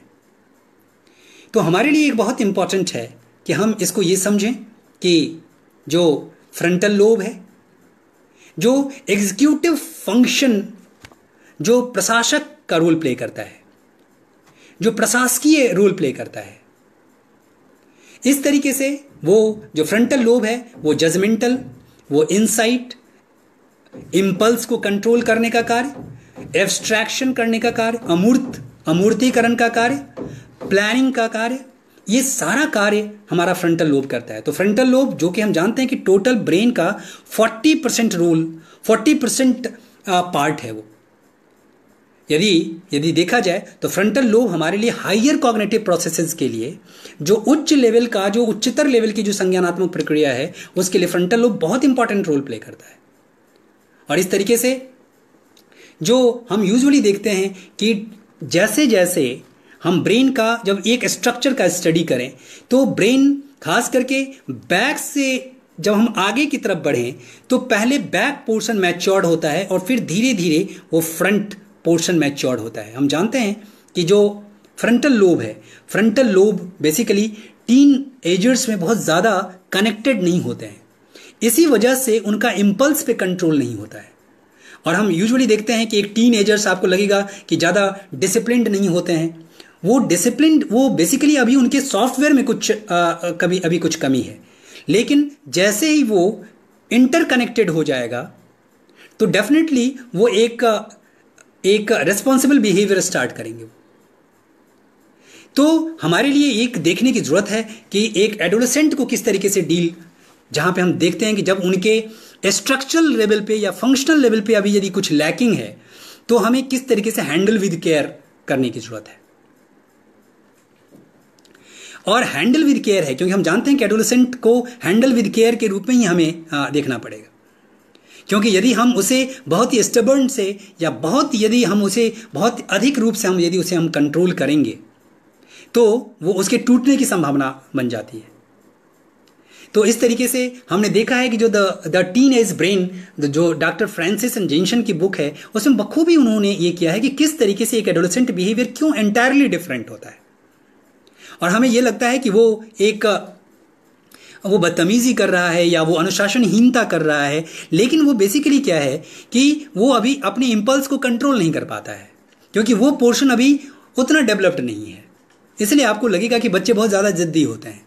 तो हमारे लिए एक बहुत इंपॉर्टेंट है कि हम इसको ये समझें कि जो फ्रंटल लोभ है जो एग्जीक्यूटिव फंक्शन जो प्रशासक का रोल प्ले करता है जो प्रशासकीय रोल प्ले करता है इस तरीके से वो जो फ्रंटल लोब है वो जजमेंटल वो इंसाइट इम्पल्स को कंट्रोल करने का कार्य एब्स्ट्रैक्शन करने का कार्य अमूर्त अमूर्तीकरण का कार्य प्लानिंग का कार्य ये सारा कार्य हमारा फ्रंटल लोब करता है तो फ्रंटल लोब जो कि हम जानते हैं कि टोटल ब्रेन का 40 परसेंट रोल 40 परसेंट पार्ट है वो यदि यदि देखा जाए तो फ्रंटल लोब हमारे लिए हाइयर कॉग्नेटिव प्रोसेसेस के लिए जो उच्च लेवल का जो उच्चतर लेवल की जो संज्ञानात्मक प्रक्रिया है उसके लिए फ्रंटल लोब बहुत इंपॉर्टेंट रोल प्ले करता है और इस तरीके से जो हम यूजुअली देखते हैं कि जैसे जैसे हम ब्रेन का जब एक स्ट्रक्चर का स्टडी करें तो ब्रेन खास करके बैक से जब हम आगे की तरफ बढ़ें तो पहले बैक पोर्शन मैच्योर्ड होता है और फिर धीरे धीरे वो फ्रंट पोर्शन मैच्योर्ड होता है हम जानते हैं कि जो फ्रंटल लोब है frontal lobe basically teenagers में बहुत ज़्यादा कनेक्टेड नहीं होते हैं इसी वजह से उनका इम्पल्स पे कंट्रोल नहीं होता है और हम यूजुअली देखते हैं कि एक टीन एजर्स आपको लगेगा कि ज़्यादा डिसिप्लिनड नहीं होते हैं वो डिसिप्लिन वो बेसिकली अभी उनके सॉफ्टवेयर में कुछ आ, कभी अभी कुछ कमी है लेकिन जैसे ही वो इंटरकनेक्टेड हो जाएगा तो डेफिनेटली वो एक एक रेस्पॉन्सिबल बिहेवियर स्टार्ट करेंगे तो हमारे लिए एक देखने की ज़रूरत है कि एक एडोलसेंट को किस तरीके से डील जहां पे हम देखते हैं कि जब उनके स्ट्रक्चरल लेवल पे या फंक्शनल लेवल पे अभी यदि कुछ लैकिंग है तो हमें किस तरीके से हैंडल विद केयर करने की ज़रूरत है और हैंडल विद केयर है क्योंकि हम जानते हैं कि एडोलसेंट को हैंडल विद केयर के रूप में ही हमें हाँ, देखना पड़ेगा क्योंकि यदि हम उसे बहुत ही स्टबर्न से या बहुत यदि हम उसे बहुत अधिक रूप से हम यदि उसे हम कंट्रोल करेंगे तो वो उसके टूटने की संभावना बन जाती है तो इस तरीके से हमने देखा है कि जो the the teen age brain जो डॉक्टर फ्रांसिस एंड जेंशन की बुक है उसमें बखूबी उन्होंने ये किया है कि किस तरीके से एक एडोलसेंट बिहेवियर क्यों एंटायरली डिफरेंट होता है और हमें यह लगता है कि वो एक वो बदतमीज़ी कर रहा है या वो अनुशासनहीनता कर रहा है लेकिन वो बेसिकली क्या है कि वो अभी अपने इम्पल्स को कंट्रोल नहीं कर पाता है क्योंकि वो पोर्शन अभी उतना डेवलप्ड नहीं है इसलिए आपको लगेगा कि बच्चे बहुत ज़्यादा जिद्दी होते हैं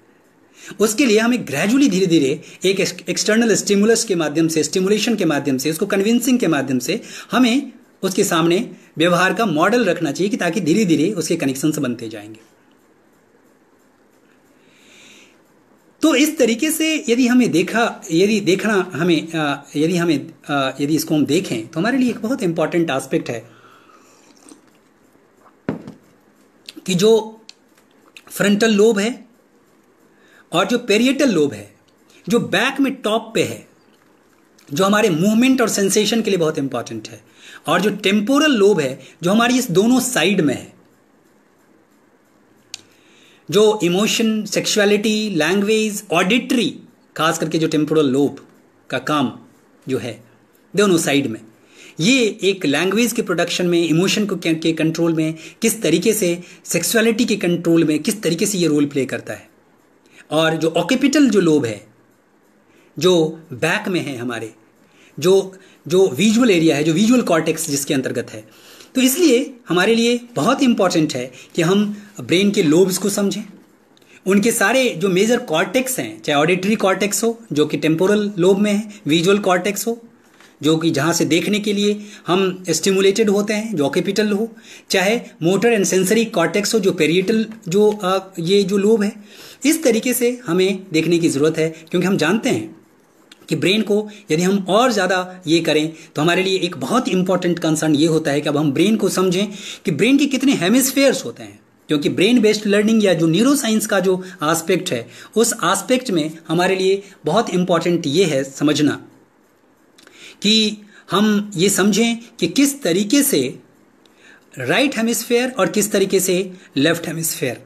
उसके लिए हमें ग्रेजुअली धीरे धीरे एक एक्सटर्नल स्टिमुलस के माध्यम से स्टिमुलेशन के माध्यम से उसको कन्विंसिंग के माध्यम से हमें उसके सामने व्यवहार का मॉडल रखना चाहिए कि ताकि धीरे धीरे उसके कनेक्शंस बनते जाएंगे तो इस तरीके से यदि हमें देखा यदि देखना हमें यदि हमें यदि इसको हम देखें तो हमारे लिए एक बहुत इंपॉर्टेंट आस्पेक्ट है कि जो फ्रंटल लोब है और जो पेरिएटल लोब है जो बैक में टॉप पे है जो हमारे मूवमेंट और सेंसेशन के लिए बहुत इंपॉर्टेंट है और जो टेम्पोरल लोब है जो हमारी इस दोनों साइड में है जो इमोशन सेक्सुअलिटी लैंग्वेज ऑडिटरी खास करके जो टेम्पोरल लोब का काम जो है दोनों साइड में ये एक लैंग्वेज के प्रोडक्शन में इमोशन को के कंट्रोल में किस तरीके से सेक्सुअलिटी के कंट्रोल में किस तरीके से ये रोल प्ले करता है और जो ऑक्यूपिटल जो लोब है जो बैक में है हमारे जो जो विजुअल एरिया है जो विजुअल कॉर्टेक्स जिसके अंतर्गत है तो इसलिए हमारे लिए बहुत इंपॉर्टेंट है कि हम ब्रेन के लोब्स को समझें उनके सारे जो मेजर कॉर्टेक्स हैं चाहे ऑडिटरी कॉर्टेक्स हो जो कि टेम्पोरल लोब में है विजुअल कॉर्टेक्स हो जो कि जहाँ से देखने के लिए हम स्टिमुलेटेड होते हैं जो ऑकेपिटल हो चाहे मोटर एंड सेंसरी कॉर्टेक्स हो जो पेरिएटल जो आ, ये जो लोब है इस तरीके से हमें देखने की ज़रूरत है क्योंकि हम जानते हैं कि ब्रेन को यदि हम और ज़्यादा ये करें तो हमारे लिए एक बहुत इंपॉर्टेंट कंसर्न ये होता है कि अब हम ब्रेन को समझें कि ब्रेन के कितने हेमिस्फेयर्स होते हैं क्योंकि ब्रेन बेस्ड लर्निंग या जो न्यूरो साइंस का जो आस्पेक्ट है उस आस्पेक्ट में हमारे लिए बहुत इंपॉर्टेंट ये है समझना कि हम ये समझें कि किस तरीके से राइट हेमिस्फेयर और किस तरीके से लेफ्ट हेमिस्फेयर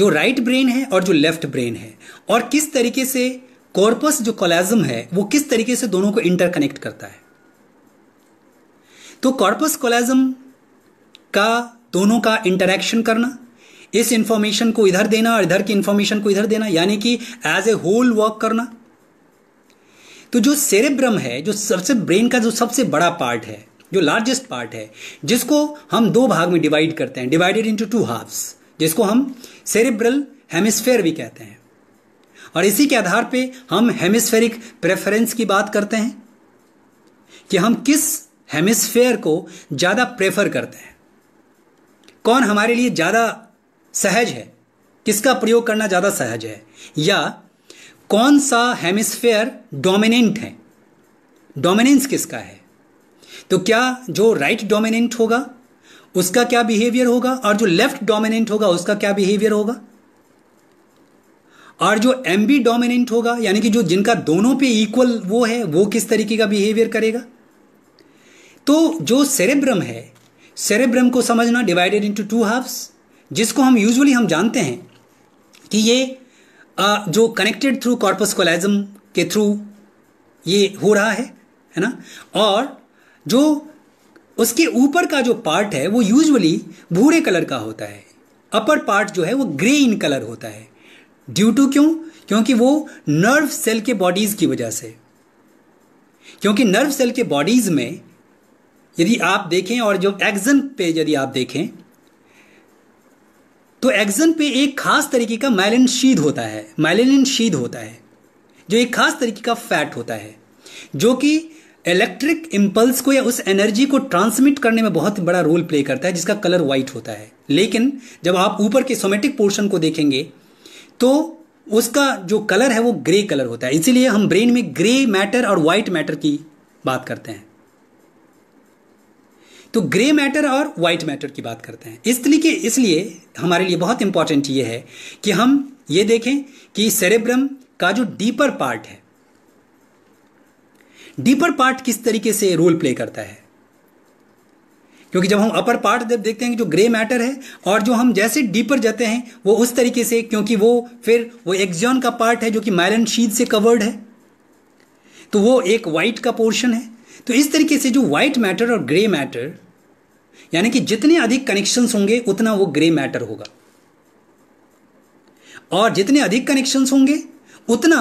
जो राइट ब्रेन है और जो लेफ्ट ब्रेन है और किस तरीके से कॉर्पस जो कोलाजम है वो किस तरीके से दोनों को इंटरकनेक्ट करता है तो कॉर्पस कोलाजम का दोनों का इंटरेक्शन करना इस इंफॉर्मेशन को इधर देना और इधर की इंफॉर्मेशन को इधर देना यानी कि एज ए होल वर्क करना तो जो सेरेब्रम है जो सबसे ब्रेन का जो सबसे बड़ा पार्ट है जो लार्जेस्ट पार्ट है जिसको हम दो भाग में डिवाइड करते हैं डिवाइडेड इंटू टू हाफ्स जिसको हम सेरेब्रल हेमिस्फेयर भी कहते हैं और इसी के आधार पे हम हेमिस्फेरिक प्रेफरेंस की बात करते हैं कि हम किस हेमिस्फेयर को ज़्यादा प्रेफर करते हैं कौन हमारे लिए ज़्यादा सहज है किसका प्रयोग करना ज़्यादा सहज है या कौन सा हेमिस्फेयर डोमिनेंट है डोमिनेंस किसका है तो क्या जो राइट right डोमिनेंट होगा उसका क्या बिहेवियर होगा और जो लेफ्ट डोमिनेंट होगा उसका क्या बिहेवियर होगा और जो एम बी डोमिनेंट होगा यानी कि जो जिनका दोनों पे इक्वल वो है वो किस तरीके का बिहेवियर करेगा तो जो सेरेब्रम है सेरेब्रम को समझना डिवाइडेड इंटू टू हाफ्स जिसको हम यूजुअली हम जानते हैं कि ये आ, जो कनेक्टेड थ्रू कॉर्पस के थ्रू ये हो रहा है है ना और जो उसके ऊपर का जो पार्ट है वो यूजुअली भूरे कलर का होता है अपर पार्ट जो है वो ग्रे इन कलर होता है ड्यू टू क्यों क्योंकि वो नर्व सेल के बॉडीज की वजह से क्योंकि नर्व सेल के बॉडीज में यदि आप देखें और जो एक्जन पे यदि आप देखें तो एक्जन पे एक खास तरीके का माइलिन शीद होता है माइलिन शीद होता है जो एक खास तरीके का फैट होता है जो कि इलेक्ट्रिक इम्पल्स को या उस एनर्जी को ट्रांसमिट करने में बहुत बड़ा रोल प्ले करता है जिसका कलर व्हाइट होता है लेकिन जब आप ऊपर के सोमेटिक पोर्शन को देखेंगे तो उसका जो कलर है वो ग्रे कलर होता है इसीलिए हम ब्रेन में ग्रे मैटर और वाइट मैटर की बात करते हैं तो ग्रे मैटर और वाइट मैटर की बात करते हैं इस तरीके इसलिए हमारे लिए बहुत इंपॉर्टेंट ये है कि हम ये देखें कि सेरेब्रम का जो डीपर पार्ट है डीपर पार्ट किस तरीके से रोल प्ले करता है क्योंकि जब हम अपर पार्ट जब देखते हैं कि जो ग्रे मैटर है और जो हम जैसे डीपर जाते हैं वो उस तरीके से क्योंकि वो फिर वो एक्जॉन का पार्ट है जो कि माइलन शीद से कवर्ड है तो वो एक वाइट का पोर्शन है तो इस तरीके से जो व्हाइट मैटर और ग्रे मैटर यानी कि जितने अधिक कनेक्शंस होंगे उतना वो ग्रे मैटर होगा और जितने अधिक कनेक्शंस होंगे उतना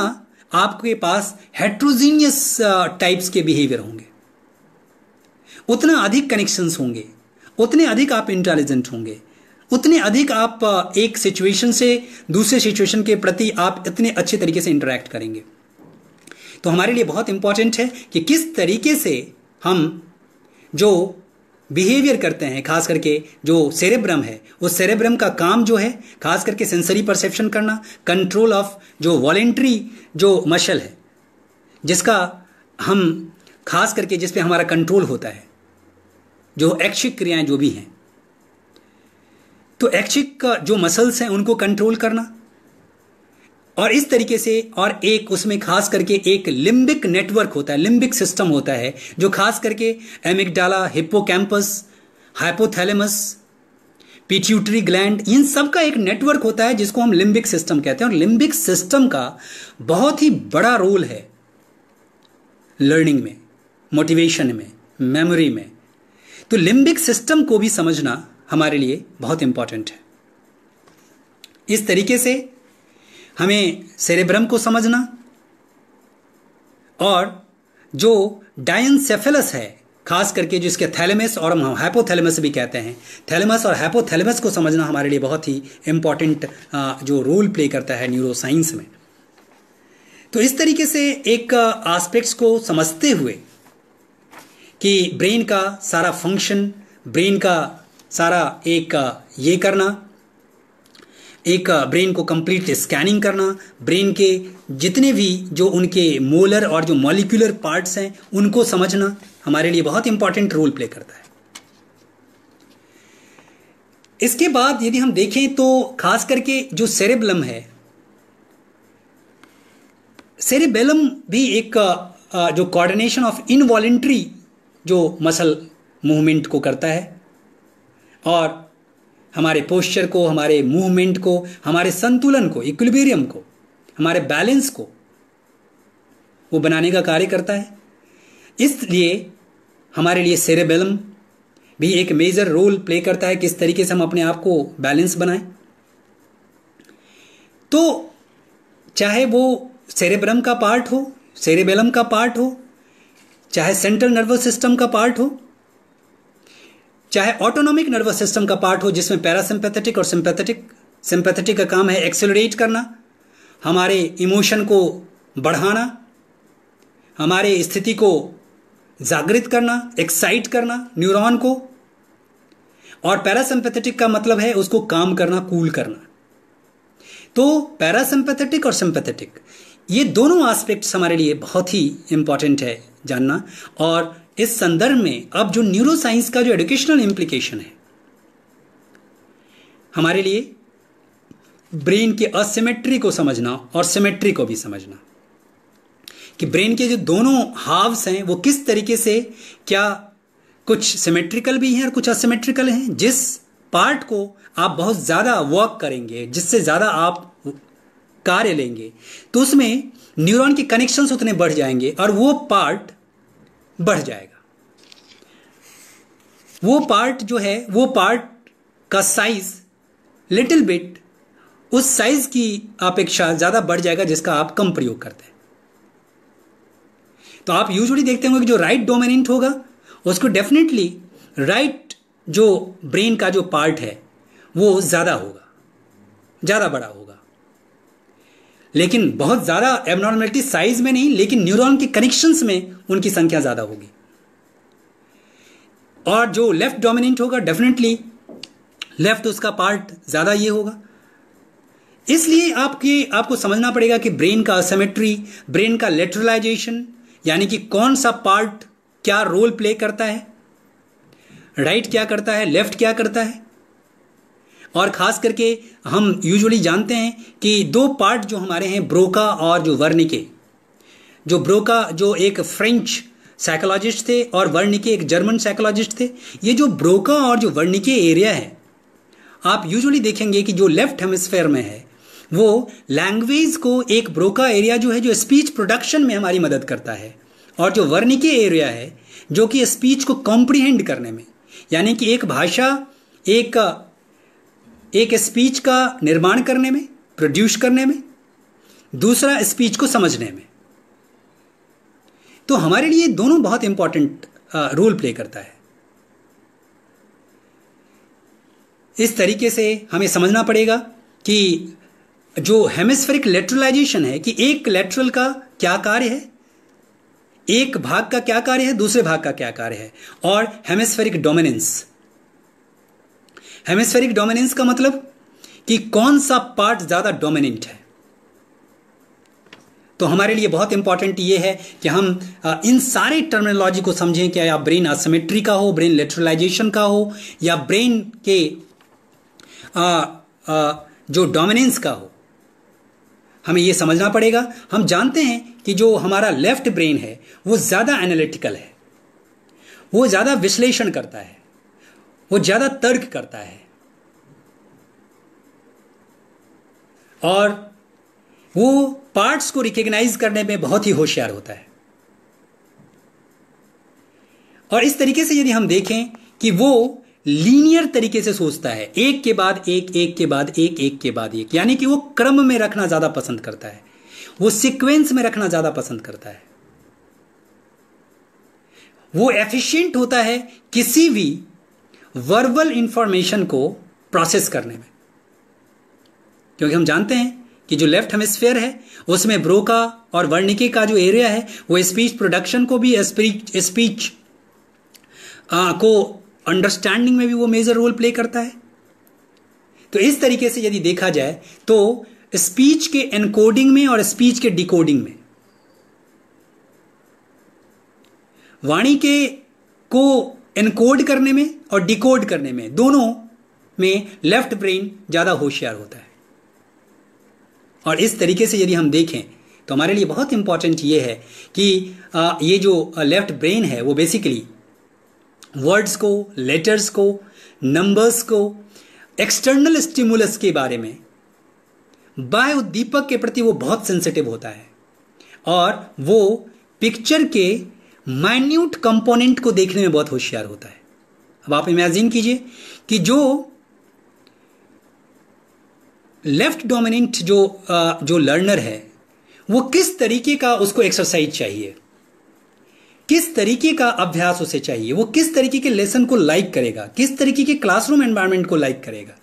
आपके पास हेट्रोजीनियस टाइप्स uh, के बिहेवियर होंगे उतना अधिक कनेक्शंस होंगे उतने अधिक आप इंटेलिजेंट होंगे उतने अधिक आप uh, एक सिचुएशन से दूसरे सिचुएशन के प्रति आप इतने अच्छे तरीके से इंटरेक्ट करेंगे तो हमारे लिए बहुत इंपॉर्टेंट है कि किस तरीके से हम जो बिहेवियर करते हैं खास करके जो सेरेब्रम है उस सेरेब्रम का काम जो है खास करके सेंसरी परसेप्शन करना कंट्रोल ऑफ जो वॉलेंट्री जो मशल है जिसका हम खास करके जिस पे हमारा कंट्रोल होता है जो ऐच्छिक क्रियाएं जो भी हैं तो ऐच्छिक का जो मसल्स हैं उनको कंट्रोल करना और इस तरीके से और एक उसमें खास करके एक लिम्बिक नेटवर्क होता है लिम्बिक सिस्टम होता है जो खास करके amygdala campus hypothalamus pituitary gland इन सब का एक नेटवर्क होता है जिसको हम लिम्बिक सिस्टम कहते हैं और लिम्बिक सिस्टम का बहुत ही बड़ा रोल है लर्निंग में मोटिवेशन में मेमोरी में तो लिम्बिक सिस्टम को भी समझना हमारे लिए बहुत इंपॉर्टेंट है इस तरीके से हमें सेरेब्रम को समझना और जो डायनसेफेलस है खास करके जो इसके थैलेमस और हम हाइपोथैलेमस भी कहते हैं थैलेमस और हाइपोथैलेमस को समझना हमारे लिए बहुत ही इम्पॉर्टेंट जो रोल प्ले करता है न्यूरोसाइंस में तो इस तरीके से एक आस्पेक्ट्स को समझते हुए कि ब्रेन का सारा फंक्शन ब्रेन का सारा एक ये करना एक ब्रेन को कंप्लीट स्कैनिंग करना ब्रेन के जितने भी जो उनके मोलर और जो मॉलिकुलर पार्ट्स हैं उनको समझना हमारे लिए बहुत इंपॉर्टेंट रोल प्ले करता है इसके बाद यदि हम देखें तो खास करके जो सेरेबलम है सेरेबेलम भी एक जो कोऑर्डिनेशन ऑफ इनवॉलेंट्री जो मसल मूवमेंट को करता है और हमारे पोस्चर को हमारे मूवमेंट को हमारे संतुलन को इक्विबेरियम को हमारे बैलेंस को वो बनाने का कार्य करता है इसलिए हमारे लिए सेरेबेलम भी एक मेजर रोल प्ले करता है किस तरीके से हम अपने आप को बैलेंस बनाएं तो चाहे वो सेरेब्रम का पार्ट हो सेरेबेलम का पार्ट हो चाहे सेंट्रल नर्वस सिस्टम का पार्ट हो चाहे ऑटोनॉमिक नर्वस सिस्टम का पार्ट हो जिसमें पैरासिम्पैथेटिक और सिंपैथेटिक सिंपैथेटिक का काम है एक्सेलरेट करना हमारे इमोशन को बढ़ाना हमारे स्थिति को जागृत करना एक्साइट करना न्यूरॉन को और पैरासिम्पैथेटिक का मतलब है उसको काम करना कूल करना तो पैरासिम्पैथेटिक और सिंपैथेटिक ये दोनों एस्पेक्ट्स हमारे लिए बहुत ही इंपॉर्टेंट है जानना और इस संदर्भ में अब जो न्यूरो साइंस का जो एडुकेशनल इंप्लीकेशन है हमारे लिए ब्रेन के असिमेट्री को समझना और सिमेट्री को भी समझना कि ब्रेन के जो दोनों हाव्स हैं वो किस तरीके से क्या कुछ सिमेट्रिकल भी हैं और कुछ असिमेट्रिकल हैं जिस पार्ट को आप बहुत ज़्यादा वर्क करेंगे जिससे ज़्यादा आप कार्य लेंगे तो उसमें न्यूरॉन के कनेक्शंस उतने बढ़ जाएंगे और वो पार्ट बढ़ जाएगा वो पार्ट जो है वो पार्ट का साइज लिटिल बिट उस साइज की अपेक्षा ज़्यादा बढ़ जाएगा जिसका आप कम प्रयोग करते हैं तो आप यूजुअली देखते होंगे कि जो राइट डोमिनेंट होगा उसको डेफिनेटली राइट जो ब्रेन का जो पार्ट है वो ज़्यादा होगा ज़्यादा बड़ा होगा लेकिन बहुत ज़्यादा एबनॉर्मेलिटी साइज में नहीं लेकिन न्यूरॉन के कनेक्शंस में उनकी संख्या ज़्यादा होगी और जो लेफ्ट डोमिनेंट होगा डेफिनेटली लेफ्ट उसका पार्ट ज़्यादा ये होगा इसलिए आपके आपको समझना पड़ेगा कि ब्रेन का असेमेट्री ब्रेन का लेटरलाइजेशन यानी कि कौन सा पार्ट क्या रोल प्ले करता है राइट right क्या करता है लेफ्ट क्या करता है और ख़ास करके हम यूजुअली जानते हैं कि दो पार्ट जो हमारे हैं ब्रोका और जो वर्निके जो ब्रोका जो एक फ्रेंच साइकोलॉजिस्ट थे और वर्णिके एक जर्मन साइकोलॉजिस्ट थे ये जो ब्रोका और जो वर्णिके एरिया है आप यूजुअली देखेंगे कि जो लेफ्ट हेमिस्फेयर में है वो लैंग्वेज को एक ब्रोका एरिया जो है जो स्पीच प्रोडक्शन में हमारी मदद करता है और जो वर्णिके एरिया है जो कि स्पीच को कॉम्प्रिहेंड करने में यानी कि एक भाषा एक एक स्पीच का निर्माण करने में प्रोड्यूस करने में दूसरा स्पीच को समझने में तो हमारे लिए दोनों बहुत इंपॉर्टेंट रोल प्ले करता है इस तरीके से हमें समझना पड़ेगा कि जो हेमिस्फेरिक लेटरलाइजेशन है कि एक लेटरल का क्या कार्य है एक भाग का क्या कार्य है दूसरे भाग का क्या कार्य है और हेमिस्फेरिक डोमिनेंस हेमिस्फेरिक डोमिनेंस का मतलब कि कौन सा पार्ट ज्यादा डोमिनेंट है तो हमारे लिए बहुत इंपॉर्टेंट ये है कि हम इन सारे टर्मिनोलॉजी को समझें क्या या ब्रेन असमेट्री का हो ब्रेन लेटरलाइजेशन का हो या ब्रेन के आ, आ, जो डोमिनेंस का हो हमें यह समझना पड़ेगा हम जानते हैं कि जो हमारा लेफ्ट ब्रेन है वो ज़्यादा एनालिटिकल है वो ज़्यादा विश्लेषण करता है वो ज़्यादा तर्क करता है और वो पार्ट्स को रिकग्नाइज करने में बहुत ही होशियार होता है और इस तरीके से यदि हम देखें कि वो लीनियर तरीके से सोचता है एक के बाद एक एक के बाद एक एक के बाद एक यानी कि वो क्रम में रखना ज्यादा पसंद करता है वो सीक्वेंस में रखना ज्यादा पसंद करता है वो एफिशिएंट होता है किसी भी वर्बल इंफॉर्मेशन को प्रोसेस करने में क्योंकि हम जानते हैं कि जो लेफ्ट हेमिस्फेयर है उसमें ब्रोका और वर्णिके का जो एरिया है वो स्पीच प्रोडक्शन को भी स्पीच स्पीच को अंडरस्टैंडिंग में भी वो मेजर रोल प्ले करता है तो इस तरीके से यदि देखा जाए तो स्पीच के एनकोडिंग में और स्पीच के डिकोडिंग में वाणी के को एनकोड करने में और डिकोड करने में दोनों में लेफ्ट ब्रेन ज़्यादा होशियार होता है और इस तरीके से यदि हम देखें तो हमारे लिए बहुत इंपॉर्टेंट ये है कि ये जो लेफ्ट ब्रेन है वो बेसिकली वर्ड्स को लेटर्स को नंबर्स को एक्सटर्नल स्टिमुलस के बारे में बाय उद्दीपक के प्रति वो बहुत सेंसिटिव होता है और वो पिक्चर के माइन्यूट कंपोनेंट को देखने में बहुत होशियार होता है अब आप इमेजिन कीजिए कि जो लेफ्ट डोमिनेंट जो uh, जो लर्नर है वो किस तरीके का उसको एक्सरसाइज चाहिए किस तरीके का अभ्यास उसे चाहिए वो किस तरीके के लेसन को लाइक करेगा किस तरीके के क्लासरूम एनवायरमेंट को लाइक करेगा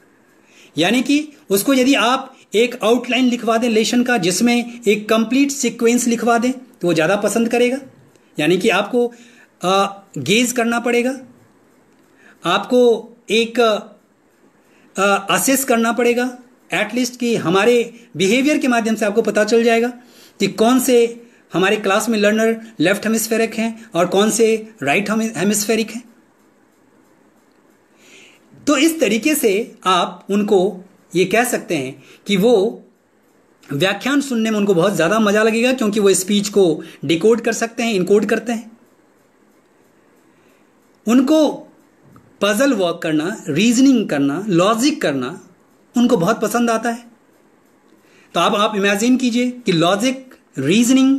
यानी कि उसको यदि आप एक आउटलाइन लिखवा दें लेसन का जिसमें एक कंप्लीट सीक्वेंस लिखवा दें तो वो ज़्यादा पसंद करेगा यानी कि आपको आ, uh, गेज करना पड़ेगा आपको एक असेस uh, करना पड़ेगा एटलीस्ट कि हमारे बिहेवियर के माध्यम से आपको पता चल जाएगा कि कौन से हमारे क्लास में लर्नर लेफ्ट हेमिस्फेरिक हैं और कौन से राइट हेमिस्फेरिक हैं तो इस तरीके से आप उनको ये कह सकते हैं कि वो व्याख्यान सुनने में उनको बहुत ज़्यादा मज़ा लगेगा क्योंकि वो स्पीच को डिकोड कर सकते हैं इनकोड करते हैं उनको पजल वर्क करना रीजनिंग करना लॉजिक करना उनको बहुत पसंद आता है तो अब आप इमेजिन कीजिए कि लॉजिक रीजनिंग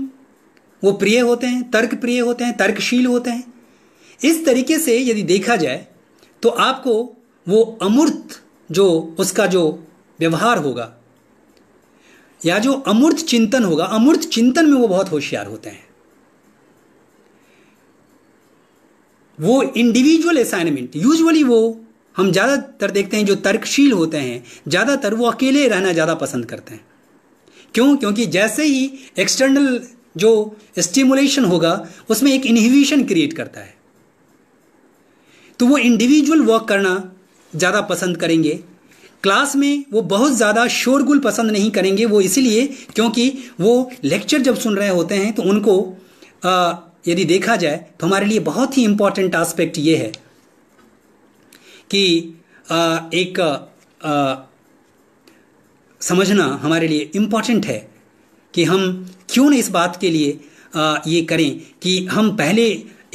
वो प्रिय होते हैं तर्क प्रिय होते हैं तर्कशील होते हैं इस तरीके से यदि देखा जाए तो आपको वो अमूर्त जो उसका जो व्यवहार होगा या जो अमूर्त चिंतन होगा अमूर्त चिंतन में वो बहुत होशियार होते हैं वो इंडिविजुअल असाइनमेंट यूजुअली वो हम ज़्यादातर देखते हैं जो तर्कशील होते हैं ज़्यादातर वो अकेले रहना ज़्यादा पसंद करते हैं क्यों क्योंकि जैसे ही एक्सटर्नल जो स्टिमुलेशन होगा उसमें एक इनहिबिशन क्रिएट करता है तो वो इंडिविजुअल वर्क करना ज़्यादा पसंद करेंगे क्लास में वो बहुत ज़्यादा शोरगुल पसंद नहीं करेंगे वो इसलिए क्योंकि वो लेक्चर जब सुन रहे होते हैं तो उनको यदि देखा जाए तो हमारे लिए बहुत ही इम्पॉर्टेंट आस्पेक्ट ये है कि एक समझना हमारे लिए इम्पॉर्टेंट है कि हम क्यों न इस बात के लिए ये करें कि हम पहले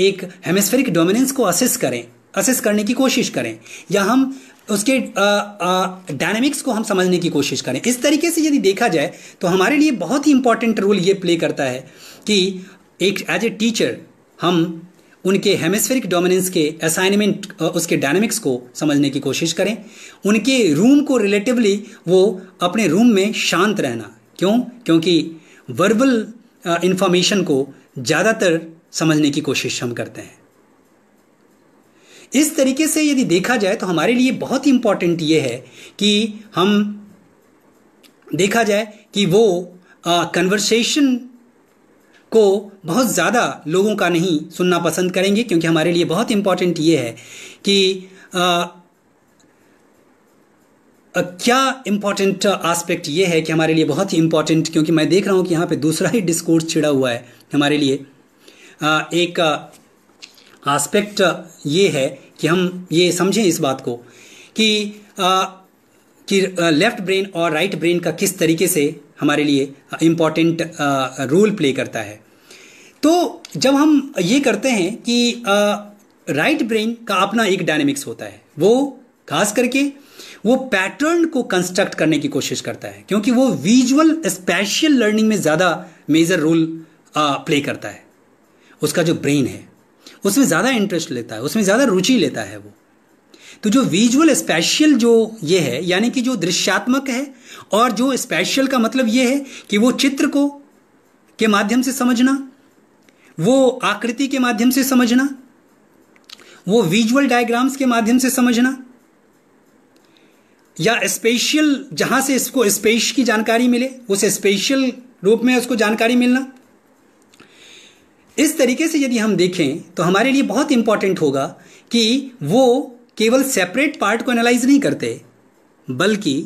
एक हेमस्फेरिक डोमिनेंस को असेस करें असेस करने की कोशिश करें या हम उसके डायनेमिक्स को हम समझने की कोशिश करें इस तरीके से यदि देखा जाए तो हमारे लिए बहुत ही इम्पॉर्टेंट रोल ये प्ले करता है कि एक एज ए टीचर हम उनके हेमिस्फेरिक डोमिनेंस के असाइनमेंट उसके डायनेमिक्स को समझने की कोशिश करें उनके रूम को रिलेटिवली वो अपने रूम में शांत रहना क्यों क्योंकि वर्बल इंफॉर्मेशन को ज़्यादातर समझने की कोशिश हम करते हैं इस तरीके से यदि देखा जाए तो हमारे लिए बहुत इंपॉर्टेंट ये है कि हम देखा जाए कि वो कन्वर्सेशन को बहुत ज़्यादा लोगों का नहीं सुनना पसंद करेंगे क्योंकि हमारे लिए बहुत इम्पॉर्टेंट ये है कि आ, आ, क्या इम्पॉर्टेंट आस्पेक्ट ये है कि हमारे लिए बहुत ही इम्पॉर्टेंट क्योंकि मैं देख रहा हूँ कि यहाँ पे दूसरा ही डिस्कोर्स छिड़ा हुआ है हमारे लिए आ, एक आस्पेक्ट ये है कि हम ये समझें इस बात को कि आ, कि लेफ्ट ब्रेन और राइट ब्रेन का किस तरीके से हमारे लिए इम्पॉर्टेंट रोल प्ले करता है तो जब हम ये करते हैं कि राइट ब्रेन का अपना एक डायनेमिक्स होता है वो खास करके वो पैटर्न को कंस्ट्रक्ट करने की कोशिश करता है क्योंकि वो विजुअल स्पेशल लर्निंग में ज़्यादा मेजर रोल प्ले करता है उसका जो ब्रेन है उसमें ज़्यादा इंटरेस्ट लेता है उसमें ज़्यादा रुचि लेता है वो तो जो विजुअल स्पेशल जो ये है यानी कि जो दृश्यात्मक है और जो स्पेशल का मतलब ये है कि वो चित्र को के माध्यम से समझना वो आकृति के माध्यम से समझना वो विजुअल डायग्राम्स के माध्यम से समझना या स्पेशियल जहां से इसको स्पेस की जानकारी मिले उस स्पेशियल रूप में उसको जानकारी मिलना इस तरीके से यदि हम देखें तो हमारे लिए बहुत इंपॉर्टेंट होगा कि वो केवल सेपरेट पार्ट को एनालाइज नहीं करते बल्कि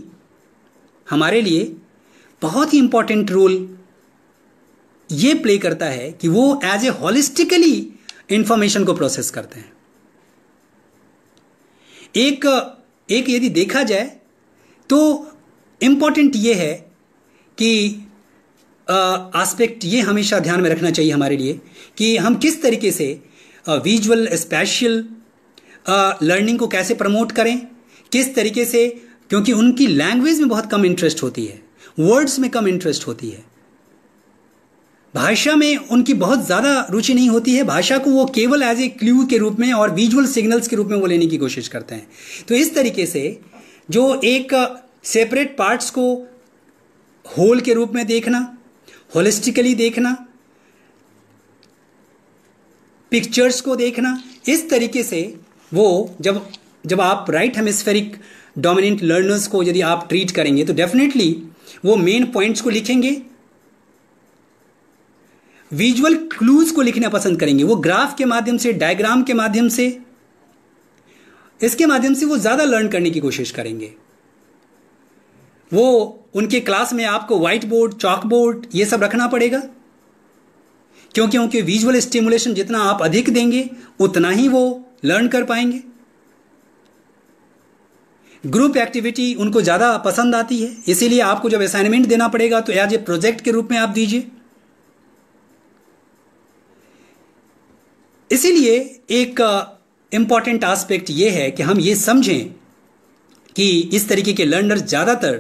हमारे लिए बहुत ही इंपॉर्टेंट रोल ये प्ले करता है कि वो एज ए हॉलिस्टिकली इंफॉर्मेशन को प्रोसेस करते हैं एक एक यदि देखा जाए तो इंपॉर्टेंट ये है कि आस्पेक्ट ये हमेशा ध्यान में रखना चाहिए हमारे लिए कि हम किस तरीके से विजुअल स्पेशल लर्निंग को कैसे प्रमोट करें किस तरीके से क्योंकि उनकी लैंग्वेज में बहुत कम इंटरेस्ट होती है वर्ड्स में कम इंटरेस्ट होती है भाषा में उनकी बहुत ज़्यादा रुचि नहीं होती है भाषा को वो केवल एज ए क्ल्यू के रूप में और विजुअल सिग्नल्स के रूप में वो लेने की कोशिश करते हैं तो इस तरीके से जो एक सेपरेट पार्ट्स को होल के रूप में देखना होलिस्टिकली देखना पिक्चर्स को देखना इस तरीके से वो जब जब आप राइट हेमिस्फेरिक डोमिनेंट लर्नर्स को यदि आप ट्रीट करेंगे तो डेफिनेटली वो मेन पॉइंट्स को लिखेंगे विजुअल क्लूज को लिखना पसंद करेंगे वो ग्राफ के माध्यम से डायग्राम के माध्यम से इसके माध्यम से वो ज़्यादा लर्न करने की कोशिश करेंगे वो उनके क्लास में आपको व्हाइट बोर्ड चॉक बोर्ड ये सब रखना पड़ेगा क्योंकि उनके विजुअल स्टिमुलेशन जितना आप अधिक देंगे उतना ही वो लर्न कर पाएंगे ग्रुप एक्टिविटी उनको ज़्यादा पसंद आती है इसीलिए आपको जब असाइनमेंट देना पड़ेगा तो एज ए प्रोजेक्ट के रूप में आप दीजिए इसीलिए एक इम्पॉर्टेंट आस्पेक्ट ये है कि हम ये समझें कि इस तरीके के लर्नर ज़्यादातर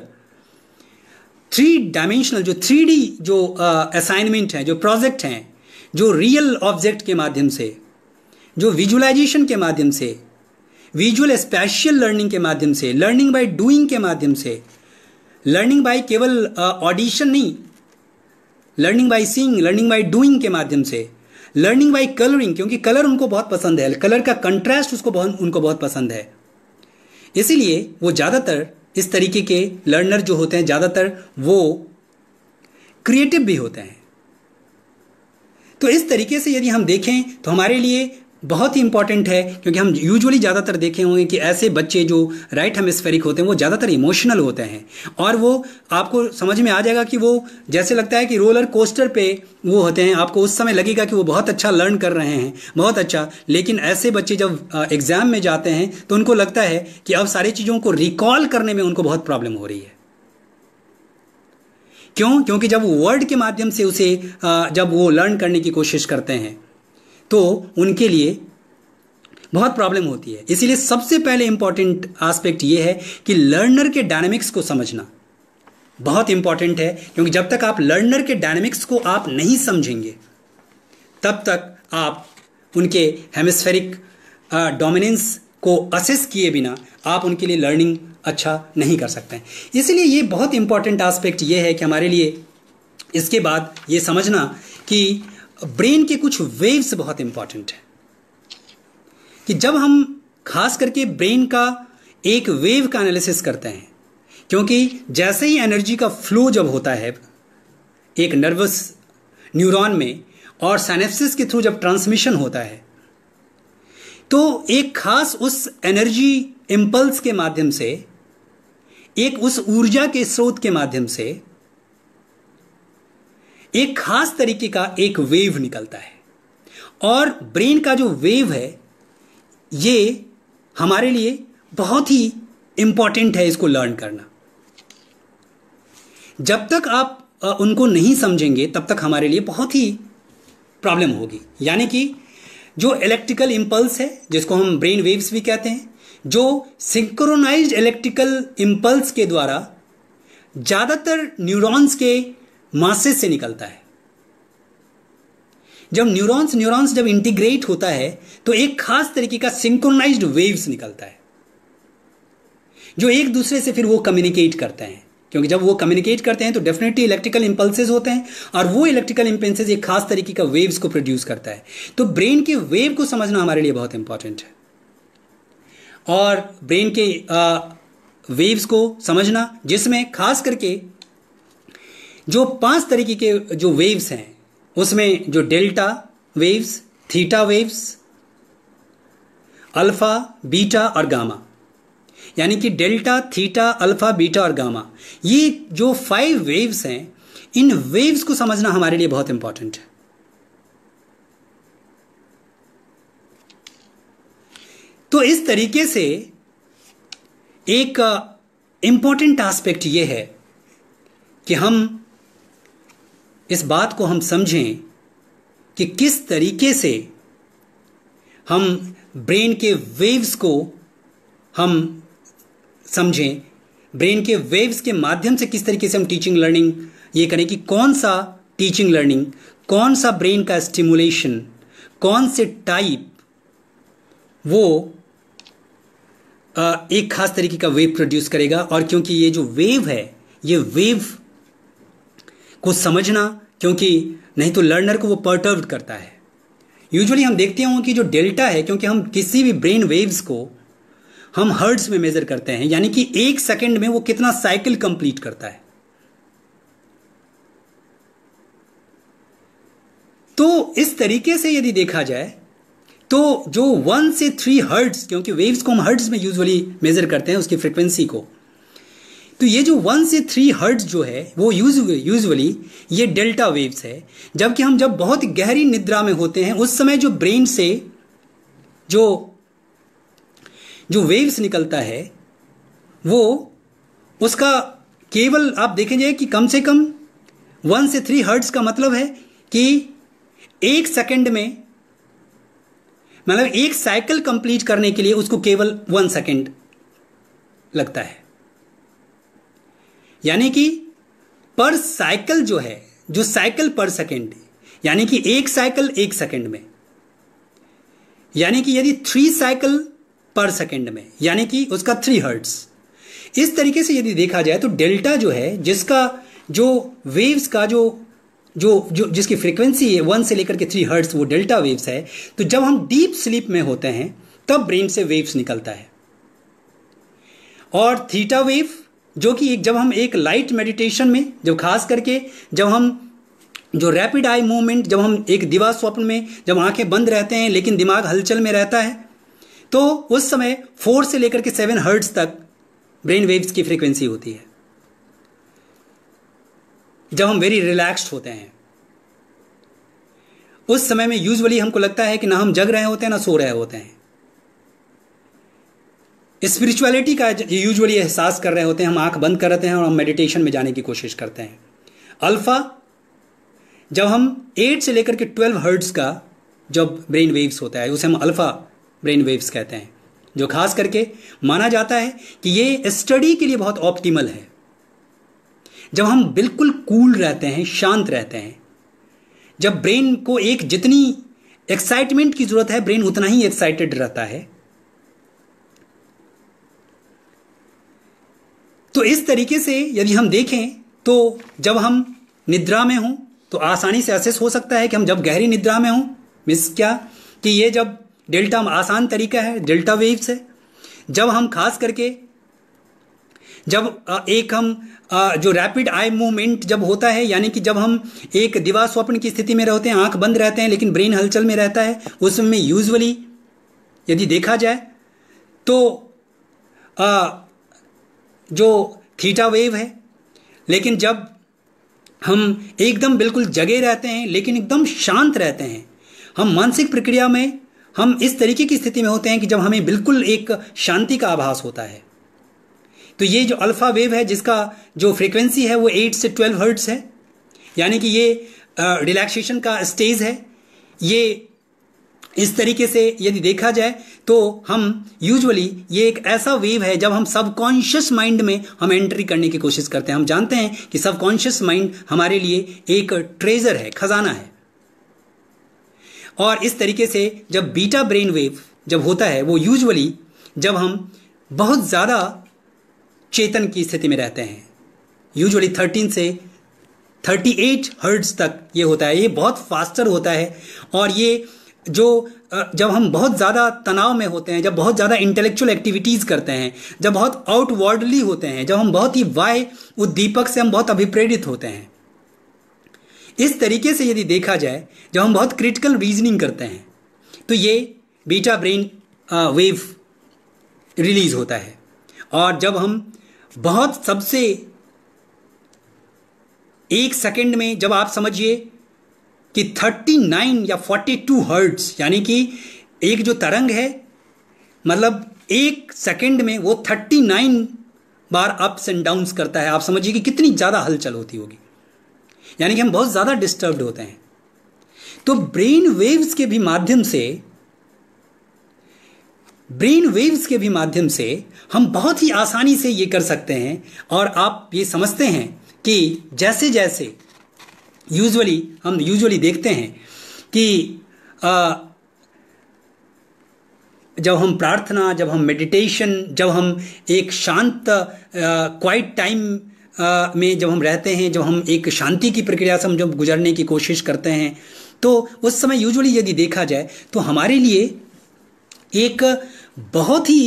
थ्री डायमेंशनल जो थ्री डी जो असाइनमेंट हैं जो प्रोजेक्ट हैं जो रियल ऑब्जेक्ट के माध्यम से जो विजुअलाइजेशन के माध्यम से विजुअल स्पेशियल लर्निंग के माध्यम से लर्निंग बाय डूइंग के माध्यम से लर्निंग बाय केवल ऑडिशन नहीं learning by seeing learning by doing के माध्यम से लर्निंग बाई कलरिंग क्योंकि कलर उनको बहुत पसंद है कलर का कंट्रास्ट उसको बहुत उनको बहुत पसंद है इसीलिए वो ज़्यादातर इस तरीके के लर्नर जो होते हैं ज़्यादातर वो क्रिएटिव भी होते हैं तो इस तरीके से यदि हम देखें तो हमारे लिए बहुत ही इंपॉर्टेंट है क्योंकि हम यूजुअली ज़्यादातर देखे होंगे कि ऐसे बच्चे जो राइट हेमिस्फेरिक होते हैं वो ज़्यादातर इमोशनल होते हैं और वो आपको समझ में आ जाएगा कि वो जैसे लगता है कि रोलर कोस्टर पे वो होते हैं आपको उस समय लगेगा कि वो बहुत अच्छा लर्न कर रहे हैं बहुत अच्छा लेकिन ऐसे बच्चे जब एग्ज़ाम में जाते हैं तो उनको लगता है कि अब सारी चीज़ों को रिकॉल करने में उनको बहुत प्रॉब्लम हो रही है क्यों क्योंकि जब वर्ड के माध्यम से उसे जब वो लर्न करने की कोशिश करते हैं तो उनके लिए बहुत प्रॉब्लम होती है इसीलिए सबसे पहले इंपॉर्टेंट आस्पेक्ट ये है कि लर्नर के डायनेमिक्स को समझना बहुत इंपॉर्टेंट है क्योंकि जब तक आप लर्नर के डायनेमिक्स को आप नहीं समझेंगे तब तक आप उनके हेमिस्फेरिक डोमिनेंस को असेस किए बिना आप उनके लिए लर्निंग अच्छा नहीं कर सकते हैं इसलिए ये बहुत इंपॉर्टेंट आस्पेक्ट ये है कि हमारे लिए इसके बाद ये समझना कि ब्रेन के कुछ वेव्स बहुत इंपॉर्टेंट है कि जब हम खास करके ब्रेन का एक वेव का एनालिसिस करते हैं क्योंकि जैसे ही एनर्जी का फ्लो जब होता है एक नर्वस न्यूरॉन में और सैनेप्सिस के थ्रू जब ट्रांसमिशन होता है तो एक खास उस एनर्जी इम्पल्स के माध्यम से एक उस ऊर्जा के स्रोत के माध्यम से एक खास तरीके का एक वेव निकलता है और ब्रेन का जो वेव है ये हमारे लिए बहुत ही इम्पॉर्टेंट है इसको लर्न करना जब तक आप उनको नहीं समझेंगे तब तक हमारे लिए बहुत ही प्रॉब्लम होगी यानी कि जो इलेक्ट्रिकल इम्पल्स है जिसको हम ब्रेन वेव्स भी कहते हैं जो सिंक्रोनाइज्ड इलेक्ट्रिकल इम्पल्स के द्वारा ज़्यादातर न्यूरॉन्स के मासेस से निकलता है जब न्यूरॉन्स न्यूरॉन्स जब इंटीग्रेट होता है तो एक खास तरीके का सिंक्रोनाइज्ड वेव्स निकलता है जो एक दूसरे से फिर वो कम्युनिकेट करते हैं क्योंकि जब वो कम्युनिकेट करते हैं तो डेफिनेटली इलेक्ट्रिकल इंपल्सेज होते हैं और वो इलेक्ट्रिकल इंपल्सेज एक खास तरीके का वेव्स को प्रोड्यूस करता है तो ब्रेन के वेव को समझना हमारे लिए बहुत इंपॉर्टेंट है और ब्रेन के आ, वेव्स को समझना जिसमें खास करके जो पांच तरीके के जो वेव्स हैं उसमें जो delta waves theta waves alpha beta और गामा यानी कि डेल्टा थीटा अल्फा बीटा और गामा ये जो फाइव वेव्स हैं इन वेव्स को समझना हमारे लिए बहुत इंपॉर्टेंट है तो इस तरीके से एक इंपॉर्टेंट एस्पेक्ट यह है कि हम इस बात को हम समझें कि किस तरीके से हम ब्रेन के वेव्स को हम समझें ब्रेन के वेव्स के माध्यम से किस तरीके से हम टीचिंग लर्निंग ये करें कि कौन सा टीचिंग लर्निंग कौन सा ब्रेन का स्टिमुलेशन कौन से टाइप वो एक खास तरीके का वेव प्रोड्यूस करेगा और क्योंकि ये जो वेव है ये वेव को समझना क्योंकि नहीं तो लर्नर को वो पर्टर्व करता है यूजुअली हम देखते हैं कि जो डेल्टा है क्योंकि हम किसी भी ब्रेन वेव्स को हम हर्ट्स में मेजर करते हैं यानी कि एक सेकंड में वो कितना साइकिल कंप्लीट करता है तो इस तरीके से यदि देखा जाए तो जो वन से थ्री हर्ट्स क्योंकि वेव्स को हम हर्ट्स में यूजुअली मेजर करते हैं उसकी फ्रिक्वेंसी को तो ये जो वन से थ्री हर्ट्स जो है वो यूज यूजली ये डेल्टा वेव्स है जबकि हम जब बहुत गहरी निद्रा में होते हैं उस समय जो ब्रेन से जो जो वेव्स निकलता है वो उसका केवल आप देखेंगे कि कम से कम वन से थ्री हर्ट्स का मतलब है कि एक सेकंड में मतलब एक साइकिल कंप्लीट करने के लिए उसको केवल वन सेकंड लगता है यानी कि पर साइकिल जो है जो साइकिल पर सेकेंड यानी कि एक साइकिल एक सेकेंड में यानी कि यदि थ्री साइकिल पर सेकेंड में यानी कि उसका थ्री हर्ट्स इस तरीके से यदि देखा जाए तो डेल्टा जो है जिसका जो वेव्स का जो जो जो जिसकी फ्रीक्वेंसी है वन से लेकर के थ्री हर्ट्स वो डेल्टा वेव्स है तो जब हम डीप स्लीप में होते हैं तब ब्रेन से वेव्स निकलता है और थीटा वेव जो कि एक जब हम एक लाइट मेडिटेशन में जब खास करके जब हम जो रैपिड आई मूवमेंट जब हम एक दिवा स्वप्न में जब आंखें बंद रहते हैं लेकिन दिमाग हलचल में रहता है तो उस समय फोर से लेकर के सेवन हर्ट्स तक ब्रेन वेव्स की फ्रीक्वेंसी होती है जब हम वेरी रिलैक्स्ड होते हैं उस समय में यूजुअली हमको लगता है कि ना हम जग रहे होते हैं ना सो रहे होते हैं स्पिरिचुअलिटी का ये यूजुअली एहसास कर रहे होते हैं हम आंख बंद कर रहे हैं और हम मेडिटेशन में जाने की कोशिश करते हैं अल्फा जब हम एट से लेकर के ट्वेल्व हर्ड्स का जब ब्रेन वेव्स होता है उसे हम अल्फा ब्रेन वेव्स कहते हैं जो खास करके माना जाता है कि ये स्टडी के लिए बहुत ऑप्टिमल है जब हम बिल्कुल कूल रहते हैं शांत रहते हैं जब ब्रेन को एक जितनी एक्साइटमेंट की जरूरत है ब्रेन उतना ही एक्साइटेड रहता है तो इस तरीके से यदि हम देखें तो जब हम निद्रा में हों तो आसानी से असेस हो सकता है कि हम जब गहरी निद्रा में हों मिस क्या कि ये जब डेल्टा आसान तरीका है डेल्टा वेव्स है जब हम खास करके जब एक हम जो रैपिड आई मूवमेंट जब होता है यानी कि जब हम एक दिवा स्वप्न की स्थिति में रहते हैं आंख बंद रहते हैं लेकिन ब्रेन हलचल में रहता है उसमें यूजुअली यदि देखा जाए तो आ, जो थीटा वेव है लेकिन जब हम एकदम बिल्कुल जगे रहते हैं लेकिन एकदम शांत रहते हैं हम मानसिक प्रक्रिया में हम इस तरीके की स्थिति में होते हैं कि जब हमें बिल्कुल एक शांति का आभास होता है तो ये जो अल्फ़ा वेव है जिसका जो फ्रीक्वेंसी है वो 8 से 12 हर्ट्स है यानी कि ये रिलैक्सेशन का स्टेज है ये इस तरीके से यदि देखा जाए तो हम यूजुअली ये एक ऐसा वेव है जब हम सबकॉन्शियस माइंड में हम एंट्री करने की कोशिश करते हैं हम जानते हैं कि सबकॉन्शियस माइंड हमारे लिए एक ट्रेजर है खजाना है और इस तरीके से जब बीटा ब्रेन वेव जब होता है वो यूजुअली जब हम बहुत ज़्यादा चेतन की स्थिति में रहते हैं यूजुअली थर्टीन से 38 हर्ट्स तक ये होता है ये बहुत फास्टर होता है और ये जो जब हम बहुत ज़्यादा तनाव में होते हैं जब बहुत ज़्यादा इंटेलेक्चुअल एक्टिविटीज़ करते हैं जब बहुत आउटवर्डली होते हैं जब हम बहुत ही वाय उद्दीपक से हम बहुत अभिप्रेरित होते हैं इस तरीके से यदि देखा जाए जब हम बहुत क्रिटिकल रीजनिंग करते हैं तो ये बीटा ब्रेन वेव रिलीज होता है और जब हम बहुत सबसे एक सेकंड में जब आप समझिए कि 39 या 42 हर्ट्स यानी कि एक जो तरंग है मतलब एक सेकंड में वो 39 बार अप्स एंड डाउन्स करता है आप समझिए कि कितनी ज़्यादा हलचल होती होगी यानी कि हम बहुत ज़्यादा डिस्टर्ब्ड होते हैं तो ब्रेन वेव्स के भी माध्यम से ब्रेन वेव्स के भी माध्यम से हम बहुत ही आसानी से ये कर सकते हैं और आप ये समझते हैं कि जैसे जैसे यूजुअली हम यूजुअली देखते हैं कि आ, जब हम प्रार्थना जब हम मेडिटेशन जब हम एक शांत क्वाइट टाइम में जब हम रहते हैं जब हम एक शांति की प्रक्रिया से हम जब गुजरने की कोशिश करते हैं तो उस समय यूजुअली यदि देखा जाए तो हमारे लिए एक बहुत ही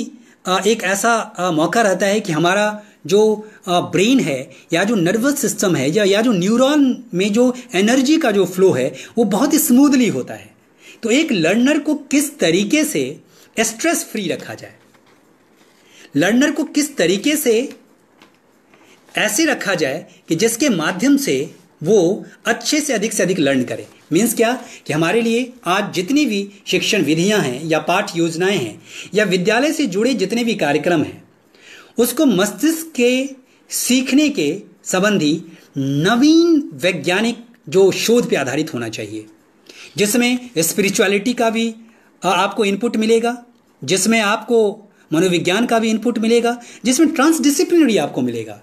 एक ऐसा मौका रहता है कि हमारा जो ब्रेन है या जो नर्वस सिस्टम है या या जो न्यूरॉन में जो एनर्जी का जो फ्लो है वो बहुत स्मूथली होता है तो एक लर्नर को किस तरीके से स्ट्रेस फ्री रखा जाए लर्नर को किस तरीके से ऐसे रखा जाए कि जिसके माध्यम से वो अच्छे से अधिक से अधिक लर्न करे मीन्स क्या कि हमारे लिए आज जितनी भी शिक्षण विधियां हैं या पाठ योजनाएं हैं या विद्यालय से जुड़े जितने भी कार्यक्रम हैं उसको मस्तिष्क के सीखने के संबंधी नवीन वैज्ञानिक जो शोध पर आधारित होना चाहिए जिसमें स्पिरिचुअलिटी का भी आपको इनपुट मिलेगा जिसमें आपको मनोविज्ञान का भी इनपुट मिलेगा जिसमें ट्रांसडिसिप्लिनरी आपको मिलेगा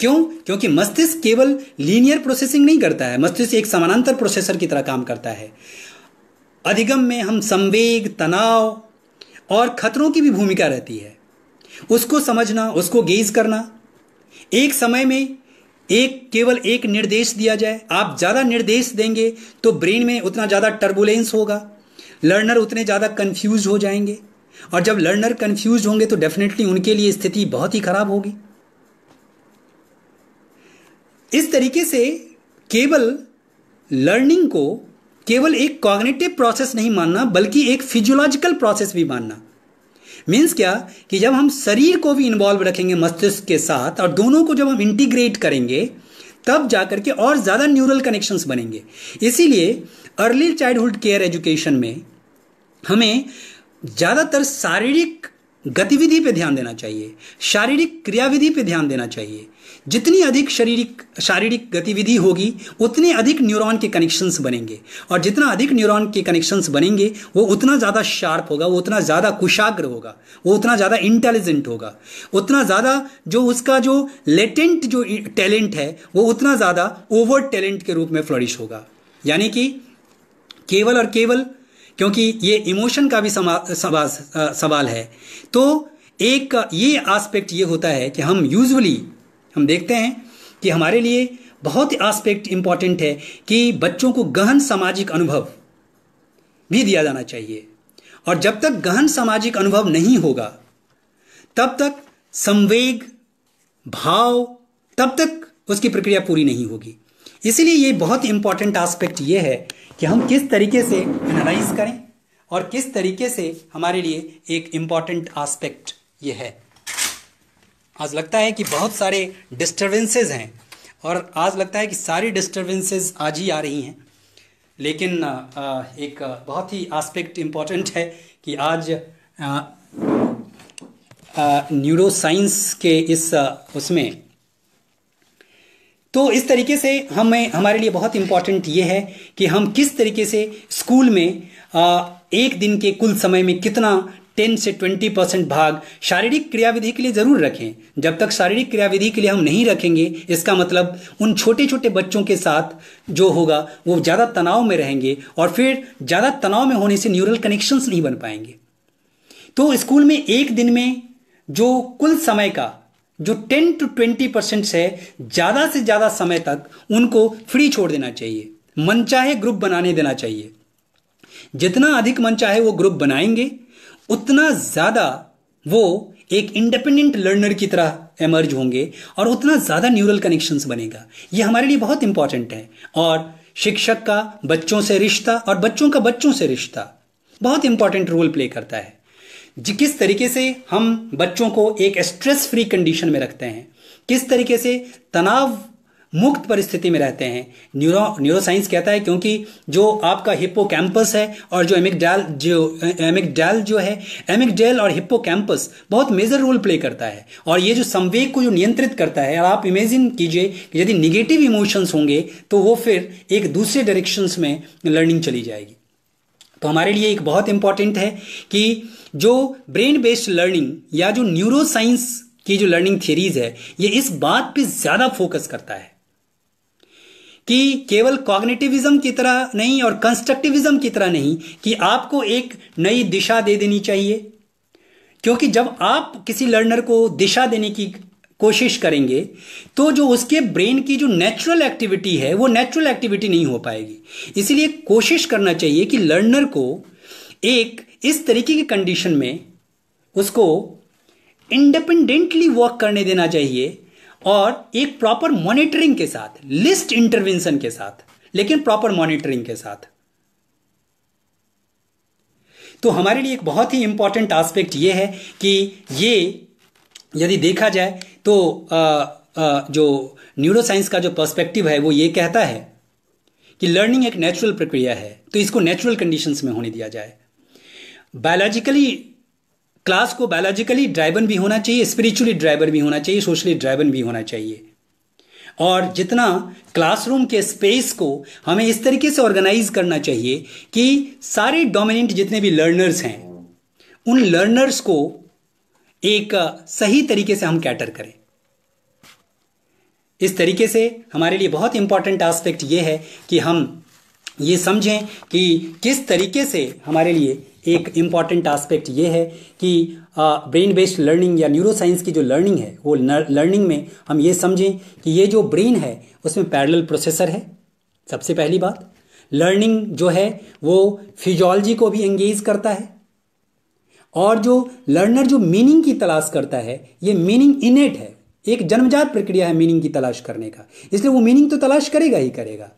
क्यों क्योंकि मस्तिष्क केवल लीनियर प्रोसेसिंग नहीं करता है मस्तिष्क एक समानांतर प्रोसेसर की तरह काम करता है अधिगम में हम संवेग तनाव और खतरों की भी भूमिका रहती है उसको समझना उसको गेज करना एक समय में एक केवल एक निर्देश दिया जाए आप ज़्यादा निर्देश देंगे तो ब्रेन में उतना ज़्यादा टर्बुलेंस होगा लर्नर उतने ज़्यादा कन्फ्यूज हो जाएंगे और जब लर्नर कन्फ्यूज होंगे तो डेफिनेटली उनके लिए स्थिति बहुत ही खराब होगी इस तरीके से केवल लर्निंग को केवल एक कॉग्निटिव प्रोसेस नहीं मानना बल्कि एक फिजियोलॉजिकल प्रोसेस भी मानना मीन्स क्या कि जब हम शरीर को भी इन्वॉल्व रखेंगे मस्तिष्क के साथ और दोनों को जब हम इंटीग्रेट करेंगे तब जाकर के और ज़्यादा न्यूरल कनेक्शंस बनेंगे इसीलिए अर्ली चाइल्डहुड केयर एजुकेशन में हमें ज़्यादातर शारीरिक गतिविधि पे ध्यान देना चाहिए शारीरिक क्रियाविधि पे ध्यान देना चाहिए जितनी अधिक शारीरिक शारीरिक गतिविधि होगी उतने अधिक न्यूरॉन के कनेक्शंस बनेंगे और जितना अधिक न्यूरॉन के कनेक्शंस बनेंगे वो उतना ज़्यादा शार्प होगा वो उतना ज़्यादा कुशाग्र होगा वो उतना ज़्यादा इंटेलिजेंट होगा उतना ज़्यादा जो उसका जो लेटेंट जो टैलेंट है वो उतना ज़्यादा ओवर टैलेंट के रूप में फ्लरिश होगा यानी कि केवल और केवल क्योंकि ये इमोशन का भी समा, सवाल है तो एक ये आस्पेक्ट ये होता है कि हम यूजली हम देखते हैं कि हमारे लिए बहुत ही आस्पेक्ट इंपॉर्टेंट है कि बच्चों को गहन सामाजिक अनुभव भी दिया जाना चाहिए और जब तक गहन सामाजिक अनुभव नहीं होगा तब तक संवेग भाव तब तक उसकी प्रक्रिया पूरी नहीं होगी इसलिए ये बहुत इंपॉर्टेंट आस्पेक्ट ये है कि हम किस तरीके से एनालाइज करें और किस तरीके से हमारे लिए एक इंपॉर्टेंट आस्पेक्ट ये है आज लगता है कि बहुत सारे डिस्टर्बेंसेज हैं और आज लगता है कि सारी डिस्टर्बेंसेज आज ही आ रही हैं लेकिन एक बहुत ही आस्पेक्ट इम्पॉर्टेंट है कि आज न्यूरो साइंस के इस उसमें तो इस तरीके से हमें हमारे लिए बहुत इम्पॉर्टेंट ये है कि हम किस तरीके से स्कूल में एक दिन के कुल समय में कितना 10 से 20 परसेंट भाग शारीरिक क्रियाविधि के लिए ज़रूर रखें जब तक शारीरिक क्रियाविधि के लिए हम नहीं रखेंगे इसका मतलब उन छोटे छोटे बच्चों के साथ जो होगा वो ज़्यादा तनाव में रहेंगे और फिर ज़्यादा तनाव में होने से न्यूरल कनेक्शंस नहीं बन पाएंगे तो स्कूल में एक दिन में जो कुल समय का जो टेन टू ट्वेंटी परसेंट है ज़्यादा से ज़्यादा समय तक उनको फ्री छोड़ देना चाहिए चाहे ग्रुप बनाने देना चाहिए जितना अधिक मन चाहे वो ग्रुप बनाएंगे उतना ज़्यादा वो एक इंडिपेंडेंट लर्नर की तरह एमर्ज होंगे और उतना ज़्यादा न्यूरल कनेक्शंस बनेगा ये हमारे लिए बहुत इंपॉर्टेंट है और शिक्षक का बच्चों से रिश्ता और बच्चों का बच्चों से रिश्ता बहुत इंपॉर्टेंट रोल प्ले करता है किस तरीके से हम बच्चों को एक स्ट्रेस फ्री कंडीशन में रखते हैं किस तरीके से तनाव मुक्त परिस्थिति में रहते हैं न्यूरो न्यूरोसाइंस कहता है क्योंकि जो आपका हिप्पो है और जो डैल जो डैल जो है डैल और हिप्पो बहुत मेजर रोल प्ले करता है और ये जो संवेग को जो नियंत्रित करता है और आप इमेजिन कीजिए कि यदि निगेटिव इमोशंस होंगे तो वो फिर एक दूसरे डायरेक्शंस में लर्निंग चली जाएगी तो हमारे लिए एक बहुत इंपॉर्टेंट है कि जो ब्रेन बेस्ड लर्निंग या जो न्यूरो साइंस की जो लर्निंग थियरीज है ये इस बात पे ज़्यादा फोकस करता है कि केवल कॉग्निटिविज्म की तरह नहीं और कंस्ट्रक्टिविज्म की तरह नहीं कि आपको एक नई दिशा दे देनी चाहिए क्योंकि जब आप किसी लर्नर को दिशा देने की कोशिश करेंगे तो जो उसके ब्रेन की जो नेचुरल एक्टिविटी है वो नेचुरल एक्टिविटी नहीं हो पाएगी इसलिए कोशिश करना चाहिए कि लर्नर को एक इस तरीके की कंडीशन में उसको इंडिपेंडेंटली वर्क करने देना चाहिए और एक प्रॉपर मॉनिटरिंग के साथ लिस्ट इंटरवेंशन के साथ लेकिन प्रॉपर मॉनिटरिंग के साथ तो हमारे लिए एक बहुत ही इंपॉर्टेंट आस्पेक्ट ये है कि ये यदि देखा जाए तो आ, आ, जो न्यूरोसाइंस का जो पर्सपेक्टिव है वो ये कहता है कि लर्निंग एक नेचुरल प्रक्रिया है तो इसको नेचुरल कंडीशंस में होने दिया जाए बायोलॉजिकली क्लास को बायोलॉजिकली ड्राइवन भी होना चाहिए स्पिरिचुअली ड्राइवन भी होना चाहिए सोशली ड्राइवन भी होना चाहिए और जितना क्लासरूम के स्पेस को हमें इस तरीके से ऑर्गेनाइज करना चाहिए कि सारे डोमिनेंट जितने भी लर्नर्स हैं उन लर्नर्स को एक सही तरीके से हम कैटर करें इस तरीके से हमारे लिए बहुत इंपॉर्टेंट एस्पेक्ट ये है कि हम ये समझें कि किस तरीके से हमारे लिए एक इम्पॉर्टेंट आस्पेक्ट ये है कि ब्रेन बेस्ड लर्निंग या न्यूरोसाइंस की जो लर्निंग है वो लर्निंग में हम ये समझें कि ये जो ब्रेन है उसमें पैरेलल प्रोसेसर है सबसे पहली बात लर्निंग जो है वो फिजियोलॉजी को भी एंगेज करता है और जो लर्नर जो मीनिंग की तलाश करता है ये मीनिंग इनेट है एक जन्मजात प्रक्रिया है मीनिंग की तलाश करने का इसलिए वो मीनिंग तो तलाश करेगा ही करेगा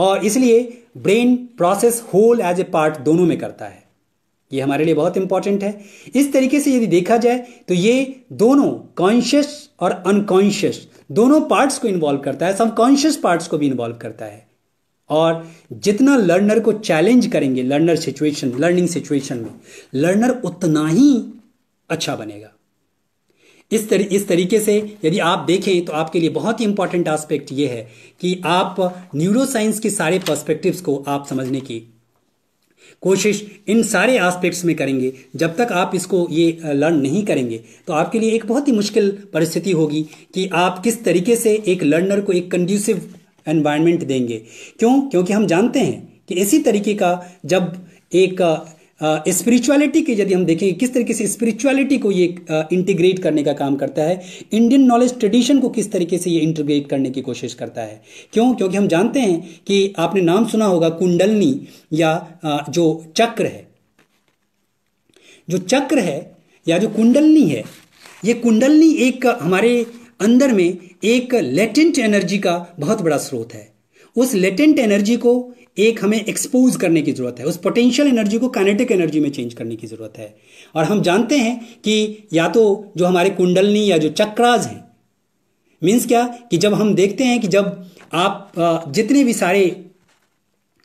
और इसलिए brain process whole as a part दोनों में करता है ये हमारे लिए बहुत इंपॉर्टेंट है इस तरीके से यदि देखा जाए तो ये दोनों कॉन्शियस और अनकॉन्शियस दोनों पार्ट्स को इन्वॉल्व करता है सबकॉन्शियस पार्ट्स को भी इन्वॉल्व करता है और जितना लर्नर को चैलेंज करेंगे लर्नर सिचुएशन लर्निंग सिचुएशन में लर्नर उतना ही अच्छा बनेगा इस तरी इस तरीके से यदि आप देखें तो आपके लिए बहुत ही इंपॉर्टेंट आस्पेक्ट ये है कि आप न्यूरोसाइंस के सारे पर्सपेक्टिव्स को आप समझने की कोशिश इन सारे एस्पेक्ट्स में करेंगे जब तक आप इसको ये लर्न नहीं करेंगे तो आपके लिए एक बहुत ही मुश्किल परिस्थिति होगी कि आप किस तरीके से एक लर्नर को एक कंड्यूसिव एनवायरनमेंट देंगे क्यों क्योंकि हम जानते हैं कि इसी तरीके का जब एक स्पिरिचुअलिटी की यदि हम देखें किस तरीके से स्पिरिचुअलिटी को ये इंटीग्रेट uh, करने का काम करता है इंडियन नॉलेज ट्रेडिशन को किस तरीके से ये इंटीग्रेट करने की कोशिश करता है क्यों क्योंकि हम जानते हैं कि आपने नाम सुना होगा कुंडलनी या uh, जो चक्र है जो चक्र है या जो कुंडलनी है ये कुंडलनी एक हमारे अंदर में एक लेटेंट एनर्जी का बहुत बड़ा स्रोत है उस लेटेंट एनर्जी को एक हमें एक्सपोज करने की ज़रूरत है उस पोटेंशियल एनर्जी को काइनेटिक एनर्जी में चेंज करने की ज़रूरत है और हम जानते हैं कि या तो जो हमारे कुंडलनी या जो चक्राज हैं मीन्स क्या कि जब हम देखते हैं कि जब आप जितने भी सारे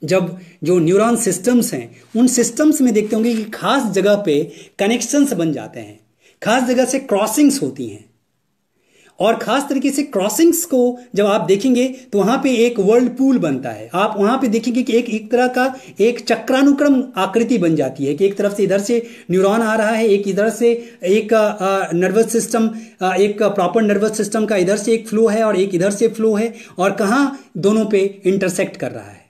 जब जो न्यूरॉन सिस्टम्स हैं उन सिस्टम्स में देखते होंगे कि खास जगह पे कनेक्शंस बन जाते हैं खास जगह से क्रॉसिंग्स होती हैं और खास तरीके से क्रॉसिंग्स को जब आप देखेंगे तो वहां पे एक वर्ल्ड पूल बनता है आप वहां पे देखेंगे कि एक एक तरह का एक चक्रानुक्रम आकृति बन जाती है कि एक तरफ से इधर से न्यूरॉन आ रहा है एक इधर से एक नर्वस सिस्टम एक प्रॉपर नर्वस सिस्टम का इधर से एक फ्लो है और एक इधर से फ्लो है और कहाँ दोनों पे इंटरसेक्ट कर रहा है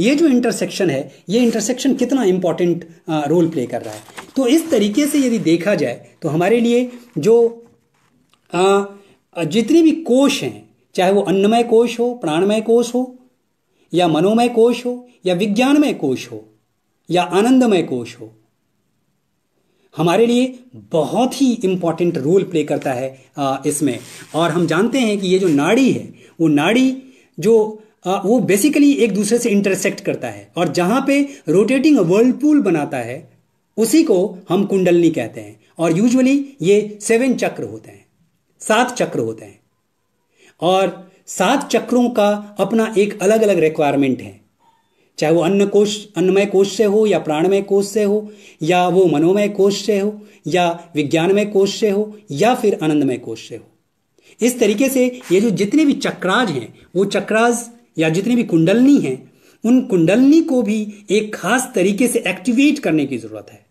ये जो इंटरसेक्शन है ये इंटरसेक्शन कितना इम्पॉर्टेंट रोल प्ले कर रहा है तो इस तरीके से यदि देखा जाए तो हमारे लिए जो आ, जितने भी कोश हैं चाहे वो अन्नमय कोश हो प्राणमय कोश हो या मनोमय कोश हो या विज्ञानमय कोश हो या आनंदमय कोश हो हमारे लिए बहुत ही इंपॉर्टेंट रोल प्ले करता है इसमें और हम जानते हैं कि ये जो नाड़ी है वो नाड़ी जो वो बेसिकली एक दूसरे से इंटरसेक्ट करता है और जहां पे रोटेटिंग वर्लपूल बनाता है उसी को हम कुंडलनी कहते हैं और यूजुअली ये सेवन चक्र होते हैं सात चक्र होते हैं और सात चक्रों का अपना एक अलग अलग रिक्वायरमेंट है चाहे वो अन्न कोश अन्नमय कोश से हो या प्राणमय कोश से हो या वो मनोमय कोश से हो या विज्ञानमय कोश से हो या फिर आनंदमय कोश से हो इस तरीके से ये जो जितने भी चक्राज हैं वो चक्राज या जितनी भी कुंडलनी हैं उन कुंडलनी को भी एक खास तरीके से एक्टिवेट करने की ज़रूरत है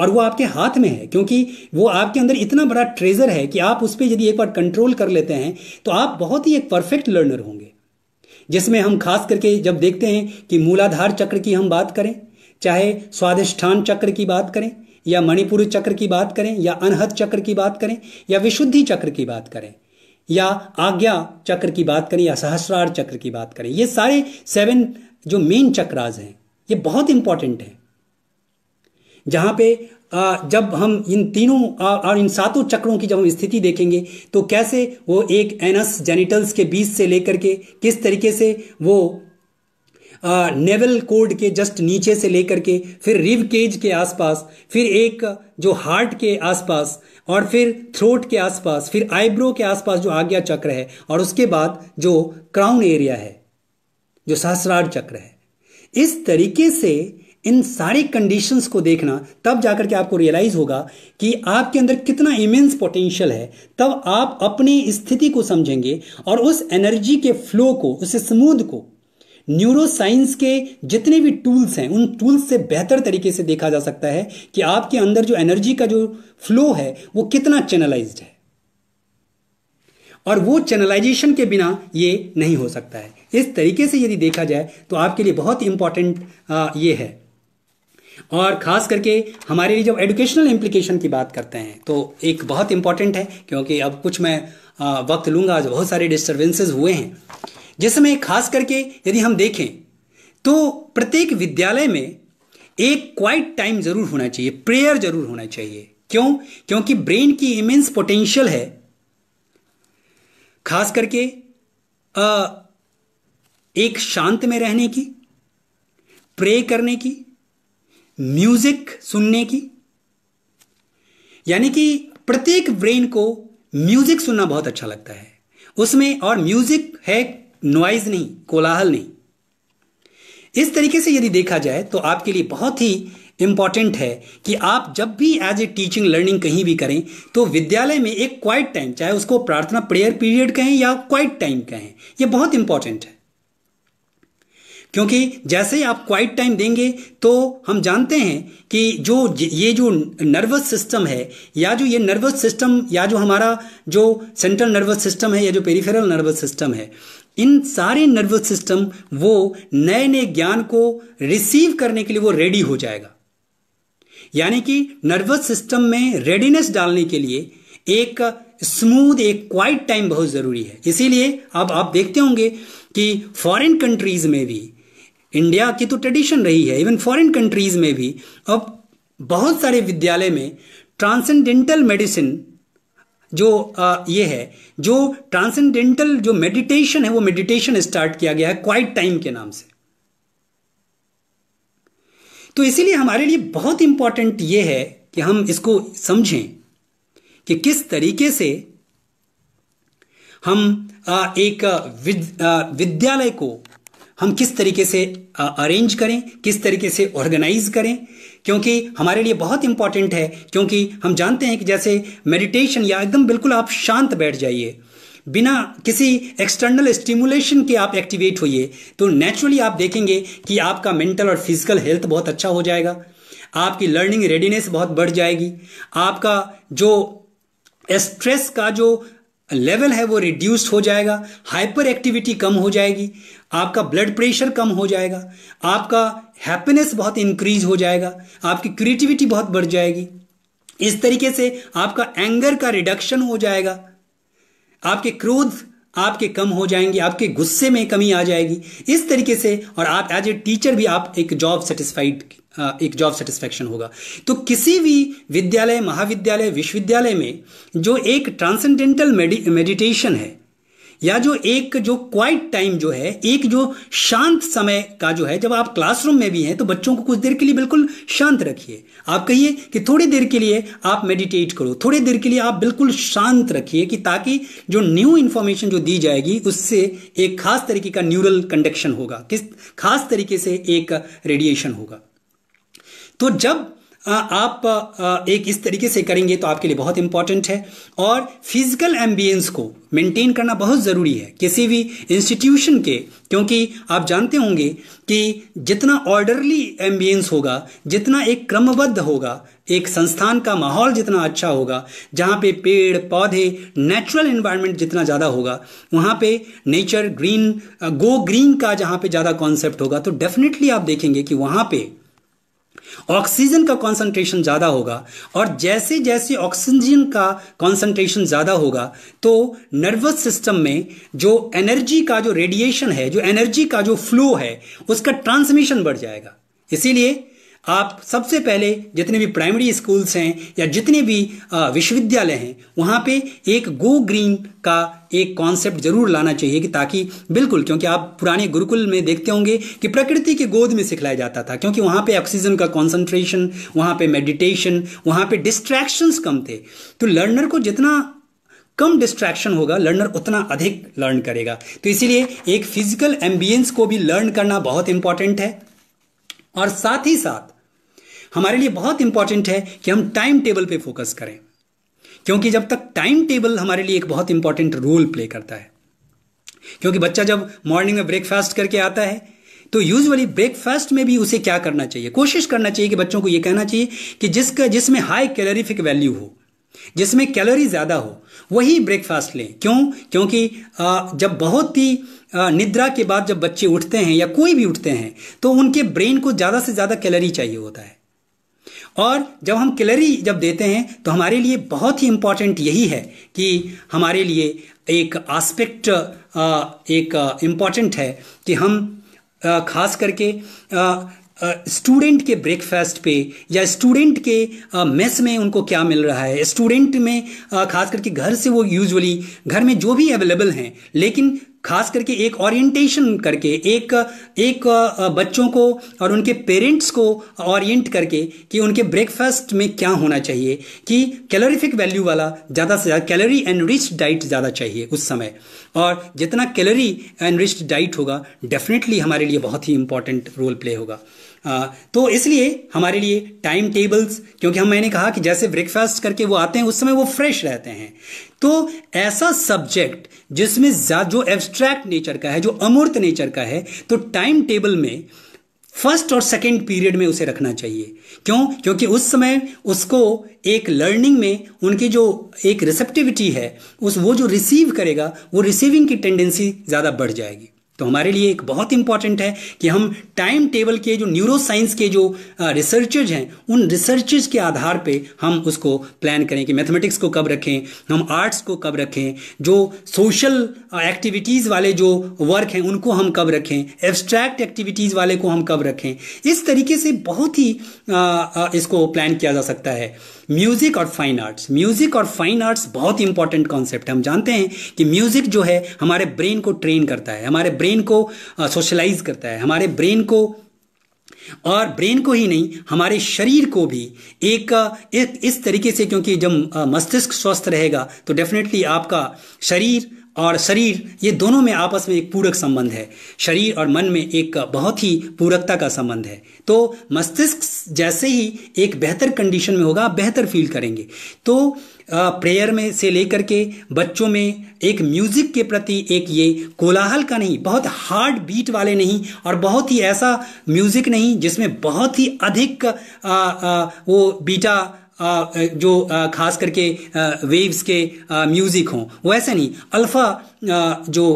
और वो आपके हाथ में है क्योंकि वो आपके अंदर इतना बड़ा ट्रेजर है कि आप उस पर यदि एक बार कंट्रोल कर लेते हैं तो आप बहुत ही एक परफेक्ट लर्नर होंगे जिसमें हम खास करके जब देखते हैं कि मूलाधार चक्र की हम बात करें चाहे स्वादिष्ठान चक्र की बात करें या मणिपुर चक्र की बात करें या अनहद चक्र की बात करें या विशुद्धि चक्र की बात करें या आज्ञा चक्र की बात करें या सहस्रार चक्र की बात करें ये सारे सेवन जो मेन चक्राज हैं ये बहुत इंपॉर्टेंट हैं जहाँ पे जब हम इन तीनों और इन सातों चक्रों की जब हम स्थिति देखेंगे तो कैसे वो एक एनस जेनिटल्स के बीच से लेकर के किस तरीके से वो नेवल कोड के जस्ट नीचे से लेकर के फिर रिव केज के आसपास फिर एक जो हार्ट के आसपास और फिर थ्रोट के आसपास फिर आईब्रो के आसपास जो आज्ञा चक्र है और उसके बाद जो क्राउन एरिया है जो सहस्रार चक्र है इस तरीके से इन सारी कंडीशंस को देखना तब जाकर के आपको रियलाइज होगा कि आपके अंदर कितना इमेंस पोटेंशियल है तब आप अपनी स्थिति को समझेंगे और उस एनर्जी के फ्लो को उस स्मूद को न्यूरो साइंस के जितने भी टूल्स हैं उन टूल्स से बेहतर तरीके से देखा जा सकता है कि आपके अंदर जो एनर्जी का जो फ्लो है वो कितना चैनलाइज्ड है और वो चैनलाइजेशन के बिना ये नहीं हो सकता है इस तरीके से यदि देखा जाए तो आपके लिए बहुत इंपॉर्टेंट ये है और ख़ास करके हमारे लिए जब एडुकेशनल इम्प्लीकेशन की बात करते हैं तो एक बहुत इंपॉर्टेंट है क्योंकि अब कुछ मैं वक्त लूंगा आज बहुत सारे डिस्टर्बेंसेज हुए हैं जिसमें खास करके यदि हम देखें तो प्रत्येक विद्यालय में एक क्वाइट टाइम जरूर होना चाहिए प्रेयर जरूर होना चाहिए क्यों क्योंकि ब्रेन की इमेंस पोटेंशियल है खास करके आ, एक शांत में रहने की प्रे करने की म्यूजिक सुनने की यानी कि प्रत्येक ब्रेन को म्यूजिक सुनना बहुत अच्छा लगता है उसमें और म्यूजिक है नॉइज नहीं कोलाहल नहीं इस तरीके से यदि देखा जाए तो आपके लिए बहुत ही इंपॉर्टेंट है कि आप जब भी एज ए टीचिंग लर्निंग कहीं भी करें तो विद्यालय में एक क्वाइट टाइम चाहे उसको प्रार्थना प्रेयर पीरियड कहें या क्वाइट टाइम कहें यह बहुत इंपॉर्टेंट है क्योंकि जैसे ही आप क्वाइट टाइम देंगे तो हम जानते हैं कि जो ये जो नर्वस सिस्टम है या जो ये नर्वस सिस्टम या जो हमारा जो सेंट्रल नर्वस सिस्टम है या जो पेरीफेरल नर्वस सिस्टम है इन सारे नर्वस सिस्टम वो नए नए ज्ञान को रिसीव करने के लिए वो रेडी हो जाएगा यानी कि नर्वस सिस्टम में रेडीनेस डालने के लिए एक स्मूथ एक क्वाइट टाइम बहुत ज़रूरी है इसीलिए अब आप देखते होंगे कि फॉरेन कंट्रीज में भी इंडिया की तो ट्रेडिशन रही है इवन फॉरेन कंट्रीज में भी अब बहुत सारे विद्यालय में ट्रांसेंडेंटल मेडिसिन जो आ, ये है जो ट्रांसेंडेंटल जो मेडिटेशन है वो मेडिटेशन स्टार्ट किया गया है क्वाइट टाइम के नाम से तो इसीलिए हमारे लिए बहुत इंपॉर्टेंट ये है कि हम इसको समझें कि किस तरीके से हम एक विद्यालय को हम किस तरीके से अरेंज करें किस तरीके से ऑर्गेनाइज करें क्योंकि हमारे लिए बहुत इंपॉर्टेंट है क्योंकि हम जानते हैं कि जैसे मेडिटेशन या एकदम बिल्कुल आप शांत बैठ जाइए बिना किसी एक्सटर्नल स्टिमुलेशन के आप एक्टिवेट होइए तो नेचुरली आप देखेंगे कि आपका मेंटल और फिजिकल हेल्थ बहुत अच्छा हो जाएगा आपकी लर्निंग रेडीनेस बहुत बढ़ जाएगी आपका जो स्ट्रेस का जो लेवल है वो रिड्यूस हो जाएगा हाइपर एक्टिविटी कम हो जाएगी आपका ब्लड प्रेशर कम हो जाएगा आपका हैप्पीनेस बहुत इंक्रीज हो जाएगा आपकी क्रिएटिविटी बहुत बढ़ जाएगी इस तरीके से आपका एंगर का रिडक्शन हो जाएगा आपके क्रोध आपके कम हो जाएंगे आपके गुस्से में कमी आ जाएगी इस तरीके से और आप एज ए टीचर भी आप एक जॉब सेटिस्फाइड एक जॉब सेटिस्फेक्शन होगा तो किसी भी विद्यालय महाविद्यालय विश्वविद्यालय में जो एक ट्रांसेंडेंटल मेडिटेशन है या जो एक जो क्वाइट टाइम जो है एक जो शांत समय का जो है जब आप क्लासरूम में भी हैं तो बच्चों को कुछ देर के लिए बिल्कुल शांत रखिए आप कहिए कि थोड़ी देर के लिए आप मेडिटेट करो थोड़ी देर के लिए आप बिल्कुल शांत रखिए कि ताकि जो न्यू इन्फॉर्मेशन जो दी जाएगी उससे एक खास तरीके का न्यूरल कंडक्शन होगा किस खास तरीके से एक रेडिएशन होगा तो जब आप एक इस तरीके से करेंगे तो आपके लिए बहुत इंपॉर्टेंट है और फिजिकल एम्बियंस को मेंटेन करना बहुत ज़रूरी है किसी भी इंस्टीट्यूशन के क्योंकि आप जानते होंगे कि जितना ऑर्डरली एम्बियंस होगा जितना एक क्रमबद्ध होगा एक संस्थान का माहौल जितना अच्छा होगा जहाँ पे पेड़ पौधे नेचुरल इन्वायरमेंट जितना ज़्यादा होगा वहाँ पे नेचर ग्रीन गो ग्रीन का जहाँ पे ज़्यादा कॉन्सेप्ट होगा तो डेफिनेटली आप देखेंगे कि वहाँ पे ऑक्सीजन का कॉन्सेंट्रेशन ज़्यादा होगा और जैसे जैसे ऑक्सीजन का कॉन्सेंट्रेशन ज़्यादा होगा तो नर्वस सिस्टम में जो एनर्जी का जो रेडिएशन है जो एनर्जी का जो फ्लो है उसका ट्रांसमिशन बढ़ जाएगा इसीलिए आप सबसे पहले जितने भी प्राइमरी स्कूल्स हैं या जितने भी विश्वविद्यालय हैं वहाँ पे एक गो ग्रीन का एक कॉन्सेप्ट जरूर लाना चाहिए कि ताकि बिल्कुल क्योंकि आप पुराने गुरुकुल में देखते होंगे कि प्रकृति के गोद में सिखलाया जाता था क्योंकि वहाँ पे ऑक्सीजन का कॉन्सेंट्रेशन वहाँ पे मेडिटेशन वहाँ पे डिस्ट्रैक्शंस कम थे तो लर्नर को जितना कम डिस्ट्रैक्शन होगा लर्नर उतना अधिक लर्न करेगा तो इसीलिए एक फिजिकल एम्बियंस को भी लर्न करना बहुत इंपॉर्टेंट है और साथ ही साथ हमारे लिए बहुत इंपॉर्टेंट है कि हम टाइम टेबल पे फोकस करें क्योंकि जब तक टाइम टेबल हमारे लिए एक बहुत इंपॉर्टेंट रोल प्ले करता है क्योंकि बच्चा जब मॉर्निंग में ब्रेकफास्ट करके आता है तो यूजुअली ब्रेकफास्ट में भी उसे क्या करना चाहिए कोशिश करना चाहिए कि बच्चों को यह कहना चाहिए कि जिसका जिसमें हाई कैलोरीफिक वैल्यू हो जिसमें कैलोरी ज़्यादा हो वही ब्रेकफास्ट लें क्यों क्योंकि जब बहुत ही निद्रा के बाद जब बच्चे उठते हैं या कोई भी उठते हैं तो उनके ब्रेन को ज़्यादा से ज़्यादा कैलोरी चाहिए होता है और जब हम कैलरी जब देते हैं तो हमारे लिए बहुत ही इम्पॉर्टेंट यही है कि हमारे लिए एक आस्पेक्ट एक इम्पॉर्टेंट है कि हम खास करके स्टूडेंट के ब्रेकफास्ट पे या स्टूडेंट के मेस में उनको क्या मिल रहा है स्टूडेंट में खास करके घर से वो यूजुअली घर में जो भी अवेलेबल हैं लेकिन खास करके एक ओरिएंटेशन करके एक एक बच्चों को और उनके पेरेंट्स को ओरिएंट करके कि उनके ब्रेकफास्ट में क्या होना चाहिए कि कैलोरीफिक वैल्यू वाला ज़्यादा से ज़्यादा कैलोरी एंड रिच डाइट ज़्यादा चाहिए उस समय और जितना कैलोरी एंड रिच डाइट होगा डेफिनेटली हमारे लिए बहुत ही इंपॉर्टेंट रोल प्ले होगा आ, तो इसलिए हमारे लिए टाइम टेबल्स क्योंकि हम मैंने कहा कि जैसे ब्रेकफास्ट करके वो आते हैं उस समय वो फ्रेश रहते हैं तो ऐसा सब्जेक्ट जिसमें जो एब्स्ट्रैक्ट नेचर का है जो अमूर्त नेचर का है तो टाइम टेबल में फर्स्ट और सेकेंड पीरियड में उसे रखना चाहिए क्यों क्योंकि उस समय उसको एक लर्निंग में उनकी जो एक रिसेप्टिविटी है उस वो जो रिसीव करेगा वो रिसीविंग की टेंडेंसी ज़्यादा बढ़ जाएगी तो हमारे लिए एक बहुत इंपॉर्टेंट है कि हम टाइम टेबल के जो न्यूरो साइंस के जो रिसर्चर्स हैं उन रिसर्चर्स के आधार पे हम उसको प्लान करें कि मैथमेटिक्स को कब रखें हम आर्ट्स को कब रखें जो सोशल एक्टिविटीज़ वाले जो वर्क हैं उनको हम कब रखें एब्स्ट्रैक्ट एक्टिविटीज़ वाले को हम कब रखें इस तरीके से बहुत ही आ, आ, इसको प्लान किया जा सकता है म्यूजिक और फाइन आर्ट्स म्यूजिक और फाइन आर्ट्स बहुत इंपॉर्टेंट कॉन्सेप्ट है हम जानते हैं कि म्यूजिक जो है हमारे ब्रेन को ट्रेन करता है हमारे ब्रेन को सोशलाइज करता है हमारे ब्रेन को और ब्रेन को ही नहीं हमारे शरीर को भी एक, एक इस तरीके से क्योंकि जब मस्तिष्क स्वस्थ रहेगा तो डेफिनेटली आपका शरीर और शरीर ये दोनों में आपस में एक पूरक संबंध है शरीर और मन में एक बहुत ही पूरकता का संबंध है तो मस्तिष्क जैसे ही एक बेहतर कंडीशन में होगा बेहतर फील करेंगे तो प्रेयर में से लेकर के बच्चों में एक म्यूज़िक के प्रति एक ये कोलाहल का नहीं बहुत हार्ड बीट वाले नहीं और बहुत ही ऐसा म्यूज़िक नहीं जिसमें बहुत ही अधिक आ, आ, वो बीटा जो खास करके वेव्स के म्यूज़िक हों वैसे नहीं अल्फ़ा जो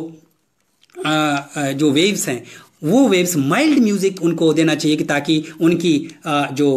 जो वेव्स हैं वो वेव्स माइल्ड म्यूज़िक उनको देना चाहिए कि ताकि उनकी जो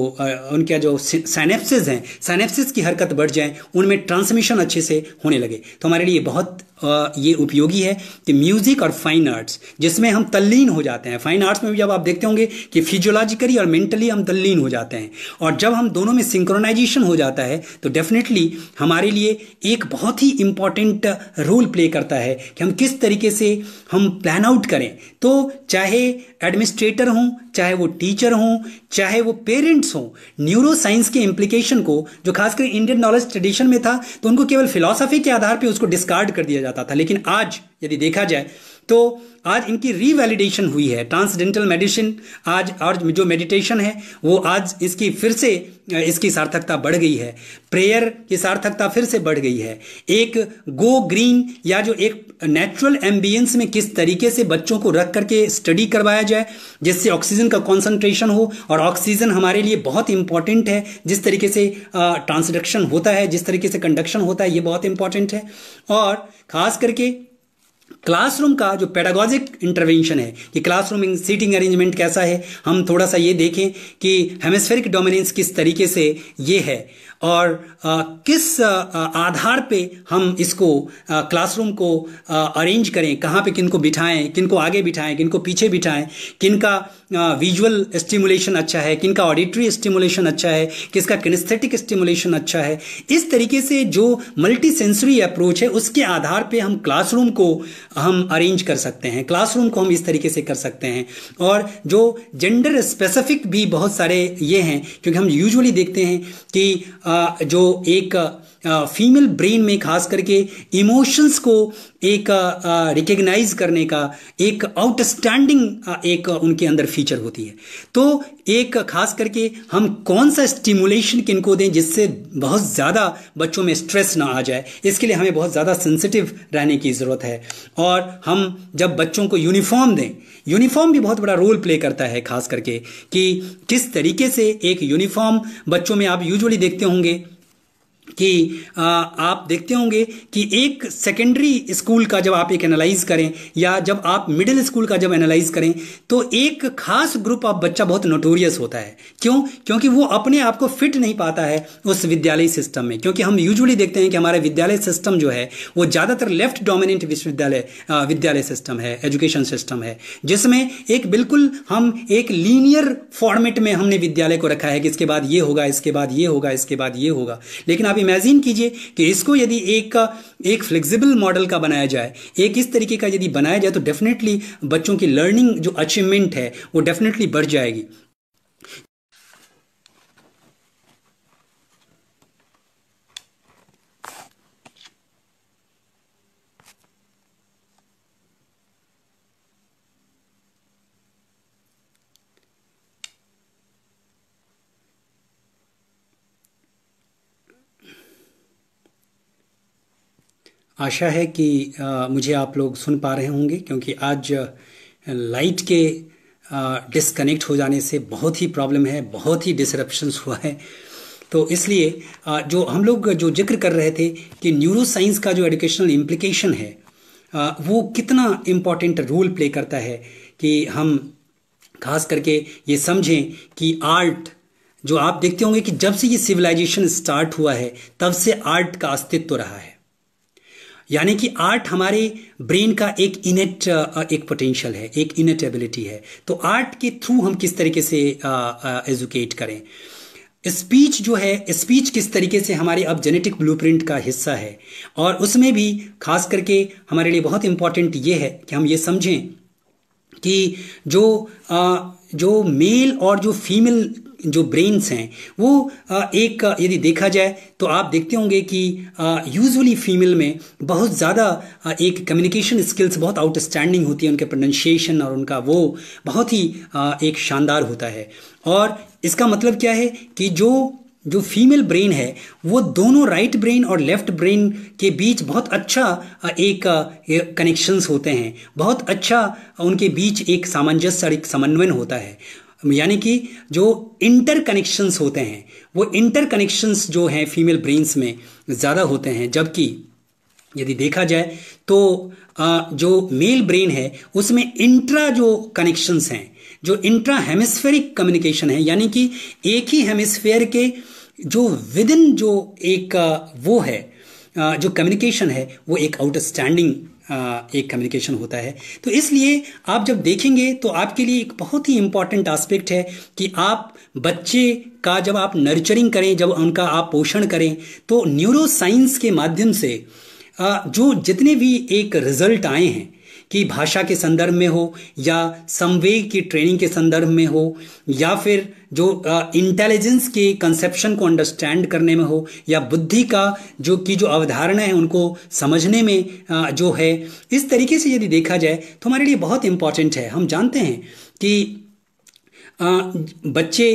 उनके जो सैनेप्सिस हैं सैनेप्सिस की हरकत बढ़ जाए उनमें ट्रांसमिशन अच्छे से होने लगे तो हमारे लिए बहुत ये उपयोगी है कि म्यूज़िक और फाइन आर्ट्स जिसमें हम तल्लीन हो जाते हैं फाइन आर्ट्स में भी जब आप देखते होंगे कि फिजियोलॉजिकली और मेंटली हम तल्लीन हो जाते हैं और जब हम दोनों में सिंक्रोनाइजेशन हो जाता है तो डेफिनेटली हमारे लिए एक बहुत ही इम्पॉर्टेंट रोल प्ले करता है कि हम किस तरीके से हम प्लान आउट करें तो चाहे एडमिनिस्ट्रेटर हों चाहे वो टीचर हों चाहे वो पेरेंट्स हों न्यूरो साइंस के इम्प्लीकेशन को जो खासकर इंडियन नॉलेज ट्रेडिशन में था तो उनको केवल फिलोसफी के आधार पर उसको डिस्कार्ड कर दिया जाता था लेकिन आज यदि देखा जाए तो आज इनकी रीवैलिडेशन हुई है ट्रांसडेंटल मेडिसिन आज और जो मेडिटेशन है वो आज इसकी फिर से इसकी सार्थकता बढ़ गई है प्रेयर की सार्थकता फिर से बढ़ गई है एक गो ग्रीन या जो एक नेचुरल एम्बियंस में किस तरीके से बच्चों को रख करके स्टडी करवाया जाए जिससे ऑक्सीजन का कॉन्सेंट्रेशन हो और ऑक्सीजन हमारे लिए बहुत इंपॉर्टेंट है जिस तरीके से ट्रांसडक्शन होता है जिस तरीके से कंडक्शन होता है ये बहुत इंपॉर्टेंट है और ख़ास करके क्लासरूम का जो पेडागॉजिक इंटरवेंशन है कि क्लासरूम सीटिंग अरेंजमेंट कैसा है हम थोड़ा सा ये देखें कि हेमस्फेरिक डोमिनेंस किस तरीके से ये है और आ, किस आ, आधार पे हम इसको आ, क्लासरूम को अरेंज करें कहाँ पे किनको बिठाएं किनको आगे बिठाएं किनको पीछे बिठाएं किनका विजुअल स्टिमुलेशन अच्छा है किनका ऑडिटरी स्टिमुलेशन अच्छा है किसका किनेस्थेटिक स्टिमुलेशन अच्छा है इस तरीके से जो मल्टी सेंसरी अप्रोच है उसके आधार पर हम क्लासरूम को हम अरेंज कर सकते हैं क्लासरूम को हम इस तरीके से कर सकते हैं और जो जेंडर स्पेसिफिक भी बहुत सारे ये हैं क्योंकि हम यूजुअली देखते हैं कि जो एक फीमेल ब्रेन में खास करके इमोशंस को एक रिकग्नाइज करने का एक आउटस्टैंडिंग एक उनके अंदर फीचर होती है तो एक खास करके हम कौन सा स्टिमुलेशन किनको दें जिससे बहुत ज़्यादा बच्चों में स्ट्रेस ना आ जाए इसके लिए हमें बहुत ज़्यादा सेंसिटिव रहने की ज़रूरत है और हम जब बच्चों को यूनिफॉर्म दें यूनिफॉर्म भी बहुत बड़ा रोल प्ले करता है खास करके कि किस तरीके से एक यूनिफॉर्म बच्चों में आप यूजुअली देखते होंगे कि आ, आप देखते होंगे कि एक सेकेंडरी स्कूल का जब आप एक एनालाइज करें या जब आप मिडिल स्कूल का जब एनालाइज करें तो एक खास ग्रुप ऑफ बच्चा बहुत नोटोरियस होता है क्यों क्योंकि वो अपने आप को फिट नहीं पाता है उस विद्यालय सिस्टम में क्योंकि हम यूजुअली देखते हैं कि हमारा विद्यालय सिस्टम जो है वो ज़्यादातर लेफ्ट डोमिनेंट विश्वविद्यालय विद्यालय सिस्टम है एजुकेशन सिस्टम है जिसमें एक बिल्कुल हम एक लीनियर फॉर्मेट में हमने विद्यालय को रखा है कि इसके बाद ये होगा इसके बाद ये होगा इसके बाद ये होगा लेकिन आप इमेजिन कीजिए कि इसको यदि एक का एक फ्लेक्सिबल मॉडल का बनाया जाए एक इस तरीके का यदि बनाया जाए तो डेफिनेटली बच्चों की लर्निंग जो अचीवमेंट है वो डेफिनेटली बढ़ जाएगी आशा है कि मुझे आप लोग सुन पा रहे होंगे क्योंकि आज लाइट के डिसकनेक्ट हो जाने से बहुत ही प्रॉब्लम है बहुत ही डिसरप्शंस हुआ है तो इसलिए जो हम लोग जो जिक्र कर रहे थे कि न्यूरो साइंस का जो एडुकेशनल इम्प्लीकेशन है वो कितना इम्पॉर्टेंट रोल प्ले करता है कि हम खास करके ये समझें कि आर्ट जो आप देखते होंगे कि जब से ये सिविलाइजेशन स्टार्ट हुआ है तब से आर्ट का अस्तित्व रहा है यानी कि आर्ट हमारे ब्रेन का एक इनेट एक पोटेंशियल है एक इनेट एबिलिटी है तो आर्ट के थ्रू हम किस तरीके से एजुकेट करें स्पीच जो है स्पीच किस तरीके से हमारे अब जेनेटिक ब्लूप्रिंट का हिस्सा है और उसमें भी खास करके हमारे लिए बहुत इम्पॉर्टेंट ये है कि हम ये समझें कि जो आ, जो मेल और जो फीमेल जो ब्रेन्स हैं वो एक यदि देखा जाए तो आप देखते होंगे कि यूजुअली फीमेल में बहुत ज़्यादा एक कम्युनिकेशन स्किल्स बहुत आउटस्टैंडिंग होती है उनके प्रोनाउंसिएशन और उनका वो बहुत ही एक शानदार होता है और इसका मतलब क्या है कि जो जो फीमेल ब्रेन है वो दोनों राइट ब्रेन और लेफ्ट ब्रेन के बीच बहुत अच्छा एक कनेक्शंस होते हैं बहुत अच्छा उनके बीच एक सामंजस्य और एक समन्वयन होता है यानी कि जो इंटर कनेक्शंस होते हैं वो इंटर कनेक्शंस जो हैं फीमेल ब्रेन्स में ज़्यादा होते हैं जबकि यदि देखा जाए तो जो मेल ब्रेन है उसमें इंट्रा जो कनेक्शंस हैं जो इंट्रा हेमिस्फेरिक कम्युनिकेशन है यानी कि एक ही हेमिस्फेयर के जो विद इन जो एक वो है जो कम्युनिकेशन है वो एक आउटस्टैंडिंग एक कम्युनिकेशन होता है तो इसलिए आप जब देखेंगे तो आपके लिए एक बहुत ही इम्पॉर्टेंट आस्पेक्ट है कि आप बच्चे का जब आप नर्चरिंग करें जब उनका आप पोषण करें तो न्यूरो साइंस के माध्यम से जो जितने भी एक रिजल्ट आए हैं की भाषा के संदर्भ में हो या संवेग की ट्रेनिंग के संदर्भ में हो या फिर जो इंटेलिजेंस के कंसेप्शन को अंडरस्टैंड करने में हो या बुद्धि का जो की जो अवधारणा है उनको समझने में आ, जो है इस तरीके से यदि देखा जाए तो हमारे लिए बहुत इम्पॉर्टेंट है हम जानते हैं कि आ, बच्चे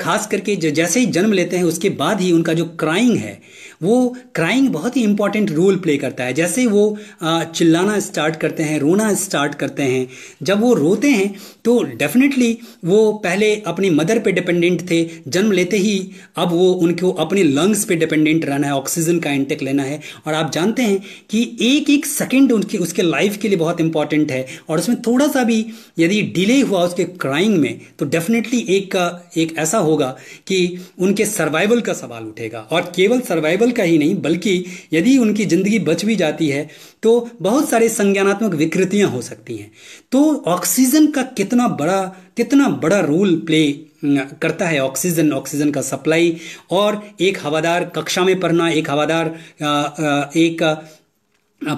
खास करके जैसे ही जन्म लेते हैं उसके बाद ही उनका जो क्राइंग है वो क्राइंग बहुत ही इंपॉर्टेंट रोल प्ले करता है जैसे वो चिल्लाना स्टार्ट करते हैं रोना स्टार्ट करते हैं जब वो रोते हैं तो डेफिनेटली वो पहले अपनी मदर पे डिपेंडेंट थे जन्म लेते ही अब वो उनको अपने लंग्स पे डिपेंडेंट रहना है ऑक्सीजन का इंटेक लेना है और आप जानते हैं कि एक एक सेकेंड उनकी उसके लाइफ के लिए बहुत इंपॉर्टेंट है और उसमें थोड़ा सा भी यदि डिले हुआ उसके क्राइंग में तो डेफिनेटली एक का एक ऐसा होगा कि उनके सर्वाइवल का सवाल उठेगा और केवल सर्वाइवल का ही नहीं बल्कि यदि उनकी ज़िंदगी बच भी जाती है तो बहुत सारे संज्ञानात्मक विकृतियां हो सकती हैं तो ऑक्सीजन का कितना बड़ा कितना बड़ा रोल प्ले करता है ऑक्सीजन ऑक्सीजन का सप्लाई और एक हवादार कक्षा में पढ़ना एक हवादार एक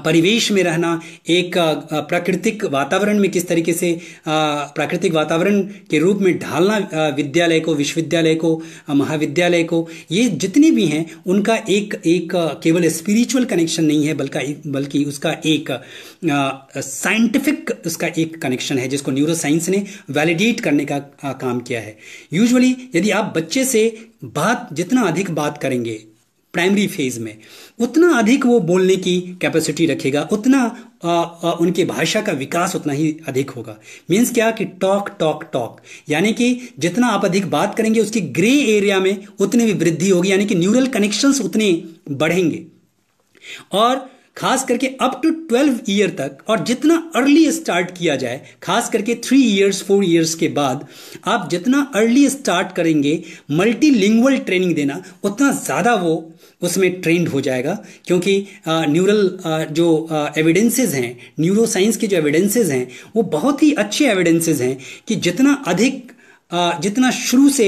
परिवेश में रहना एक प्राकृतिक वातावरण में किस तरीके से प्राकृतिक वातावरण के रूप में ढालना विद्यालय को विश्वविद्यालय को महाविद्यालय को ये जितने भी हैं उनका एक एक केवल स्पिरिचुअल कनेक्शन नहीं है बल्कि बल्कि उसका एक साइंटिफिक उसका एक कनेक्शन है जिसको न्यूरो साइंस ने वैलिडेट करने का आ, काम किया है यूजअली यदि आप बच्चे से बात जितना अधिक बात करेंगे प्राइमरी फेज में उतना अधिक वो बोलने की कैपेसिटी रखेगा उतना आ, आ, उनके भाषा का विकास उतना ही अधिक होगा मीन्स क्या कि टॉक टॉक टॉक यानी कि जितना आप अधिक बात करेंगे उसके ग्रे एरिया में उतनी भी वृद्धि होगी यानी कि न्यूरल कनेक्शंस उतने बढ़ेंगे और खास करके अप टू ट्वेल्व ईयर तक और जितना अर्ली स्टार्ट किया जाए खास करके थ्री ईयर्स फोर ईयर्स के बाद आप जितना अर्ली स्टार्ट करेंगे मल्टीलिंगुअल ट्रेनिंग देना उतना ज़्यादा वो उसमें ट्रेंड हो जाएगा क्योंकि न्यूरल जो एविडेंसेस हैं न्यूरोसाइंस के जो एविडेंसेस हैं वो बहुत ही अच्छे एविडेंसेस हैं कि जितना अधिक जितना शुरू से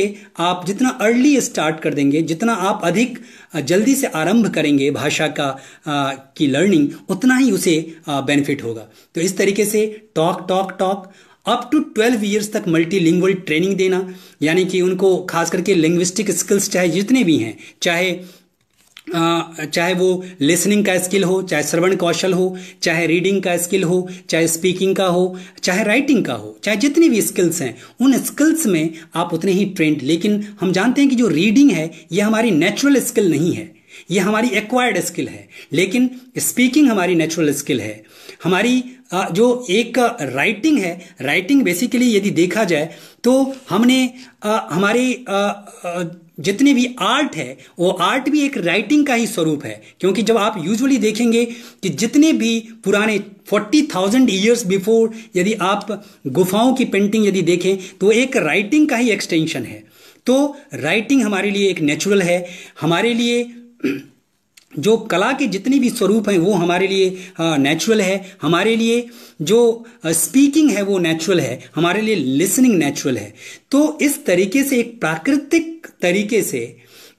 आप जितना अर्ली स्टार्ट कर देंगे जितना आप अधिक जल्दी से आरंभ करेंगे भाषा का की लर्निंग उतना ही उसे बेनिफिट होगा तो इस तरीके से talk talk talk up to twelve years तक मल्टी ट्रेनिंग देना यानी कि उनको खास करके लिंग्विस्टिक स्किल्स चाहे जितने भी हैं चाहे चाहे वो लिसनिंग का स्किल हो चाहे श्रवण कौशल हो चाहे रीडिंग का स्किल हो चाहे स्पीकिंग का हो चाहे राइटिंग का हो चाहे जितनी भी स्किल्स हैं उन स्किल्स में आप उतने ही ट्रेंड लेकिन हम जानते हैं कि जो रीडिंग है ये हमारी नेचुरल स्किल नहीं है ये हमारी एक्वायर्ड स्किल है लेकिन स्पीकिंग हमारी नेचुरल स्किल है हमारी जो एक राइटिंग है राइटिंग बेसिकली यदि देखा जाए तो हमने हमारी जितने भी आर्ट है वो आर्ट भी एक राइटिंग का ही स्वरूप है क्योंकि जब आप यूजुअली देखेंगे कि जितने भी पुराने फोर्टी थाउजेंड ईयर्स बिफोर यदि आप गुफाओं की पेंटिंग यदि देखें तो एक राइटिंग का ही एक्सटेंशन है तो राइटिंग हमारे लिए एक नेचुरल है हमारे लिए जो कला के जितने भी स्वरूप हैं वो हमारे लिए नेचुरल है हमारे लिए जो स्पीकिंग है वो नेचुरल है हमारे लिए लिसनिंग नेचुरल है तो इस तरीके से एक प्राकृतिक तरीके से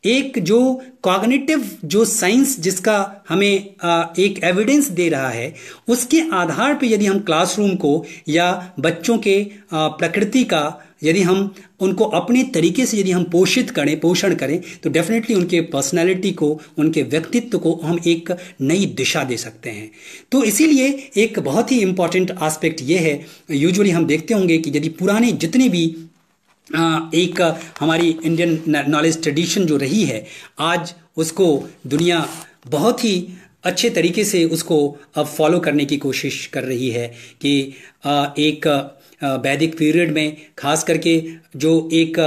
एक जो कॉग्निटिव जो साइंस जिसका हमें एक एविडेंस दे रहा है उसके आधार पे यदि हम क्लासरूम को या बच्चों के प्रकृति का यदि हम उनको अपने तरीके से यदि हम पोषित करें पोषण करें तो डेफिनेटली उनके पर्सनालिटी को उनके व्यक्तित्व को हम एक नई दिशा दे सकते हैं तो इसीलिए एक बहुत ही इम्पॉर्टेंट आस्पेक्ट ये है यूजुअली हम देखते होंगे कि यदि पुराने जितने भी हाँ, एक हमारी इंडियन नॉलेज ट्रेडिशन जो रही है आज उसको दुनिया बहुत ही अच्छे तरीके से उसको अब फॉलो करने की कोशिश कर रही है कि एक वैदिक पीरियड में खास करके जो एक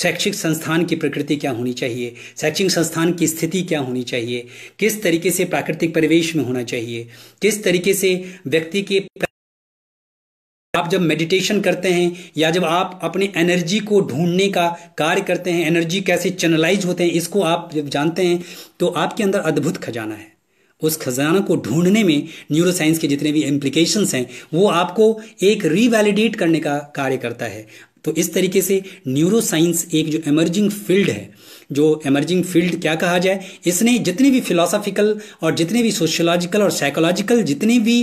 शैक्षिक संस्थान की प्रकृति क्या होनी चाहिए शैक्षिक संस्थान की स्थिति क्या होनी चाहिए किस तरीके से प्राकृतिक परिवेश में होना चाहिए किस तरीके से व्यक्ति के आप जब मेडिटेशन करते हैं या जब आप अपने एनर्जी को ढूंढने का कार्य करते हैं एनर्जी कैसे चैनलाइज होते हैं इसको आप जब जानते हैं तो आपके अंदर अद्भुत खजाना है उस खजाना को ढूंढने में न्यूरोसाइंस के जितने भी इम्प्लीकेशंस हैं वो आपको एक रिवैलिडेट करने का कार्य करता है तो इस तरीके से न्यूरो साइंस एक जो एमर्जिंग फील्ड है जो एमर्जिंग फील्ड क्या कहा जाए इसने जितने भी फिलोसॉफिकल और जितने भी सोशियोलॉजिकल और साइकोलॉजिकल जितने भी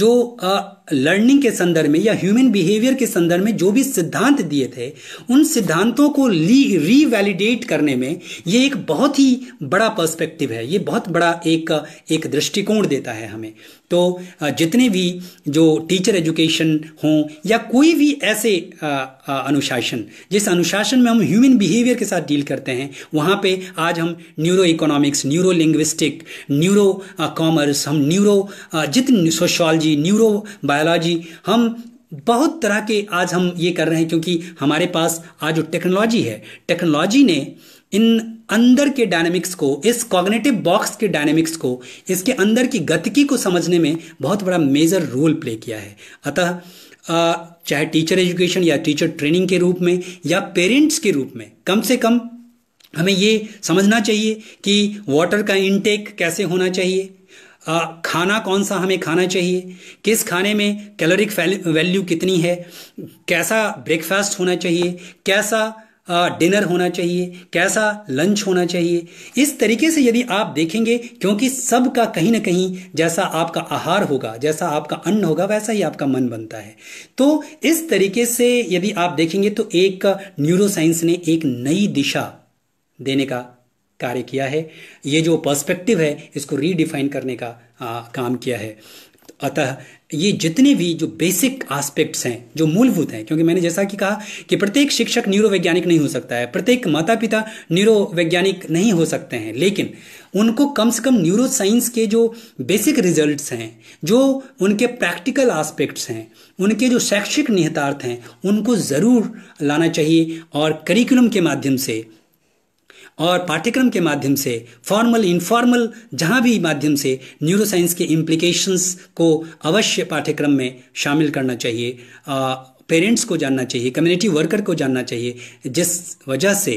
जो आ, लर्निंग के संदर्भ में या ह्यूमन बिहेवियर के संदर्भ में जो भी सिद्धांत दिए थे उन सिद्धांतों को रीवैलिडेट करने में ये एक बहुत ही बड़ा पर्सपेक्टिव है ये बहुत बड़ा एक एक दृष्टिकोण देता है हमें तो जितने भी जो टीचर एजुकेशन हों या कोई भी ऐसे अनुशासन जिस अनुशासन में हम ह्यूमन बिहेवियर के साथ डील करते हैं वहाँ पे आज हम neuro economics neuro linguistic neuro commerce हम न्यूरो जितनी सोशोलॉजी न्यूरो बायोलॉजी हम बहुत तरह के आज हम ये कर रहे हैं क्योंकि हमारे पास आज जो टेक्नोलॉजी है टेक्नोलॉजी ने इन अंदर के डायनेमिक्स को इस कॉग्नेटिव बॉक्स के डायनेमिक्स को इसके अंदर की गतिकी को समझने में बहुत बड़ा मेजर रोल प्ले किया है अतः चाहे टीचर एजुकेशन या टीचर ट्रेनिंग के रूप में या पेरेंट्स के रूप में कम से कम हमें ये समझना चाहिए कि वाटर का इनटेक कैसे होना चाहिए खाना कौन सा हमें खाना चाहिए किस खाने में कैलोरिक वैल्यू कितनी है कैसा ब्रेकफास्ट होना चाहिए कैसा डिनर होना चाहिए कैसा लंच होना चाहिए इस तरीके से यदि आप देखेंगे क्योंकि सब का कहीं ना कहीं जैसा आपका आहार होगा जैसा आपका अन्न होगा वैसा ही आपका मन बनता है तो इस तरीके से यदि आप देखेंगे तो एक न्यूरोसाइंस ने एक नई दिशा देने का कार्य किया है ये जो पर्सपेक्टिव है इसको रीडिफाइन करने का आ, काम किया है अतः ये जितने भी जो बेसिक एस्पेक्ट्स हैं जो मूलभूत हैं क्योंकि मैंने जैसा कि कहा कि प्रत्येक शिक्षक न्यूरोवैज्ञानिक नहीं हो सकता है प्रत्येक माता पिता न्यूरोवैज्ञानिक नहीं हो सकते हैं लेकिन उनको कम से कम न्यूरो साइंस के जो बेसिक रिजल्ट्स हैं जो उनके प्रैक्टिकल एस्पेक्ट्स हैं उनके जो शैक्षिक निहितार्थ हैं उनको ज़रूर लाना चाहिए और करिकुलम के माध्यम से और पाठ्यक्रम के माध्यम से फॉर्मल इनफॉर्मल जहाँ भी माध्यम से न्यूरो साइंस के इम्प्लीकेशंस को अवश्य पाठ्यक्रम में शामिल करना चाहिए पेरेंट्स को जानना चाहिए कम्युनिटी वर्कर को जानना चाहिए जिस वजह से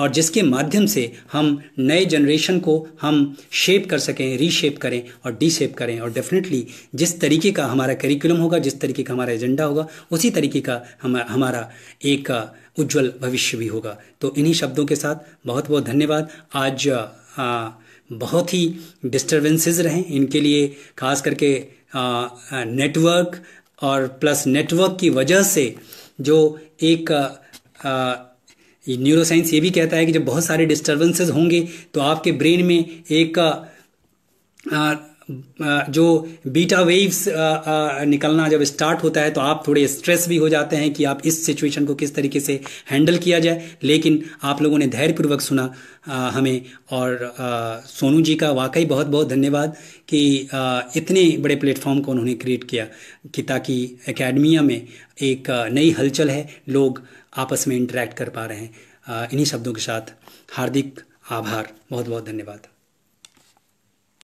और जिसके माध्यम से हम नए जनरेशन को हम शेप कर सकें रीशेप करें और डीशेप करें और डेफिनेटली जिस तरीके का हमारा करिकुलम होगा जिस तरीके का हमारा एजेंडा होगा उसी तरीके का हम हमारा एक उज्जवल भविष्य भी होगा तो इन्हीं शब्दों के साथ बहुत बहुत धन्यवाद आज आ, बहुत ही डिस्टर्बेंसेस रहें इनके लिए खास करके नेटवर्क और प्लस नेटवर्क की वजह से जो एक न्यूरोसाइंस ये भी कहता है कि जब बहुत सारे डिस्टर्बेंसेस होंगे तो आपके ब्रेन में एक आ, जो बीटा वेव्स निकलना जब स्टार्ट होता है तो आप थोड़े स्ट्रेस भी हो जाते हैं कि आप इस सिचुएशन को किस तरीके से हैंडल किया जाए लेकिन आप लोगों ने धैर्यपूर्वक सुना हमें और सोनू जी का वाकई बहुत बहुत धन्यवाद कि इतने बड़े प्लेटफॉर्म को उन्होंने क्रिएट किया कि ताकि एकेडमिया में एक नई हलचल है लोग आपस में इंटरेक्ट कर पा रहे हैं इन्हीं शब्दों के साथ हार्दिक आभार बहुत बहुत धन्यवाद